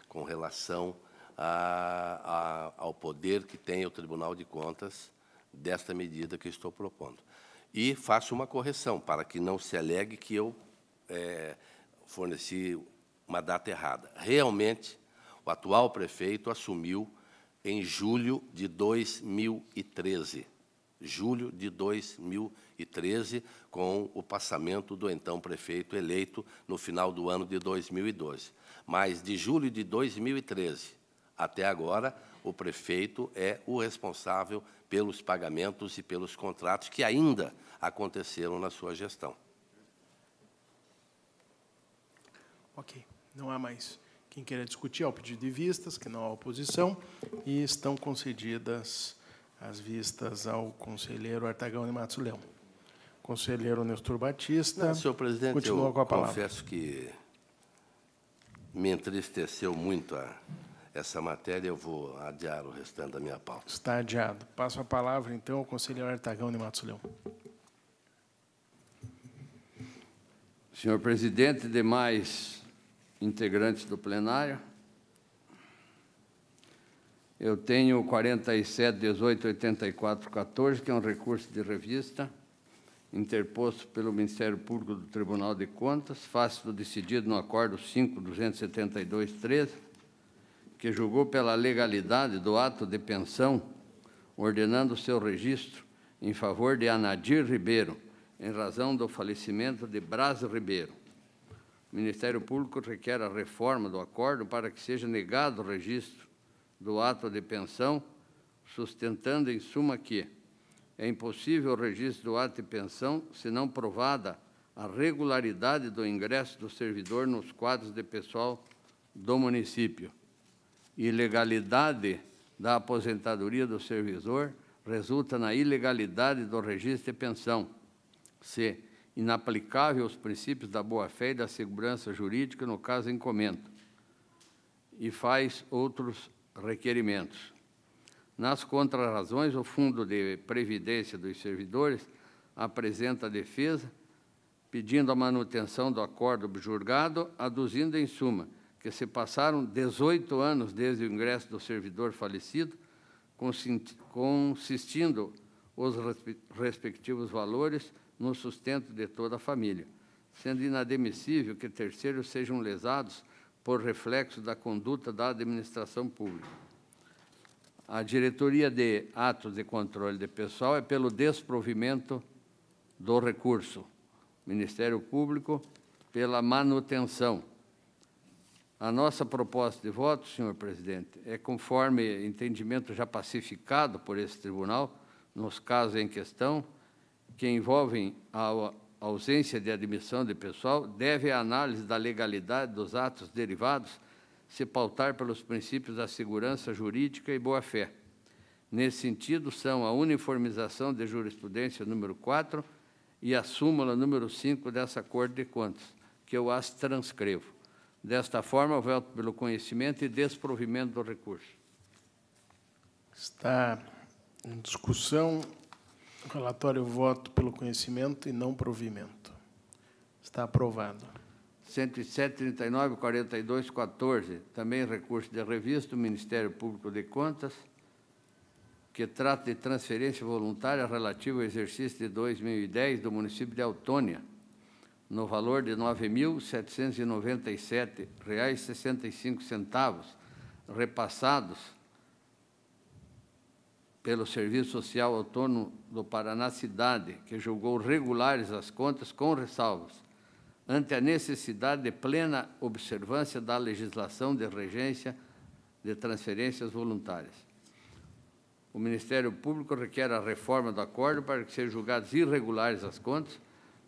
Speaker 12: com relação a, a, ao poder que tem o Tribunal de Contas desta medida que estou propondo. E faço uma correção para que não se alegue que eu é, forneci uma data errada. Realmente, o atual prefeito assumiu em julho de 2013. Julho de 2013, com o passamento do então prefeito eleito no final do ano de 2012. Mas de julho de 2013 até agora, o prefeito é o responsável pelos pagamentos e pelos contratos que ainda aconteceram na sua gestão.
Speaker 2: Ok, não há mais quem queira discutir ao pedido de vistas, que não há oposição, e estão concedidas as vistas ao conselheiro Artagão de Matos Leão. Conselheiro Nestor Batista. Não, senhor presidente, continua com a palavra. confesso que
Speaker 12: me entristeceu muito a, essa matéria, eu vou adiar o restante da minha pauta.
Speaker 2: Está adiado. Passo a palavra, então, ao conselheiro Artagão de Matos Leão.
Speaker 8: Senhor presidente, demais integrantes do plenário. Eu tenho 47 18 84 14, que é um recurso de revista interposto pelo Ministério Público do Tribunal de Contas, face do decidido no acordo 5.272.13, que julgou pela legalidade do ato de pensão, ordenando seu registro em favor de Anadir Ribeiro, em razão do falecimento de Braz Ribeiro. O Ministério Público requer a reforma do acordo para que seja negado o registro do ato de pensão, sustentando em suma que é impossível o registro do ato de pensão se não provada a regularidade do ingresso do servidor nos quadros de pessoal do município. Ilegalidade da aposentadoria do servidor resulta na ilegalidade do registro de pensão. se inaplicável aos princípios da boa-fé e da segurança jurídica, no caso em comento, e faz outros requerimentos. Nas contrarrazões, o Fundo de Previdência dos Servidores apresenta a defesa, pedindo a manutenção do acordo julgado, aduzindo, em suma, que se passaram 18 anos desde o ingresso do servidor falecido, consistindo os respectivos valores no sustento de toda a família, sendo inadmissível que terceiros sejam lesados por reflexo da conduta da administração pública. A diretoria de atos de controle de pessoal é pelo desprovimento do recurso. Ministério Público pela manutenção. A nossa proposta de voto, senhor presidente, é conforme entendimento já pacificado por esse tribunal, nos casos em questão, que envolvem a ausência de admissão de pessoal deve a análise da legalidade dos atos derivados se pautar pelos princípios da segurança jurídica e boa-fé. Nesse sentido, são a uniformização de jurisprudência número 4 e a súmula número 5 dessa Corte de Contas, que eu as transcrevo. Desta forma, veto pelo conhecimento e desprovimento do recurso.
Speaker 2: Está em discussão Relatório voto pelo conhecimento e não provimento. Está aprovado. 107, 39,
Speaker 8: 42, 14. Também recurso de revista do Ministério Público de Contas, que trata de transferência voluntária relativa ao exercício de 2010 do município de Autônia, no valor de R$ 9.797,65, repassados pelo Serviço Social Autônomo do Paraná Cidade, que julgou regulares as contas com ressalvas, ante a necessidade de plena observância da legislação de regência de transferências voluntárias. O Ministério Público requer a reforma do acordo para que sejam julgadas irregulares as contas,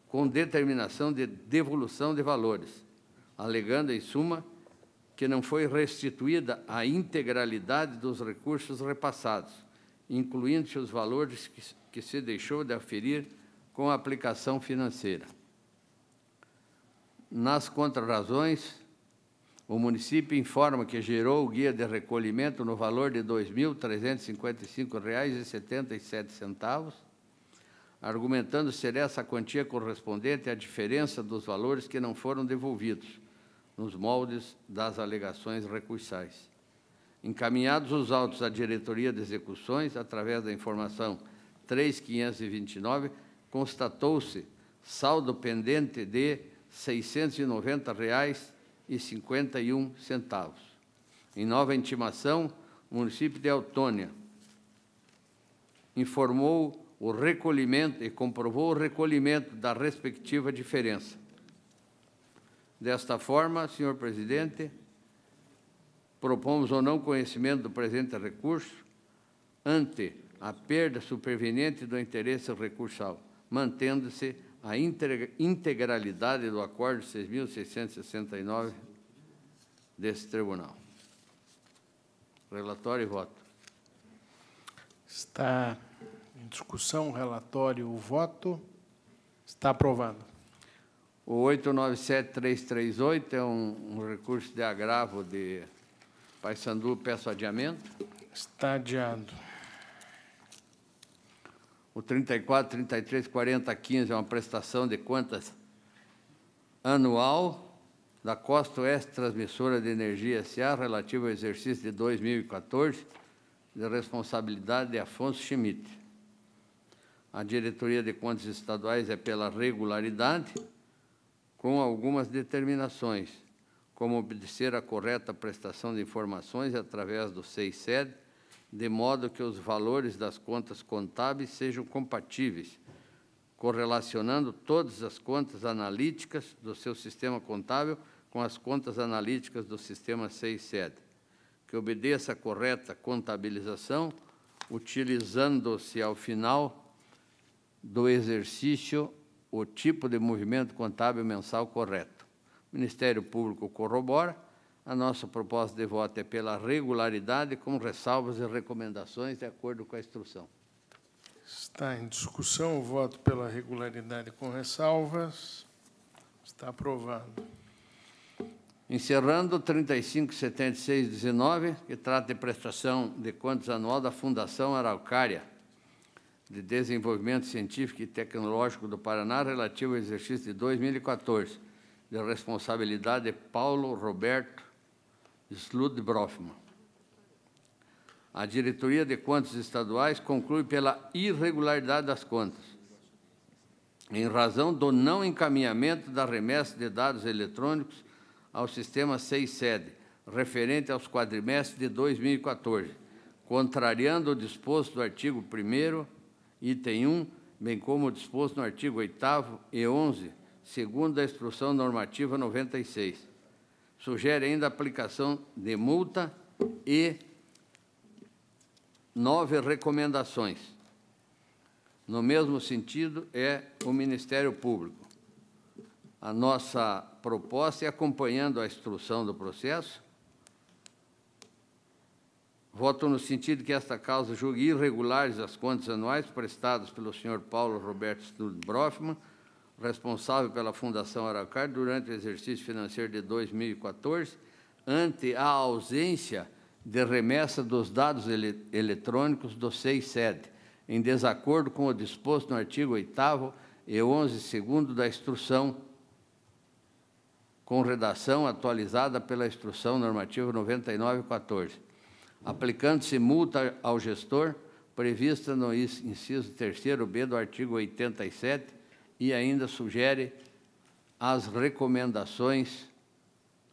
Speaker 8: com determinação de devolução de valores, alegando, em suma, que não foi restituída a integralidade dos recursos repassados, incluindo-se os valores que, que se deixou de aferir com a aplicação financeira. Nas contrarrazões, o município informa que gerou o guia de recolhimento no valor de R$ 2.355,77, argumentando ser essa a quantia correspondente à diferença dos valores que não foram devolvidos, nos moldes das alegações recursais. Encaminhados os autos à Diretoria de Execuções, através da informação 3529, constatou-se saldo pendente de R$ 690,51. Em nova intimação, o município de Autônia informou o recolhimento e comprovou o recolhimento da respectiva diferença. Desta forma, senhor presidente, propomos ou não conhecimento do presente recurso, ante a perda superveniente do interesse recursal, mantendo-se a integralidade do Acordo 6.669 desse Tribunal. Relatório e voto.
Speaker 2: Está em discussão o relatório o voto. Está aprovado.
Speaker 8: O 897338 é um, um recurso de agravo de Pai Sandu, peço adiamento. Está adiado. O 34, 33, 40, 15 é uma prestação de contas anual da Costa Oeste Transmissora de Energia SA relativa ao exercício de 2014, de responsabilidade de Afonso Schmidt. A Diretoria de Contas Estaduais é pela regularidade, com algumas determinações como obedecer à correta prestação de informações através do SEI-SED, de modo que os valores das contas contábeis sejam compatíveis, correlacionando todas as contas analíticas do seu sistema contábil com as contas analíticas do sistema SEI-SED, que obedeça à correta contabilização, utilizando-se ao final do exercício o tipo de movimento contábil mensal correto. O Ministério Público corrobora. A nossa proposta de voto é pela regularidade, com ressalvas e recomendações,
Speaker 2: de acordo com a instrução. Está em discussão o voto pela regularidade com ressalvas. Está aprovado.
Speaker 8: Encerrando 357619, que trata de prestação de contas anual da Fundação Araucária de Desenvolvimento Científico e Tecnológico do Paraná relativo ao exercício de 2014 de responsabilidade de Paulo Roberto Sludbrofman. A diretoria de contas estaduais conclui pela irregularidade das contas, em razão do não encaminhamento da remessa de dados eletrônicos ao sistema 6 sede, referente aos quadrimestres de 2014, contrariando o disposto do artigo 1º, item 1, bem como o disposto no artigo 8 e 11 segundo a Instrução Normativa 96. Sugere ainda a aplicação de multa e nove recomendações. No mesmo sentido, é o Ministério Público. A nossa proposta é acompanhando a instrução do processo. Voto no sentido que esta causa julgue irregulares as contas anuais prestadas pelo senhor Paulo Roberto Sturdo Brofman, responsável pela Fundação Araucária, durante o exercício financeiro de 2014, ante a ausência de remessa dos dados ele eletrônicos do SEI sede, em desacordo com o disposto no artigo 8º e 11 segundo da instrução com redação atualizada pela instrução normativa 9914, aplicando-se multa ao gestor prevista no inciso 3º B do artigo 87 e ainda sugere as recomendações,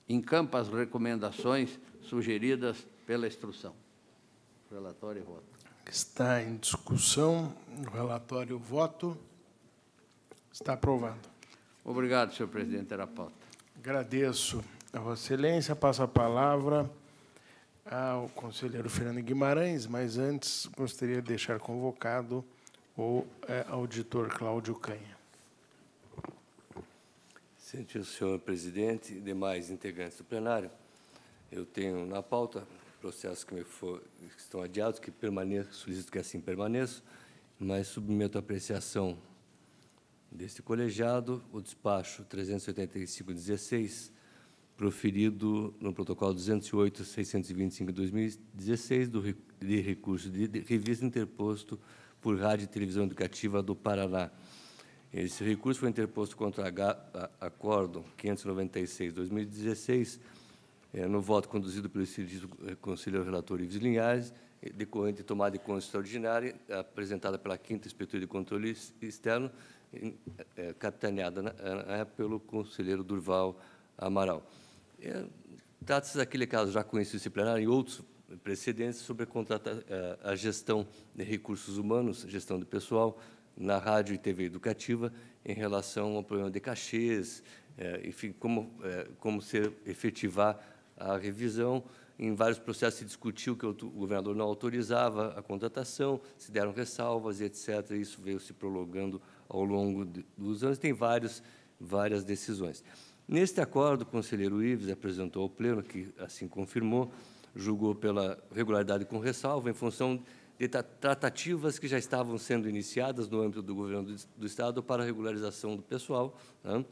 Speaker 8: encampa as recomendações sugeridas pela instrução. Relatório e voto.
Speaker 2: Está em discussão o relatório e o voto. Está aprovado.
Speaker 8: Obrigado, senhor presidente. Era a pauta.
Speaker 2: Agradeço a Vossa Excelência. Passo a palavra ao conselheiro Fernando Guimarães, mas antes gostaria de deixar convocado o eh, auditor Cláudio Canha.
Speaker 10: Sentiu, senhor presidente e demais integrantes do plenário, eu tenho na pauta processos que, for, que estão adiados, que permaneço, solicito que assim permaneça, mas submeto à apreciação deste colegiado o despacho 385-16, proferido no protocolo 208-625-2016 do, de recurso de, de revista interposto por Rádio e Televisão Educativa do Paraná, esse recurso foi interposto contra o Acordo 596-2016, eh, no voto conduzido pelo eh, Conselho Relator Ives Linhares, eh, decorrente de tomada de conta extraordinária, apresentada pela 5 Inspetoria de Controle Externo, capitaneada na, na, pelo conselheiro Durval Amaral. É, Trata-se daquele caso já conhecido disciplinar e outros precedentes sobre a, a, a gestão de recursos humanos, gestão de pessoal, na rádio e TV educativa em relação ao problema de cachês, é, enfim, como, é, como se efetivar a revisão. Em vários processos se discutiu que o, governador não autorizava a contratação, se deram ressalvas, etc. Isso veio se prolongando ao longo de, dos anos. Tem vários, várias decisões. Neste acordo, o conselheiro Ives apresentou ao Pleno, que assim confirmou, julgou pela regularidade com ressalva, em função de tratativas que já estavam sendo iniciadas no âmbito do governo do Estado para regularização do pessoal, né?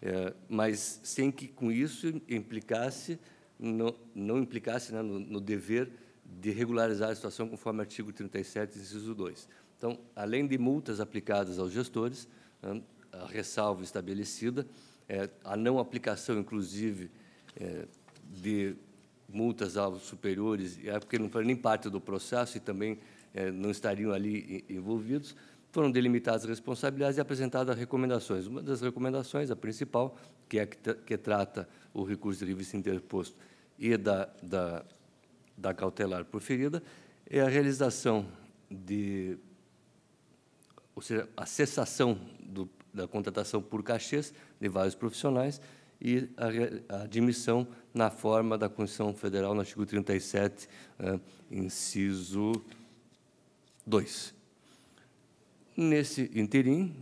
Speaker 10: é, mas sem que com isso implicasse, não, não implicasse né, no, no, dever de regularizar a situação conforme artigo 37, inciso 2. Então, além de multas aplicadas aos gestores, né, a ressalva estabelecida, é, a não aplicação, inclusive, é, de multas aos superiores, é porque não fazem nem parte do processo e também é, não estariam ali envolvidos, foram delimitadas as responsabilidades e apresentadas recomendações. Uma das recomendações, a principal, que é a que, que trata o recurso de revista interposto e da, da, da cautelar proferida, é a realização de, ou seja, a cessação do, da contratação por cachês de vários profissionais, e a, admissão na forma da Constituição Federal, no artigo 37, eh, inciso 2. Nesse interim,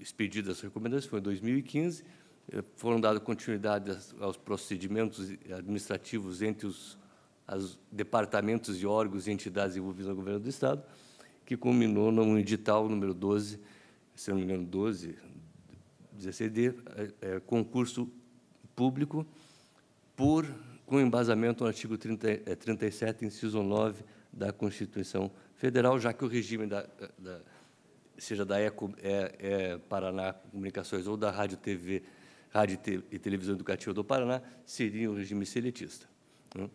Speaker 10: expedida essa recomendação, foi em 2015, eh, foram dadas continuidade aos procedimentos administrativos entre os as departamentos e órgãos e entidades envolvidos no governo do Estado, que culminou no edital número 12, se não me engano, 12, 16D, é, é, concurso público, por, com embasamento no artigo 30, 37, é, inciso 9 da Constituição Federal, já que o regime da, da seja da ECO, é, é Paraná Comunicações ou da Rádio TV, Rádio e Televisão Educativa do Paraná, seria o um regime seletista. Né?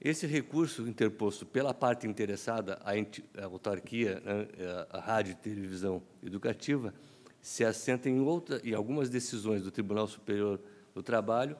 Speaker 10: Esse recurso interposto pela parte interessada, a, autarquia, né, a rádio e televisão educativa, se assenta em, outra, em algumas decisões do Tribunal Superior do Trabalho,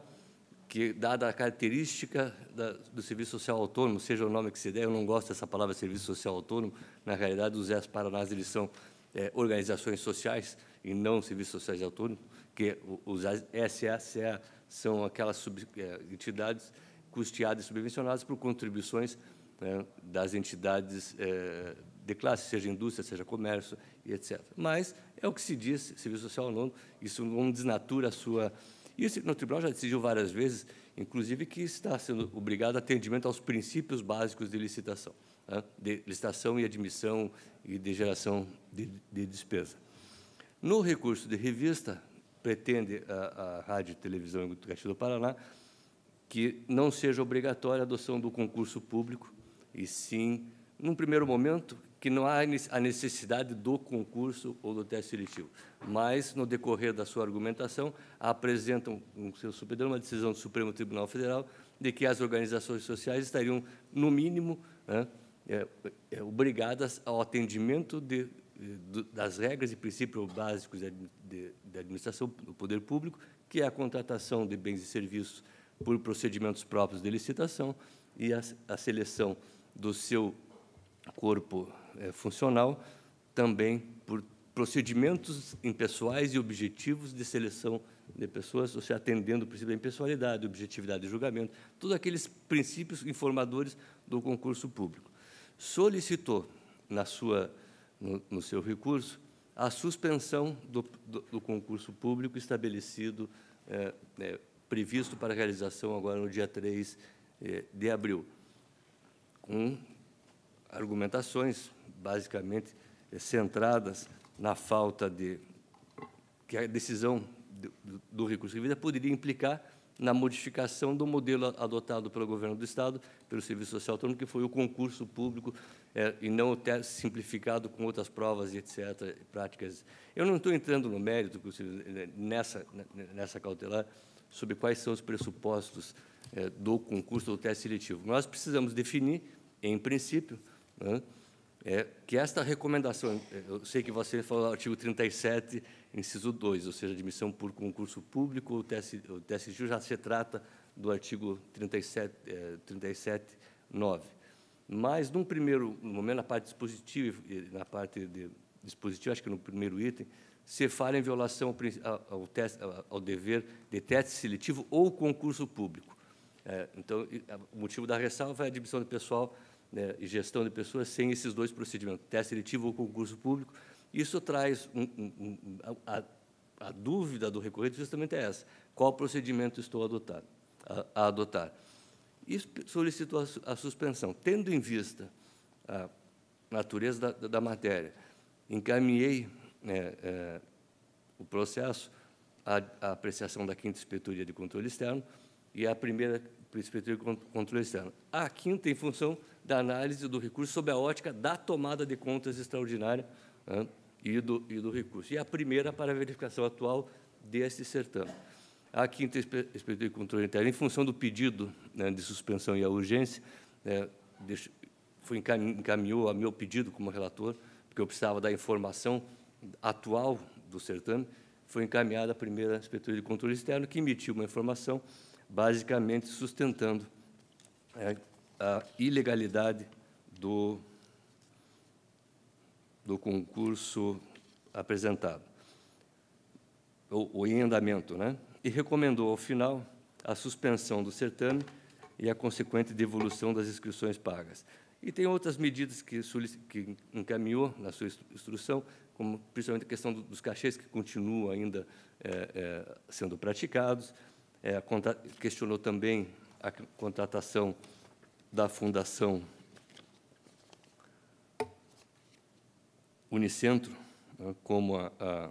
Speaker 10: que, dada a característica da, do serviço social autônomo, seja o nome que se der, eu não gosto dessa palavra serviço social autônomo, na realidade, os ES Paranás eles são é, organizações sociais e não serviços sociais autônomos, que os SACA são aquelas sub, é, entidades custeadas e subvencionadas por contribuições né, das entidades é, de classe, seja indústria, seja comércio, e etc. Mas é o que se diz, serviço social não isso não desnatura a sua. Isso no tribunal já decidiu várias vezes, inclusive que está sendo obrigado a atendimento aos princípios básicos de licitação, né? de licitação e admissão e de geração de, de despesa. No recurso de revista, pretende a, a Rádio e Televisão Educativa do Paraná que não seja obrigatória a adoção do concurso público, e sim, num primeiro momento, que não há a necessidade do concurso ou do teste seletivo, mas, no decorrer da sua argumentação, apresentam com seu superior uma decisão do Supremo Tribunal Federal de que as organizações sociais estariam, no mínimo, né, é, é, obrigadas ao atendimento de, eh, de, das regras e princípios básicos da administração do poder público, que é a contratação de bens e serviços por procedimentos próprios de licitação e a, a seleção do seu corpo é, funcional, também por procedimentos impessoais e objetivos de seleção de pessoas, ou seja, atendendo o princípio da impessoalidade, objetividade de julgamento, todos aqueles princípios informadores do concurso público. Solicitou, na sua, no, no seu recurso, a suspensão do, do, do concurso público estabelecido, é, é, previsto para realização agora no dia 3 é, de abril, com argumentações basicamente eh, centradas na falta de que a decisão do recurso de vida poderia implicar na modificação do modelo adotado pelo governo do Estado, pelo Serviço Social Autônomo, que foi o concurso público é, e não o teste simplificado com outras provas e etc., práticas. Eu não estou entrando no mérito, eh, nessa, né, né, nessa cautelar, sobre quais são os pressupostos é, do concurso ou teste seletivo. Nós precisamos definir, em princípio, né, é que esta recomendação, é, eu sei que você falou artigo 37, inciso 2, ou seja, admissão por concurso público, o TSJ, o já se trata do artigo 37, é, 37 9. Mas, num primeiro momento, na parte dispositiva, na parte de dispositivo, acho que no primeiro item, se fala em violação ao, ao, ao dever de teste seletivo ou concurso público. É, então, o motivo da ressalva é a admissão do pessoal né, e gestão de pessoas sem esses dois procedimentos, teste seletivo ou concurso público. Isso traz um, um, um, a, a, dúvida do recorrente justamente é essa: qual procedimento estou adotado, a, a adotar? E solicitou a, a, suspensão, tendo em vista a natureza da, da matéria. Encaminhei né, é, o processo à apreciação da quinta inspetoria de controle externo e à primeira inspetoria de controle externo. A quinta, em função da análise do recurso sob a ótica da tomada de contas extraordinária né, e, do, e do recurso. E a primeira para a verificação atual desse certame. A quinta expedição de controle interno, em função do pedido né, de suspensão e a urgência, né, foi encaminhou a meu pedido como relator, porque eu precisava da informação atual do certame, foi encaminhada a primeira inspetoria de controle externo, que emitiu uma informação basicamente sustentando é, a ilegalidade do, do concurso apresentado, ou, ou em andamento, né? e recomendou, ao final, a suspensão do certame e a consequente devolução das inscrições pagas. E tem outras medidas que, que encaminhou na sua instrução, como principalmente a questão dos cachês que continuam ainda é, é, sendo praticados, é, questionou também a contratação da Fundação Unicentro, né, como a, a,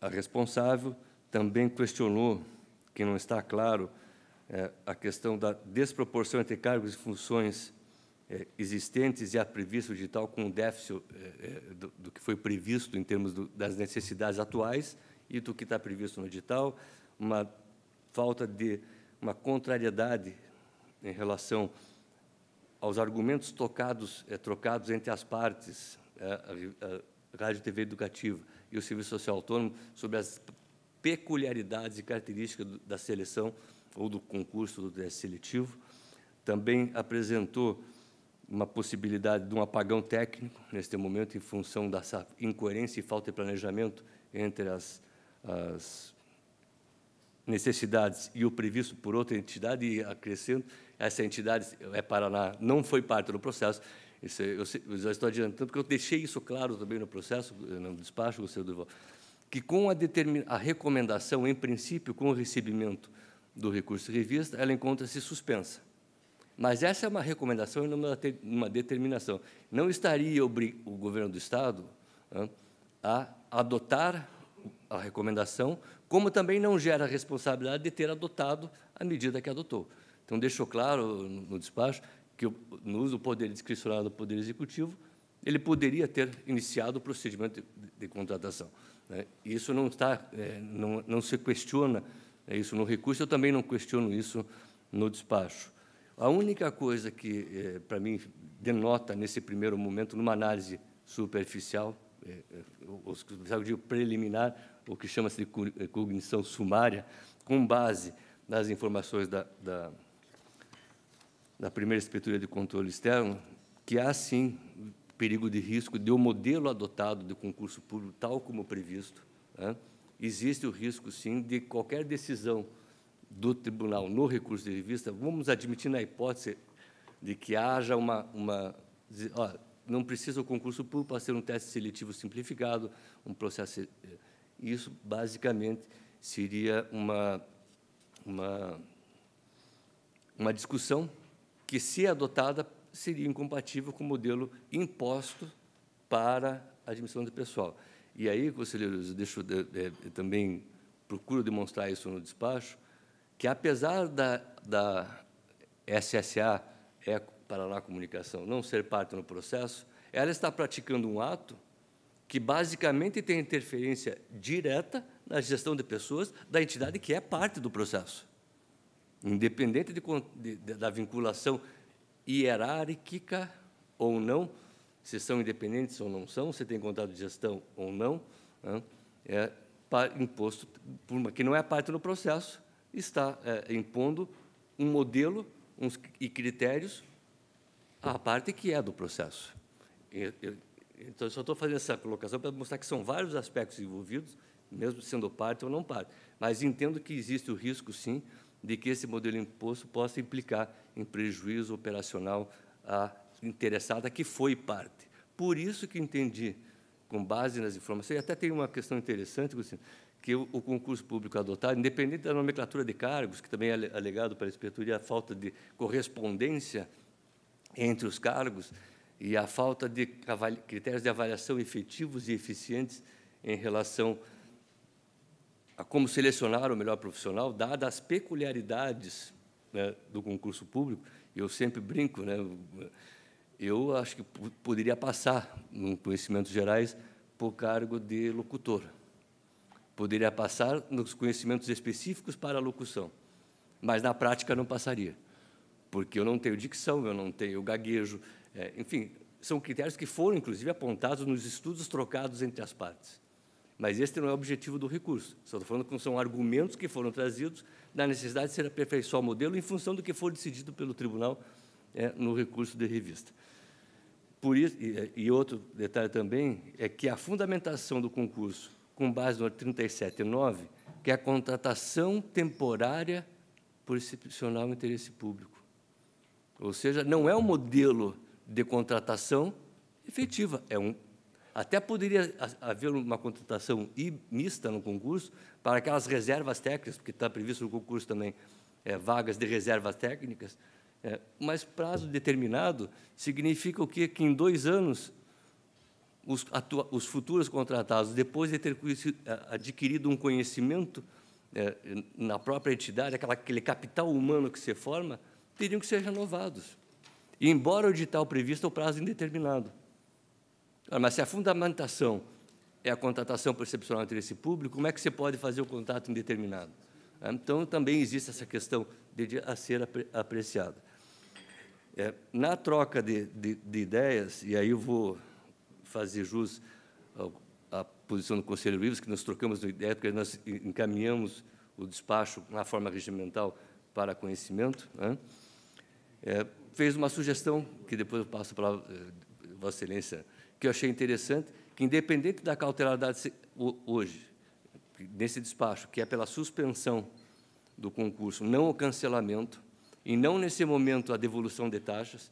Speaker 10: a responsável, também questionou, que não está claro, é, a questão da desproporção entre cargos e funções é, existentes e a previsto digital com o déficit é, é, do, do, que foi previsto em termos do, das necessidades atuais e do que está previsto no digital, uma falta de uma contrariedade em relação aos argumentos tocados, é, trocados entre as partes, é, a, a Rádio TV Educativa e o Serviço Social Autônomo, sobre as peculiaridades e características do, da seleção ou do concurso do teste seletivo. Também apresentou uma possibilidade de um apagão técnico, neste momento, em função dessa incoerência e falta de planejamento entre as, as necessidades e o previsto por outra entidade, e acrescento, essa entidade é Paraná, não foi parte do processo. Isso, eu, eu já estou adiantando, porque eu deixei isso claro também no processo, eh, no despacho, senhor Duval, que com a, a recomendação, em princípio, com o recebimento do recurso de revista, ela encontra-se suspensa. Mas essa é uma recomendação e não uma determinação. Não estaria o governo do Estado né, a adotar a recomendação, como também não gera a responsabilidade de ter adotado a medida que adotou. Então, deixou claro no despacho que, no uso do poder discricionário do Poder Executivo, ele poderia ter iniciado o procedimento de, de contratação. Né? Isso não, está, é, não, não se questiona é isso no recurso, eu também não questiono isso no despacho. A única coisa que, é, para mim, denota nesse primeiro momento, numa análise superficial, é, é preliminar, o que chama-se de é, cognição sumária, com base nas informações da, da da primeira inspetoria de controle externo, que há sim perigo de risco de o um modelo adotado de concurso público, tal como previsto, né? existe o risco sim de qualquer decisão do tribunal no recurso de revista, vamos admitir na hipótese de que haja uma, uma ó, não precisa o concurso público para ser um teste seletivo simplificado, um processo eh, isso basicamente seria uma uma uma discussão que, se adotada, seria incompatível com o modelo imposto para a admissão do pessoal. E aí, conselheiros, deixo, é, eh, eh, também procuro demonstrar isso no despacho, que apesar da, da SSA, Eco é, Paraná Comunicação, não ser parte no processo, ela está praticando um ato que basicamente tem interferência direta na gestão de pessoas da entidade que é parte do processo independente de, de, da vinculação hierárquica ou não, se são independentes ou não são, se tem contrato de gestão ou não, né, é imposto por uma que não é parte do processo, está é, impondo um modelo uns, e critérios à parte que é do processo. Eu, eu, então, eu só estou fazendo essa colocação para mostrar que são vários aspectos envolvidos, mesmo sendo parte ou não parte. Mas entendo que existe o risco, sim, de que esse modelo imposto possa implicar em prejuízo operacional à interessada que foi parte. Por isso que entendi, com base nas informações, e até tem uma questão interessante, que o, concurso público adotado, independente da nomenclatura de cargos, que também é alegado pela inspetoria, a falta de correspondência entre os cargos e a falta de critérios de avaliação efetivos e eficientes em relação a como selecionar o melhor profissional, dadas as peculiaridades né, do concurso público. Eu sempre brinco, né, eu acho que poderia passar, em conhecimentos gerais, por cargo de locutor. Poderia passar nos conhecimentos específicos para a locução, mas na prática não passaria, porque eu não tenho dicção, eu não tenho gaguejo, é, enfim, são critérios que foram, inclusive, apontados nos estudos trocados entre as partes. Mas este não é o objetivo do recurso. Só estou falando que são argumentos que foram trazidos da necessidade de se aperfeiçoar o modelo em função do que for decidido pelo tribunal é, no recurso de revista. Por isso, e, e, outro detalhe também é que a fundamentação do concurso, com base no 37.9, que é a contratação temporária por excepcional interesse público. Ou seja, não é um modelo de contratação efetiva, é um até poderia haver uma contratação mista no concurso para aquelas reservas técnicas, porque está previsto no concurso também é, vagas de reservas técnicas, é, mas prazo determinado significa o quê? Que em dois anos os, os futuros contratados, depois de ter adquirido um conhecimento é, na própria entidade, aquela, aquele capital humano que se forma, teriam que ser renovados. E embora o edital previsto é o prazo é indeterminado. Ah, mas se a fundamentação é a contratação percepcional de interesse público, como é que você pode fazer o contato indeterminado? Ah, então, também existe essa questão de, a ser apreciada. É, na troca de, de, de, ideias, e aí eu vou fazer jus à, posição do Conselho Rivas, que nós trocamos de ideia, porque nós encaminhamos o despacho na forma regimental para conhecimento, né? é, fez uma sugestão, que depois eu passo para eh, Vossa Excelência que eu achei interessante, que independente da cautelaridade hoje, nesse despacho, que é pela suspensão do concurso, não o cancelamento, e não nesse momento a devolução de taxas,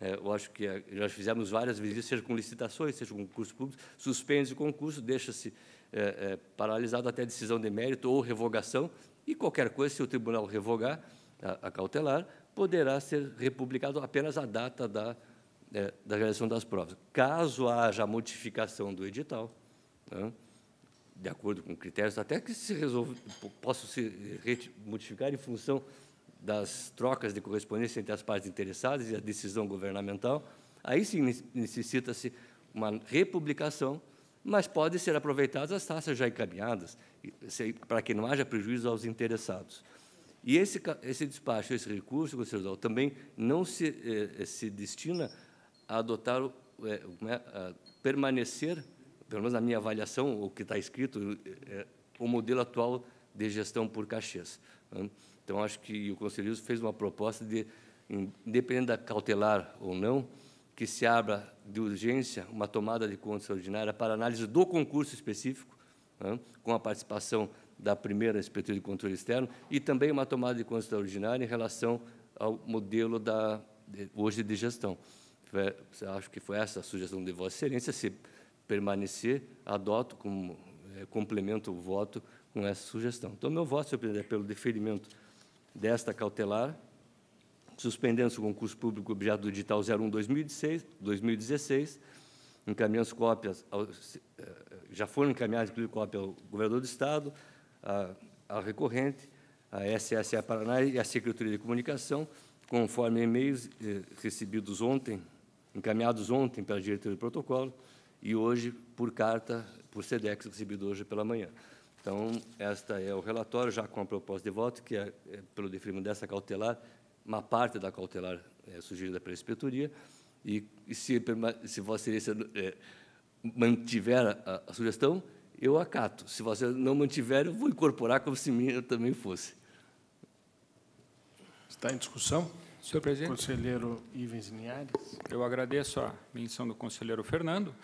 Speaker 10: é, eu acho que é, já nós fizemos várias visitas, seja com licitações, seja com concurso público, suspende o concurso, deixa-se é, é, paralisado até decisão de mérito ou revogação, e qualquer coisa, se o tribunal revogar a, a cautelar, poderá ser republicado apenas a data da é, da realização das provas. Caso haja modificação do edital, né, de acordo com critérios, até que se resolva, possa se modificar em função das trocas de correspondência entre as partes interessadas e a decisão governamental, aí sim necessita-se uma republicação, mas podem ser aproveitadas as taxas já encaminhadas, para que não haja prejuízo aos interessados. E esse, esse despacho, esse recurso, senhor também não se, é, é, se destina a adotar, é, é, a permanecer, pelo menos na minha avaliação, o que está escrito, é, é o modelo atual de gestão por cachês. Né? Então, acho que o conselheiro fez uma proposta de, independente da cautelar ou não, que se abra de urgência uma tomada de conta extraordinária para análise do concurso específico, né? com a participação da primeira inspetora de controle externo, e também uma tomada de conta extraordinária em relação ao modelo da, hoje de gestão acho que foi essa a sugestão de Vossa Excelência, se permanecer, adoto como é, complemento o voto com essa sugestão. Então, meu voto, senhor presidente, é pelo deferimento desta cautelar, suspendendo-se o concurso público objeto do edital 01-2016, encaminhando cópias, ao, é, já foram encaminhadas, inclusive, cópia ao governador do Estado, à recorrente, à SSA Paraná e à Secretaria de Comunicação, conforme e-mails eh, recebidos ontem, encaminhados ontem pela diretoria do protocolo e hoje por carta, por SEDEX, recebido hoje pela manhã. Então, esta é o relatório, já com a proposta de voto, que é, é pelo deferimento dessa cautelar, uma parte da cautelar é, sugerida pela inspetoria, e, e se, se Vossa Excelência é, mantiver a, a, sugestão, eu acato. Se você não mantiver, eu vou incorporar como se minha também fosse.
Speaker 7: Está em discussão? Senhor presidente. Conselheiro Ivens Linhares. Eu agradeço a menção do conselheiro Fernando.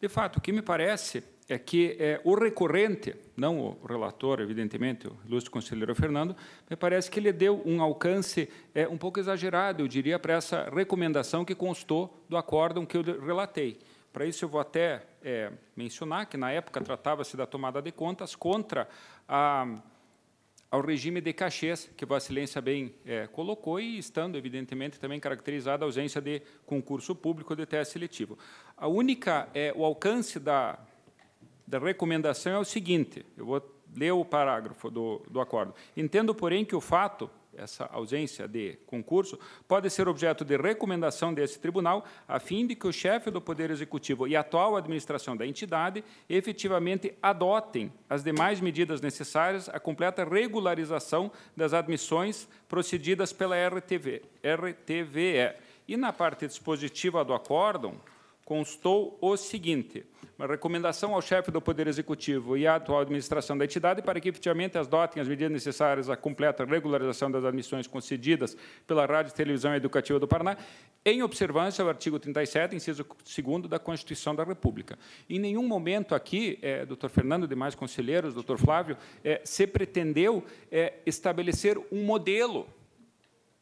Speaker 7: De fato, o que me parece é que é, o recorrente, não o relator, evidentemente, o ilustre conselheiro Fernando, me parece que ele deu um alcance é, um pouco exagerado, eu diria, para essa recomendação que constou do acórdão que eu relatei. Para isso, eu vou até é, mencionar que, na época, tratava-se da tomada de contas contra a ao regime de cachês, que Vossa Excelência bem é, colocou, e estando, evidentemente, também caracterizada a ausência de concurso público de teste seletivo. A única, é, o alcance da, da recomendação é o seguinte, eu vou ler o parágrafo do, do acordo. Entendo, porém, que o fato essa ausência de concurso, pode ser objeto de recomendação desse tribunal, a fim de que o chefe do Poder Executivo e a atual administração da entidade efetivamente adotem as demais medidas necessárias à completa regularização das admissões procedidas pela RTV, RTVE. E na parte dispositiva do acórdão, constou o seguinte: uma recomendação ao chefe do Poder Executivo e à atual administração da entidade para que efetivamente as dotem as medidas necessárias à completa regularização das admissões concedidas pela Rádio e Televisão Educativa do Paraná, em observância ao artigo 37, inciso 2 da Constituição da República. Em nenhum momento aqui, é, doutor Fernando e demais conselheiros, doutor Flávio, é, se pretendeu é, estabelecer um modelo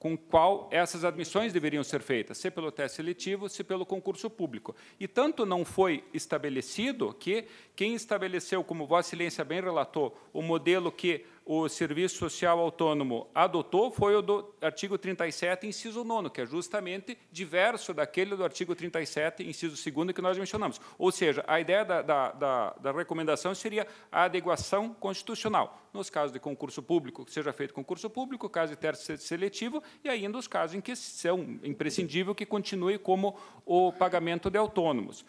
Speaker 7: com qual essas admissões deveriam ser feitas, se pelo teste seletivo, se pelo concurso público. E tanto não foi estabelecido que quem estabeleceu, como Vossa Excelência bem relatou, o modelo que o Serviço Social Autônomo adotou foi o do artigo 37, inciso 9, que é justamente diverso daquele do artigo 37, inciso 2, que nós mencionamos. Ou seja, a ideia da, da, da, da recomendação seria a adequação constitucional, nos casos de concurso público, que seja feito concurso público, caso de teste seletivo, e ainda os casos em que são imprescindível que continue como o pagamento de autônomos.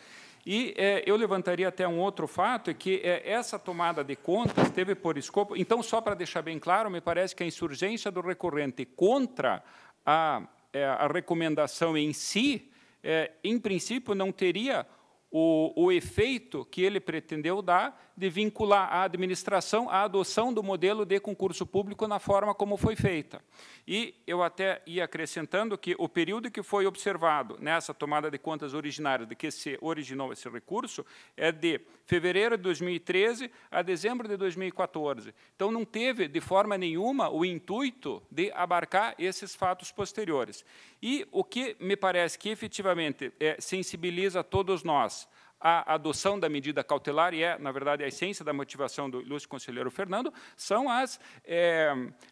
Speaker 7: E é, eu levantaria até um outro fato, é que é, essa tomada de contas teve por escopo... Então, só para deixar bem claro, me parece que a insurgência do recorrente contra a, é, a recomendação em si, é, em princípio, não teria o, o efeito que ele pretendeu dar de vincular a administração à adoção do modelo de concurso público na forma como foi feita. E eu até ia acrescentando que o período que foi observado nessa tomada de contas originária de que se originou esse recurso é de fevereiro de 2013 a dezembro de 2014. Então, não teve, de forma nenhuma, o intuito de abarcar esses fatos posteriores. E o que me parece que efetivamente é, sensibiliza todos nós a adoção da medida cautelar, e é, na verdade, a essência da motivação do ilustre conselheiro Fernando, são as é,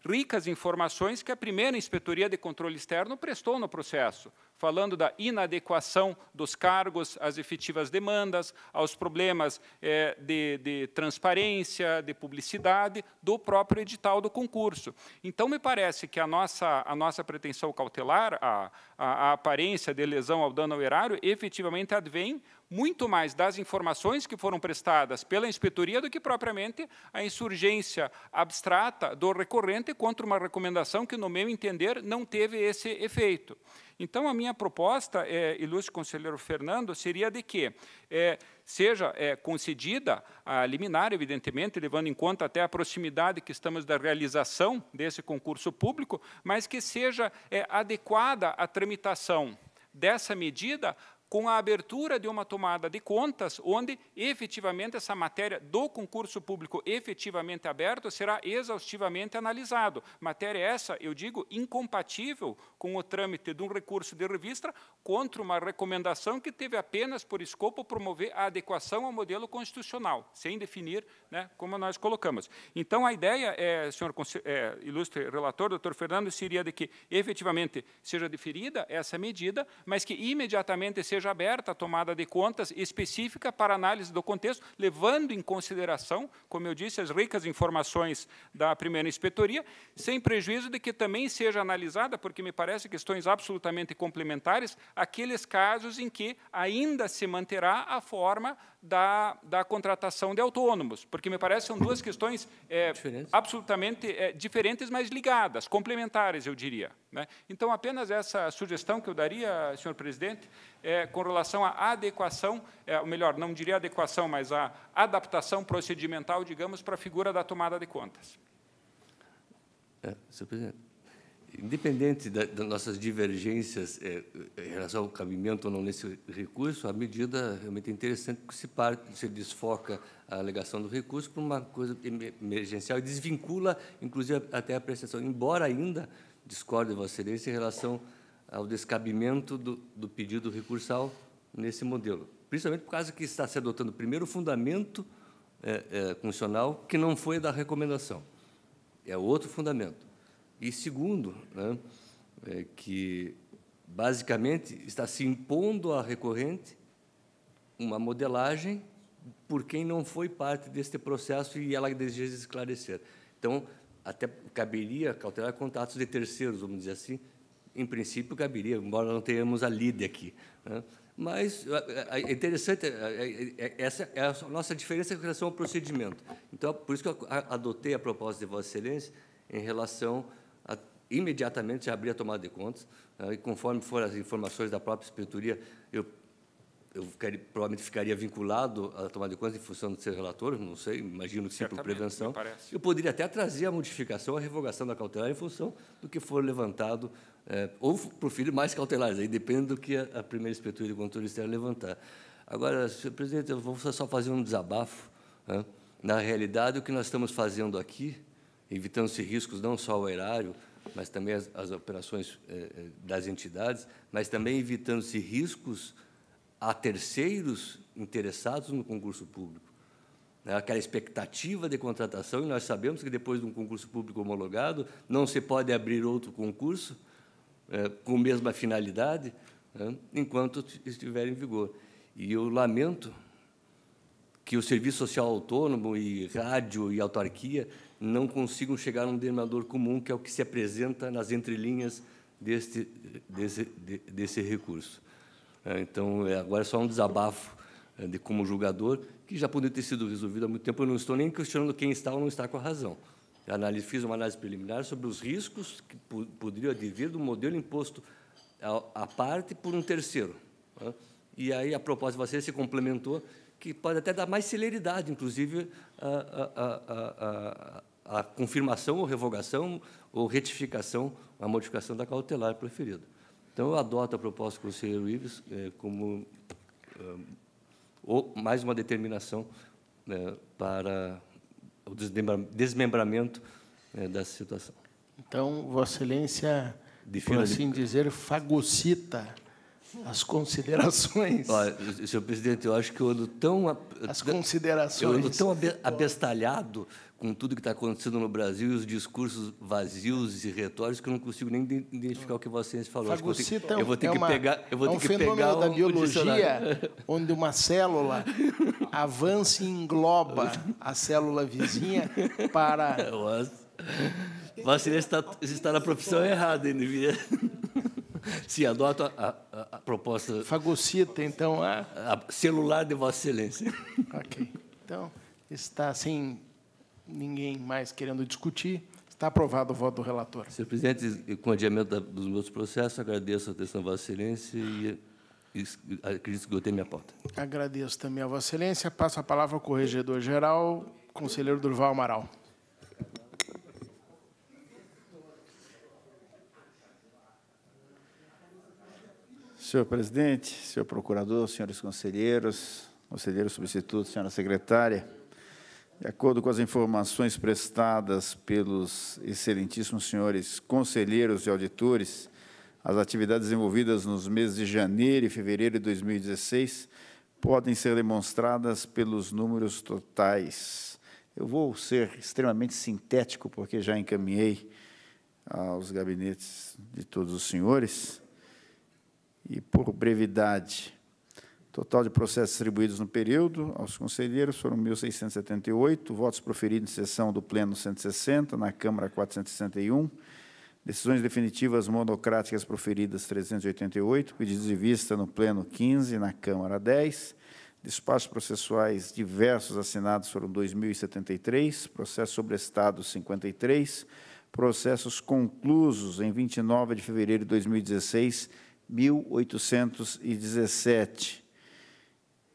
Speaker 7: ricas informações que a primeira Inspetoria de Controle Externo prestou no processo falando da inadequação dos cargos às efetivas demandas, aos problemas é, de, de, transparência, de publicidade do próprio edital do concurso. Então, me parece que a nossa, a nossa pretensão cautelar, a, a, a aparência de lesão ao dano ao erário, efetivamente advém muito mais das informações que foram prestadas pela inspetoria do que propriamente a insurgência abstrata do recorrente contra uma recomendação que, no meu entender, não teve esse efeito. Então, a minha proposta, é, ilustre conselheiro Fernando, seria de que é, seja é, concedida a liminar, evidentemente, levando em conta até a proximidade que estamos da realização desse concurso público, mas que seja é, adequada a tramitação dessa medida com a abertura de uma tomada de contas, onde efetivamente essa matéria do concurso público efetivamente aberto será exaustivamente analisado. Matéria essa, eu digo, incompatível com o trâmite de um recurso de revista contra uma recomendação que teve apenas por escopo promover a adequação ao modelo constitucional, sem definir né, como nós colocamos. Então, a ideia, é, senhor é, ilustre relator, doutor Fernando, seria de que efetivamente seja deferida essa medida, mas que imediatamente seja seja aberta a tomada de contas específica para análise do contexto, levando em consideração, como eu disse, as ricas informações da primeira inspetoria, sem prejuízo de que também seja analisada, porque me parece questões absolutamente complementares, aqueles casos em que ainda se manterá a forma da, da contratação de autônomos, porque me parece são duas questões é, absolutamente é, diferentes, mas ligadas, complementares, eu diria. Né? Então, apenas essa sugestão que eu daria, senhor presidente, é, com relação à adequação, é, ou melhor, não diria adequação, mas a adaptação procedimental, digamos, para a figura da tomada de contas.
Speaker 10: É, senhor presidente. Independente das nossas divergências é, é, em relação ao cabimento ou não nesse recurso, a medida realmente é interessante porque se, parte, se desfoca a alegação do recurso para uma coisa emergencial e desvincula, inclusive, até a prestação, embora ainda discorde Vossa Excelência em relação ao descabimento do, do pedido recursal nesse modelo, principalmente por causa que está se adotando primeiro o fundamento é, é, constitucional que não foi da recomendação. É outro fundamento. E segundo, né, é que basicamente está se impondo à recorrente uma modelagem por quem não foi parte deste processo e ela deseja esclarecer. Então, até caberia cautelar contatos de terceiros, vamos dizer assim. Em princípio, caberia, embora não tenhamos a lide aqui. Né? Mas é interessante, essa é a nossa diferença em relação ao procedimento. Então, por isso que eu adotei a proposta de Vossa Excelência em relação imediatamente já abri a tomada de contas, né, e conforme forem as informações da própria Inspetoria, eu, eu ficaria, provavelmente ficaria vinculado à tomada de contas em função do seu relator, não sei, imagino que sim por prevenção. Eu poderia até trazer a modificação, a revogação da cautelar em função do que for levantado, é, ou proferir mais cautelares, aí depende do que a, a primeira Inspetoria de Controle Externo levantar. Agora, senhor presidente, eu vou só fazer um desabafo. Né? Na realidade, o que nós estamos fazendo aqui, evitando-se riscos não só ao erário, mas também as, as operações eh, eh, das entidades, mas também evitando-se riscos a terceiros interessados no concurso público. Né, aquela expectativa de contratação, e nós sabemos que depois de um concurso público homologado, não se pode abrir outro concurso eh, com a mesma finalidade né, enquanto estiver em vigor. E eu lamento que o Serviço Social Autônomo e rádio e autarquia não consigam chegar a um denominador comum, que é o que se apresenta nas entrelinhas deste, desse, de, desse recurso. É, então, é, agora é só um desabafo é, de como julgador, que já poderia ter sido resolvido há muito tempo. Eu não estou nem questionando quem está ou não está com a razão. Análise, fiz uma análise preliminar sobre os riscos que poderiam advir do modelo imposto à parte por um terceiro. Né? E aí a proposta de vocês se complementou, que pode até dar mais celeridade, inclusive, a, a, a, a confirmação ou revogação ou retificação, a modificação da cautelar preferida. Então, eu adoto a proposta do conselheiro Ives é, como ah, ou mais uma determinação né, para o desmembramento né, dessa situação. Então, Vossa
Speaker 2: Excelência, Defina por assim dizer, fagocita as considerações.
Speaker 10: Olha, senhor presidente, eu acho que eu ando tão. As considerações. Eu ando tão abestalhado com tudo que está acontecendo no Brasil e os discursos vazios e retóricos que eu não consigo nem identificar o que Vossa Excelência falou. Fagocita eu vou ter que, é eu vou ter é que uma, pegar. Eu vou é um que pegar da um biologia
Speaker 2: onde uma célula avança e engloba a
Speaker 10: célula vizinha para. É, Vossa Excelência está, está na profissão errada, hein? se adota a, a, a proposta. Fagocita, então, a... Ah? a. Celular de Vossa Excelência. Ok.
Speaker 2: Então, está sem ninguém mais querendo discutir. Está aprovado o voto do relator.
Speaker 10: Senhor presidente, com o adiamento dos meus processos, agradeço a atenção da Vossa Excelência e acredito que eu tenho minha pauta.
Speaker 2: Agradeço também a Vossa Excelência. Passo a palavra ao corregedor-geral, conselheiro Durval Amaral.
Speaker 11: Senhor presidente, senhor procurador, senhores conselheiros, conselheiro substituto, senhora secretária, de acordo com as informações prestadas pelos excelentíssimos senhores conselheiros e auditores, as atividades envolvidas nos meses de janeiro e fevereiro de 2016 podem ser demonstradas pelos números totais. Eu vou ser extremamente sintético, porque já encaminhei aos gabinetes de todos os senhores e por brevidade. Total de processos distribuídos no período aos conselheiros foram 1.678, votos proferidos em sessão do Pleno 160, na Câmara 461, decisões definitivas monocráticas proferidas 388, pedidos de vista no Pleno 15, na Câmara 10, despachos processuais diversos assinados foram 2.073, processos sobre Estado 53, processos conclusos em 29 de fevereiro de 2016, 1817.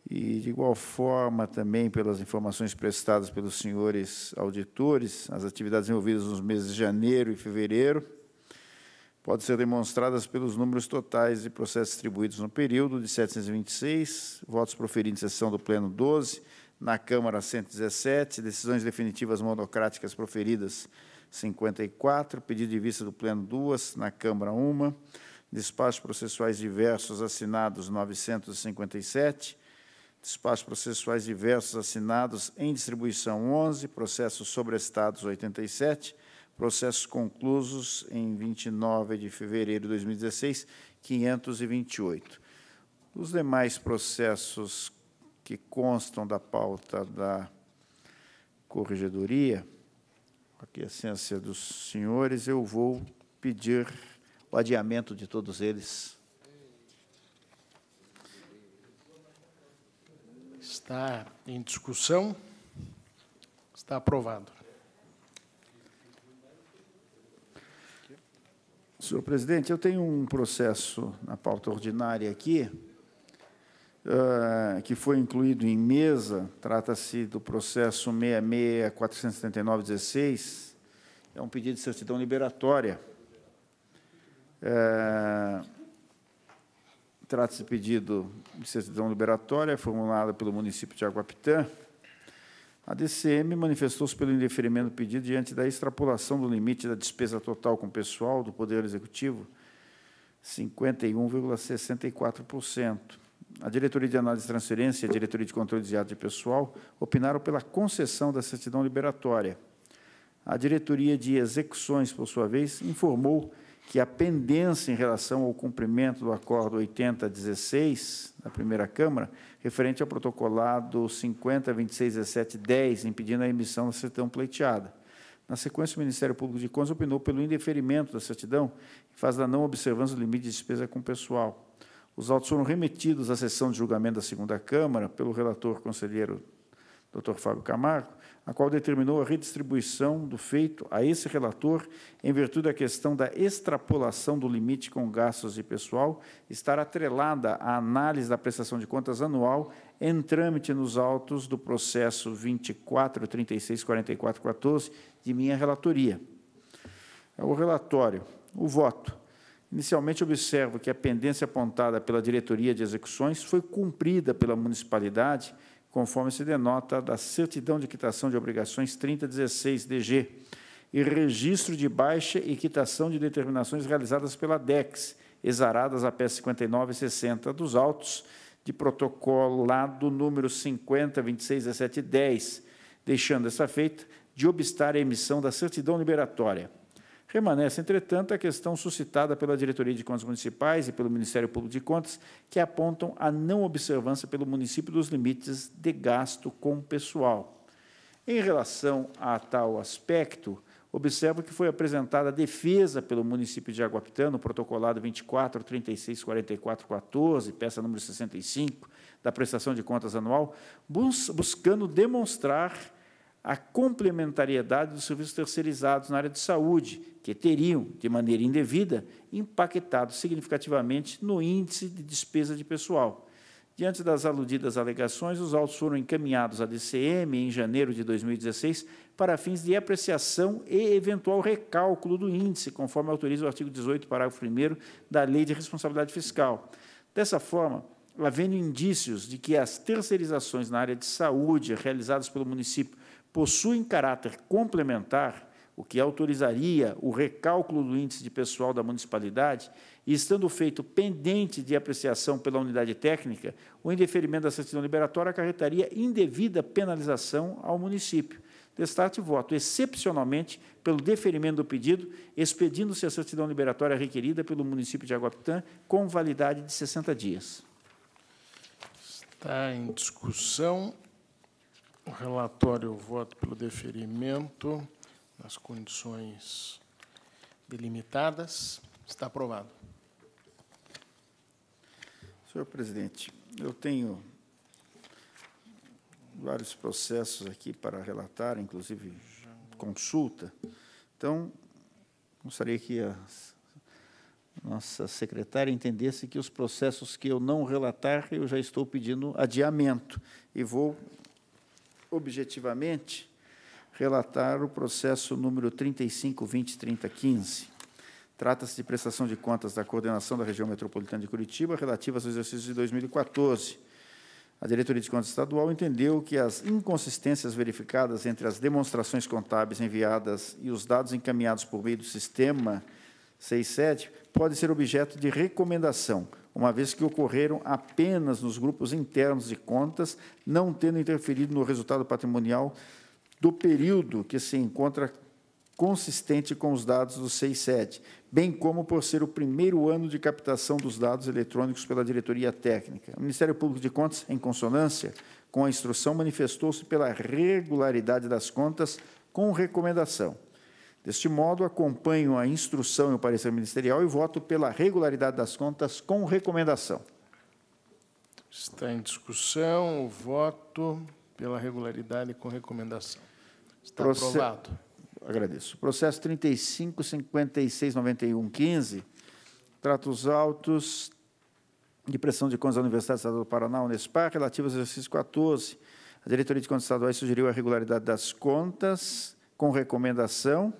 Speaker 11: E, de igual forma, também pelas informações prestadas pelos senhores auditores, as atividades envolvidas nos meses de janeiro e fevereiro podem ser demonstradas pelos números totais de processos distribuídos no período de 726, votos proferidos em sessão do Pleno 12, na Câmara 117, decisões definitivas monocráticas proferidas 54, pedido de vista do Pleno 2, na Câmara 1, despachos processuais diversos assinados 957, despachos processuais diversos assinados em distribuição 11, processos sobrestados 87, processos conclusos em 29 de fevereiro de 2016, 528. Os demais processos que constam da pauta da corregedoria, com a quiescência dos senhores, eu vou pedir o adiamento de todos eles. Está em discussão.
Speaker 2: Está aprovado.
Speaker 11: Senhor presidente, eu tenho um processo na pauta ordinária aqui, uh, que foi incluído em mesa. Trata-se do processo 479 16 É um pedido de certidão liberatória é, Trata-se de pedido de certidão liberatória formulada pelo município de Aguapitã. A DCM manifestou-se pelo indeferimento do pedido diante da extrapolação do limite da despesa total com o pessoal do Poder Executivo, 51,64%. A Diretoria de Análise de Transferência e a Diretoria de Controle de Ato de Pessoal opinaram pela concessão da certidão liberatória. A Diretoria de Execuções, por sua vez, informou que a pendência em relação ao cumprimento do acordo 8016 da primeira Câmara, referente ao protocolado 50261710, impedindo a emissão da certidão pleiteada. Na sequência, o Ministério Público de Contas opinou pelo indeferimento da certidão em fase da não observância do limite de despesa com pessoal. Os autos foram remetidos à sessão de julgamento da segunda Câmara pelo relator conselheiro Dr. Fábio Camargo, a qual determinou a redistribuição do feito a esse relator em virtude da questão da extrapolação do limite com gastos de pessoal estar atrelada à análise da prestação de contas anual em trâmite nos autos do processo 24.36.44.14 de minha relatoria. É o relatório, o voto. Inicialmente, observo que a pendência apontada pela Diretoria de Execuções foi cumprida pela municipalidade conforme se denota da certidão de quitação de obrigações 3016 DG e registro de baixa e quitação de determinações realizadas pela DEX, exaradas a PS 59 e 60 dos autos de protocolado número 50 26 17 10, deixando essa feita de obstar a emissão da certidão liberatória. Remanesce, entretanto, a questão suscitada pela Diretoria de Contas Municipais e pelo Ministério Público de Contas, que apontam a não observância pelo município dos limites de gasto com pessoal. Em relação a tal aspecto, observo que foi apresentada a defesa pelo município de no protocolado 24.36.44.14, peça número 65 da prestação de contas anual, bus buscando demonstrar a complementariedade dos serviços terceirizados na área de saúde, que teriam, de maneira indevida, impactado significativamente no índice de despesa de pessoal. Diante das aludidas alegações, os autos foram encaminhados à DCM em janeiro de 2016 para fins de apreciação e eventual recálculo do índice, conforme autoriza o artigo 18, parágrafo 1 da Lei de Responsabilidade Fiscal. Dessa forma, havendo indícios de que as terceirizações na área de saúde realizadas pelo município possuem caráter complementar, o que autorizaria o recálculo do índice de pessoal da municipalidade, e estando feito pendente de apreciação pela unidade técnica, o indeferimento da certidão liberatória acarretaria indevida penalização ao município. Destaque voto, excepcionalmente, pelo deferimento do pedido, expedindo-se a certidão liberatória requerida pelo município de Aguapitã, com validade de 60 dias.
Speaker 2: Está em discussão o relatório eu voto pelo deferimento nas condições delimitadas. Está aprovado.
Speaker 11: Senhor presidente, eu tenho vários processos aqui para relatar, inclusive consulta. Então, gostaria que a nossa secretária entendesse que os processos que eu não relatar, eu já estou pedindo adiamento e vou objetivamente relatar o processo número 35203015. Trata-se de prestação de contas da coordenação da região metropolitana de Curitiba relativas ao exercício de 2014. A Diretoria de Contas Estadual entendeu que as inconsistências verificadas entre as demonstrações contábeis enviadas e os dados encaminhados por meio do sistema 67 podem ser objeto de recomendação uma vez que ocorreram apenas nos grupos internos de contas, não tendo interferido no resultado patrimonial do período que se encontra consistente com os dados do 67, bem como por ser o primeiro ano de captação dos dados eletrônicos pela diretoria técnica. O Ministério Público de Contas, em consonância com a instrução, manifestou-se pela regularidade das contas com recomendação Deste modo, acompanho a instrução e o parecer ministerial e voto pela regularidade das contas com recomendação.
Speaker 2: Está em discussão o voto pela regularidade com recomendação.
Speaker 11: Está Proce... aprovado. Agradeço. Processo 35.56.91.15 Trata os autos de pressão de contas da Universidade Estado do Paraná, Unespar, relativos ao exercício 14. A Diretoria de Contas Estaduais sugeriu a regularidade das contas com recomendação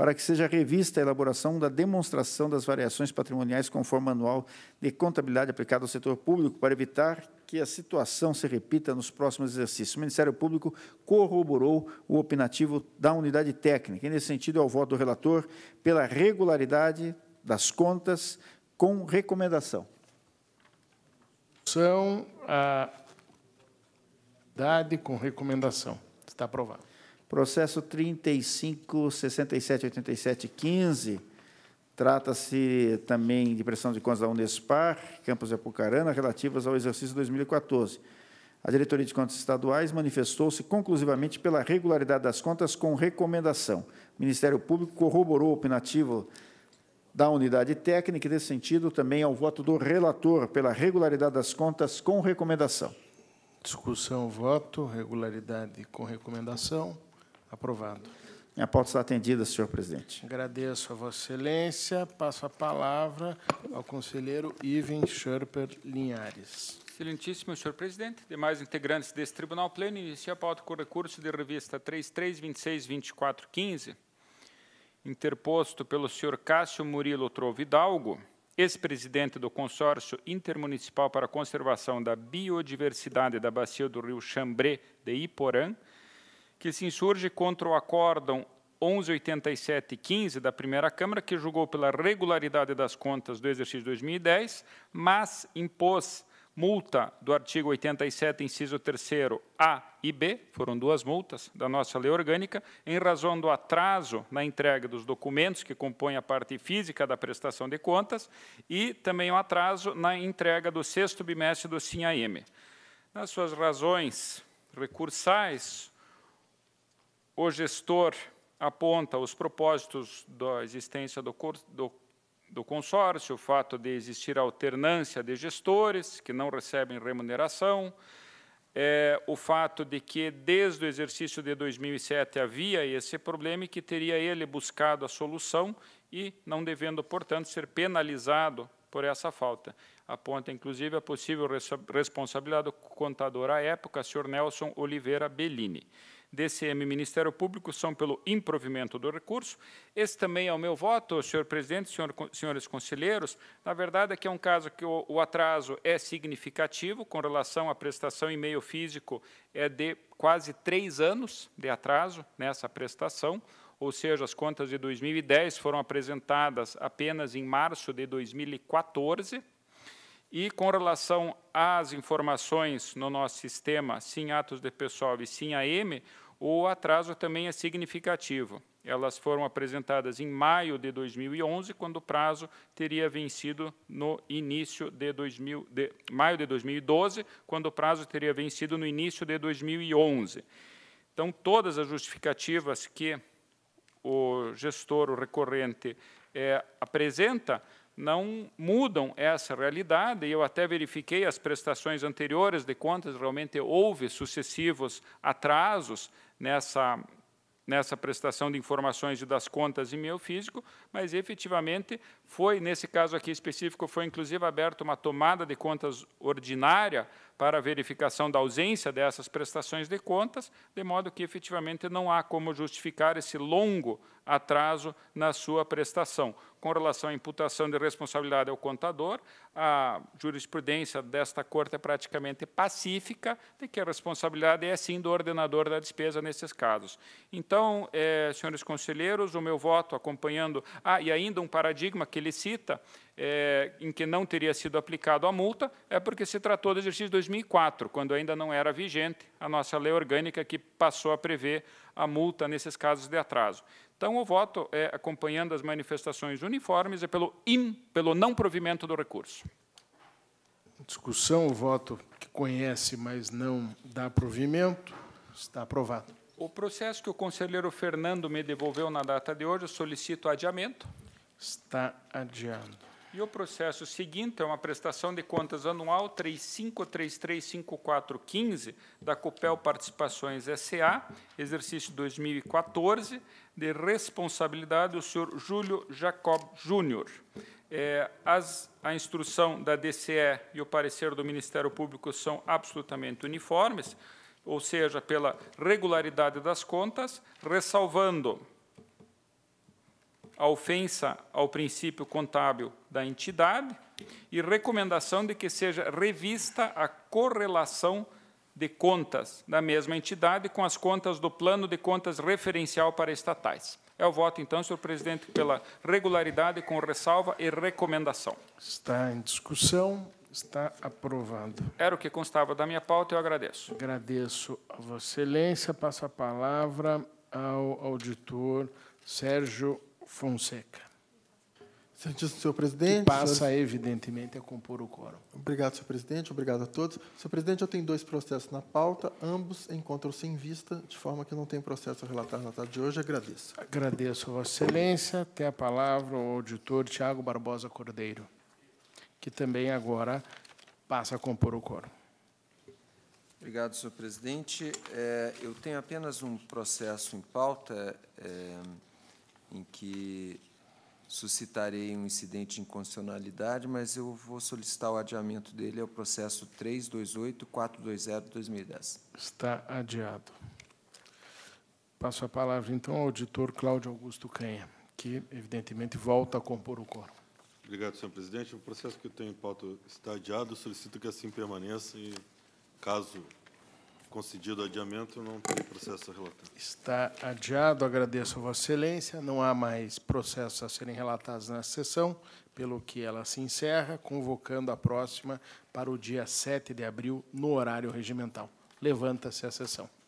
Speaker 11: para que seja revista a elaboração da demonstração das variações patrimoniais conforme anual Manual de Contabilidade aplicado ao setor público, para evitar que a situação se repita nos próximos exercícios. O Ministério Público corroborou o opinativo da unidade técnica, e nesse sentido é o voto do relator pela regularidade das contas com recomendação. São a dade com recomendação. Está aprovado. Processo 35678715 trata-se também de pressão de contas da Unespar, Campos de Apucarana, relativas ao exercício 2014. A Diretoria de Contas Estaduais manifestou-se conclusivamente pela regularidade das contas com recomendação. O Ministério Público corroborou o opinativo da unidade técnica e, nesse sentido, também ao voto do relator pela regularidade das contas com recomendação.
Speaker 2: Discussão, voto, regularidade com recomendação. Aprovado.
Speaker 11: Minha pauta está atendida, senhor presidente.
Speaker 2: Agradeço a Vossa Excelência. Passo a palavra ao conselheiro Ivan Scherper Linhares.
Speaker 7: Excelentíssimo senhor presidente, demais integrantes desse tribunal pleno, inicia a pauta com o recurso de revista 33262415, interposto pelo senhor Cássio Murilo Trovidalgo, Hidalgo, ex-presidente do Consórcio Intermunicipal para a Conservação da Biodiversidade da Bacia do Rio Chambré de Iporã, que se insurge contra o acórdão 1187-15 da primeira Câmara, que julgou pela regularidade das contas do exercício 2010, mas impôs multa do artigo 87, inciso 3 A e B, foram duas multas da nossa lei orgânica, em razão do atraso na entrega dos documentos que compõem a parte física da prestação de contas e também o atraso na entrega do sexto bimestre do CINAM. Nas suas razões recursais, o gestor aponta os propósitos da existência do, do, do consórcio, o fato de existir alternância de gestores que não recebem remuneração, é, o fato de que desde o exercício de 2007 havia esse problema e que teria ele buscado a solução e não devendo, portanto, ser penalizado por essa falta. Aponta, inclusive, a possível responsabilidade do contador à época, Sr. Nelson Oliveira Bellini. DCM Ministério Público são pelo improvimento do recurso. Esse também é o meu voto, senhor presidente, senhor, senhores conselheiros. Na verdade, aqui é um caso que o, o atraso é significativo com relação à prestação em meio físico, é de quase três anos de atraso nessa prestação, ou seja, as contas de 2010 foram apresentadas apenas em março de 2014, e com relação às informações no nosso sistema, sim atos de pessoal e sim AM, o atraso também é significativo. Elas foram apresentadas em maio de 2011, quando o prazo teria vencido no início de, 2000, de maio de 2012, quando o prazo teria vencido no início de 2011. Então, todas as justificativas que o gestor, o recorrente, é, apresenta, não mudam essa realidade, e eu até verifiquei as prestações anteriores de contas, realmente houve sucessivos atrasos nessa, nessa prestação de informações e das contas em meio físico, mas efetivamente foi, nesse caso aqui específico, foi inclusive aberta uma tomada de contas ordinária para a verificação da ausência dessas prestações de contas, de modo que efetivamente não há como justificar esse longo atraso na sua prestação. Com relação à imputação de responsabilidade ao contador, a jurisprudência desta Corte é praticamente pacífica de que a responsabilidade é sim do ordenador da despesa nesses casos. Então, eh, senhores conselheiros, o meu voto acompanhando. Ah, e ainda um paradigma que ele cita é, em que não teria sido aplicado a multa é porque se tratou do exercício de 2004, quando ainda não era vigente a nossa lei orgânica que passou a prever a multa nesses casos de atraso. Então, o voto, é, acompanhando as manifestações uniformes, é pelo pelo não provimento do recurso.
Speaker 2: Discussão, o voto que conhece, mas não dá provimento, está aprovado.
Speaker 7: O processo que o conselheiro Fernando me devolveu na data de hoje, solicito adiamento. Está
Speaker 2: adiado.
Speaker 7: E o processo seguinte é uma prestação de contas anual 35335415 da Copel Participações SA, exercício 2014, de responsabilidade do senhor Júlio Jacob Júnior. É, as, a instrução da DCE e o parecer do Ministério Público são absolutamente uniformes, ou seja, pela regularidade das contas, ressalvando a ofensa ao princípio contábil da entidade e recomendação de que seja revista a correlação de contas da mesma entidade com as contas do plano de contas referencial para estatais. É o voto, então, senhor presidente, pela regularidade, com ressalva e recomendação.
Speaker 2: Está em discussão. Está aprovado.
Speaker 7: Era o que constava da minha pauta, eu agradeço.
Speaker 2: Agradeço a Vossa Excelência. Passo a palavra ao auditor Sérgio Fonseca.
Speaker 6: Santíssimo senhor presidente. Que passa,
Speaker 2: evidentemente,
Speaker 6: a compor o quórum. Obrigado, senhor presidente. Obrigado a todos. Senhor presidente, eu tenho dois processos na pauta, ambos encontram-se em vista, de forma que não tem processo a relatar na tarde de hoje. Agradeço. Agradeço, Vossa
Speaker 2: Excelência. Tem a palavra o auditor Tiago Barbosa Cordeiro, que também agora passa a compor o quórum.
Speaker 5: Obrigado, senhor presidente. É, eu tenho apenas um processo
Speaker 6: em pauta. É, em que suscitarei um incidente de inconstitucionalidade, mas eu vou solicitar o adiamento dele ao processo
Speaker 7: 420 2010
Speaker 2: Está adiado. Passo a palavra, então, ao auditor Cláudio Augusto Canha, que, evidentemente, volta a compor o coro.
Speaker 6: Obrigado, senhor presidente. O processo que eu tenho em pauta está adiado. Solicito que assim permaneça e, caso Concedido adiamento, não tem processo a relatar.
Speaker 2: Está adiado, agradeço a Vossa Excelência. Não há mais processos a serem relatados na sessão, pelo que ela se encerra, convocando a próxima para o dia 7 de abril, no horário regimental. Levanta-se a sessão.